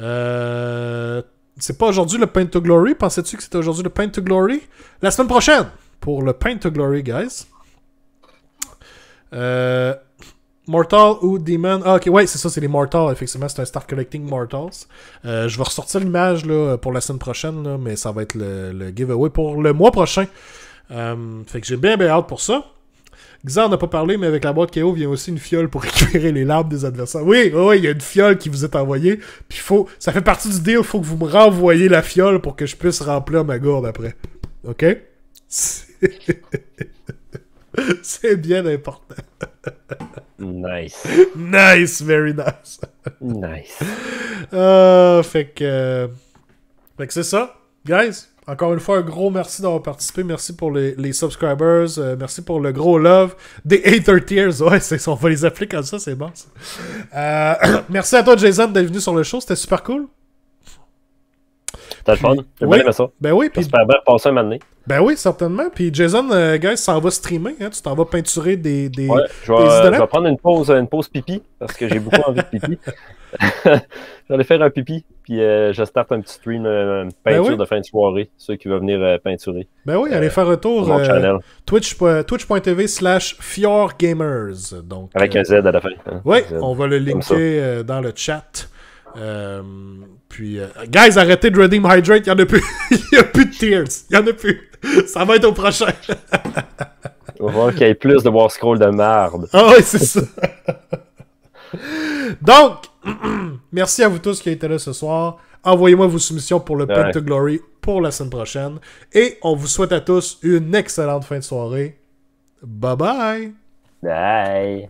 Euh, c'est pas aujourd'hui le Paint to Glory. Pensais-tu que c'était aujourd'hui le Paint to Glory? La semaine prochaine pour le Paint to Glory, guys. Mortal ou Demon. Ah, ok, ouais, c'est ça, c'est les Mortals, effectivement. C'est un Star Collecting Mortals. Euh, je vais ressortir l'image là, pour la semaine prochaine, là, mais ça va être le, giveaway pour le mois prochain. Euh, fait que j'ai bien, bien hâte pour ça. Xan n'a pas parlé, mais avec la boîte KO vient aussi une fiole pour récupérer les larmes des adversaires. Oui, oui, il y a une fiole qui vous est envoyée. Puis faut, ça fait partie du deal, faut que vous me renvoyez la fiole pour que je puisse remplir ma gourde après. Ok? C'est bien important. nice. Nice, very nice. nice. Euh, fait que. fait que c'est ça, guys. Encore une fois, un gros merci d'avoir participé. Merci pour les, les subscribers. Euh, merci pour le gros love. Des hater tears. Ouais, on va les appeler comme ça, c'est bon. Euh, merci à toi, Jason, d'être venu sur le show. C'était super cool. T'as le fun. J'ai oui, bien ça. Ben oui. Puis... Super bien passé un moment ben oui, certainement. Puis Jason, euh, guys, s'en va streamer. Hein? Tu t'en vas peinturer des, des, ouais, euh, je vais, prendre une pause, une pause pipi parce que j'ai beaucoup envie de pipi. aller faire un pipi, puis euh, je starte un petit stream euh, ben peinture de fin de soirée, ceux qui veulent venir peinturer. Ben oui, allez faire un tour. Twitch.tv slash fiorgamers. Donc, Avec un Z à la fin. Hein. oui, on va le linker dans le chat. puis, guys, arrêtez de Redeem Hydrate, il n'y en a plus. il a plus de tears. Il n'y en a plus. Ça va être au prochain. On va voir qu'il y ait plus de War Scroll de merde. Ah oui, c'est ça. Donc, merci à vous tous qui étaient là ce soir. Envoyez-moi vos soumissions pour le ouais. Glory pour la semaine prochaine. Et on vous souhaite à tous une excellente fin de soirée. Bye bye. Bye.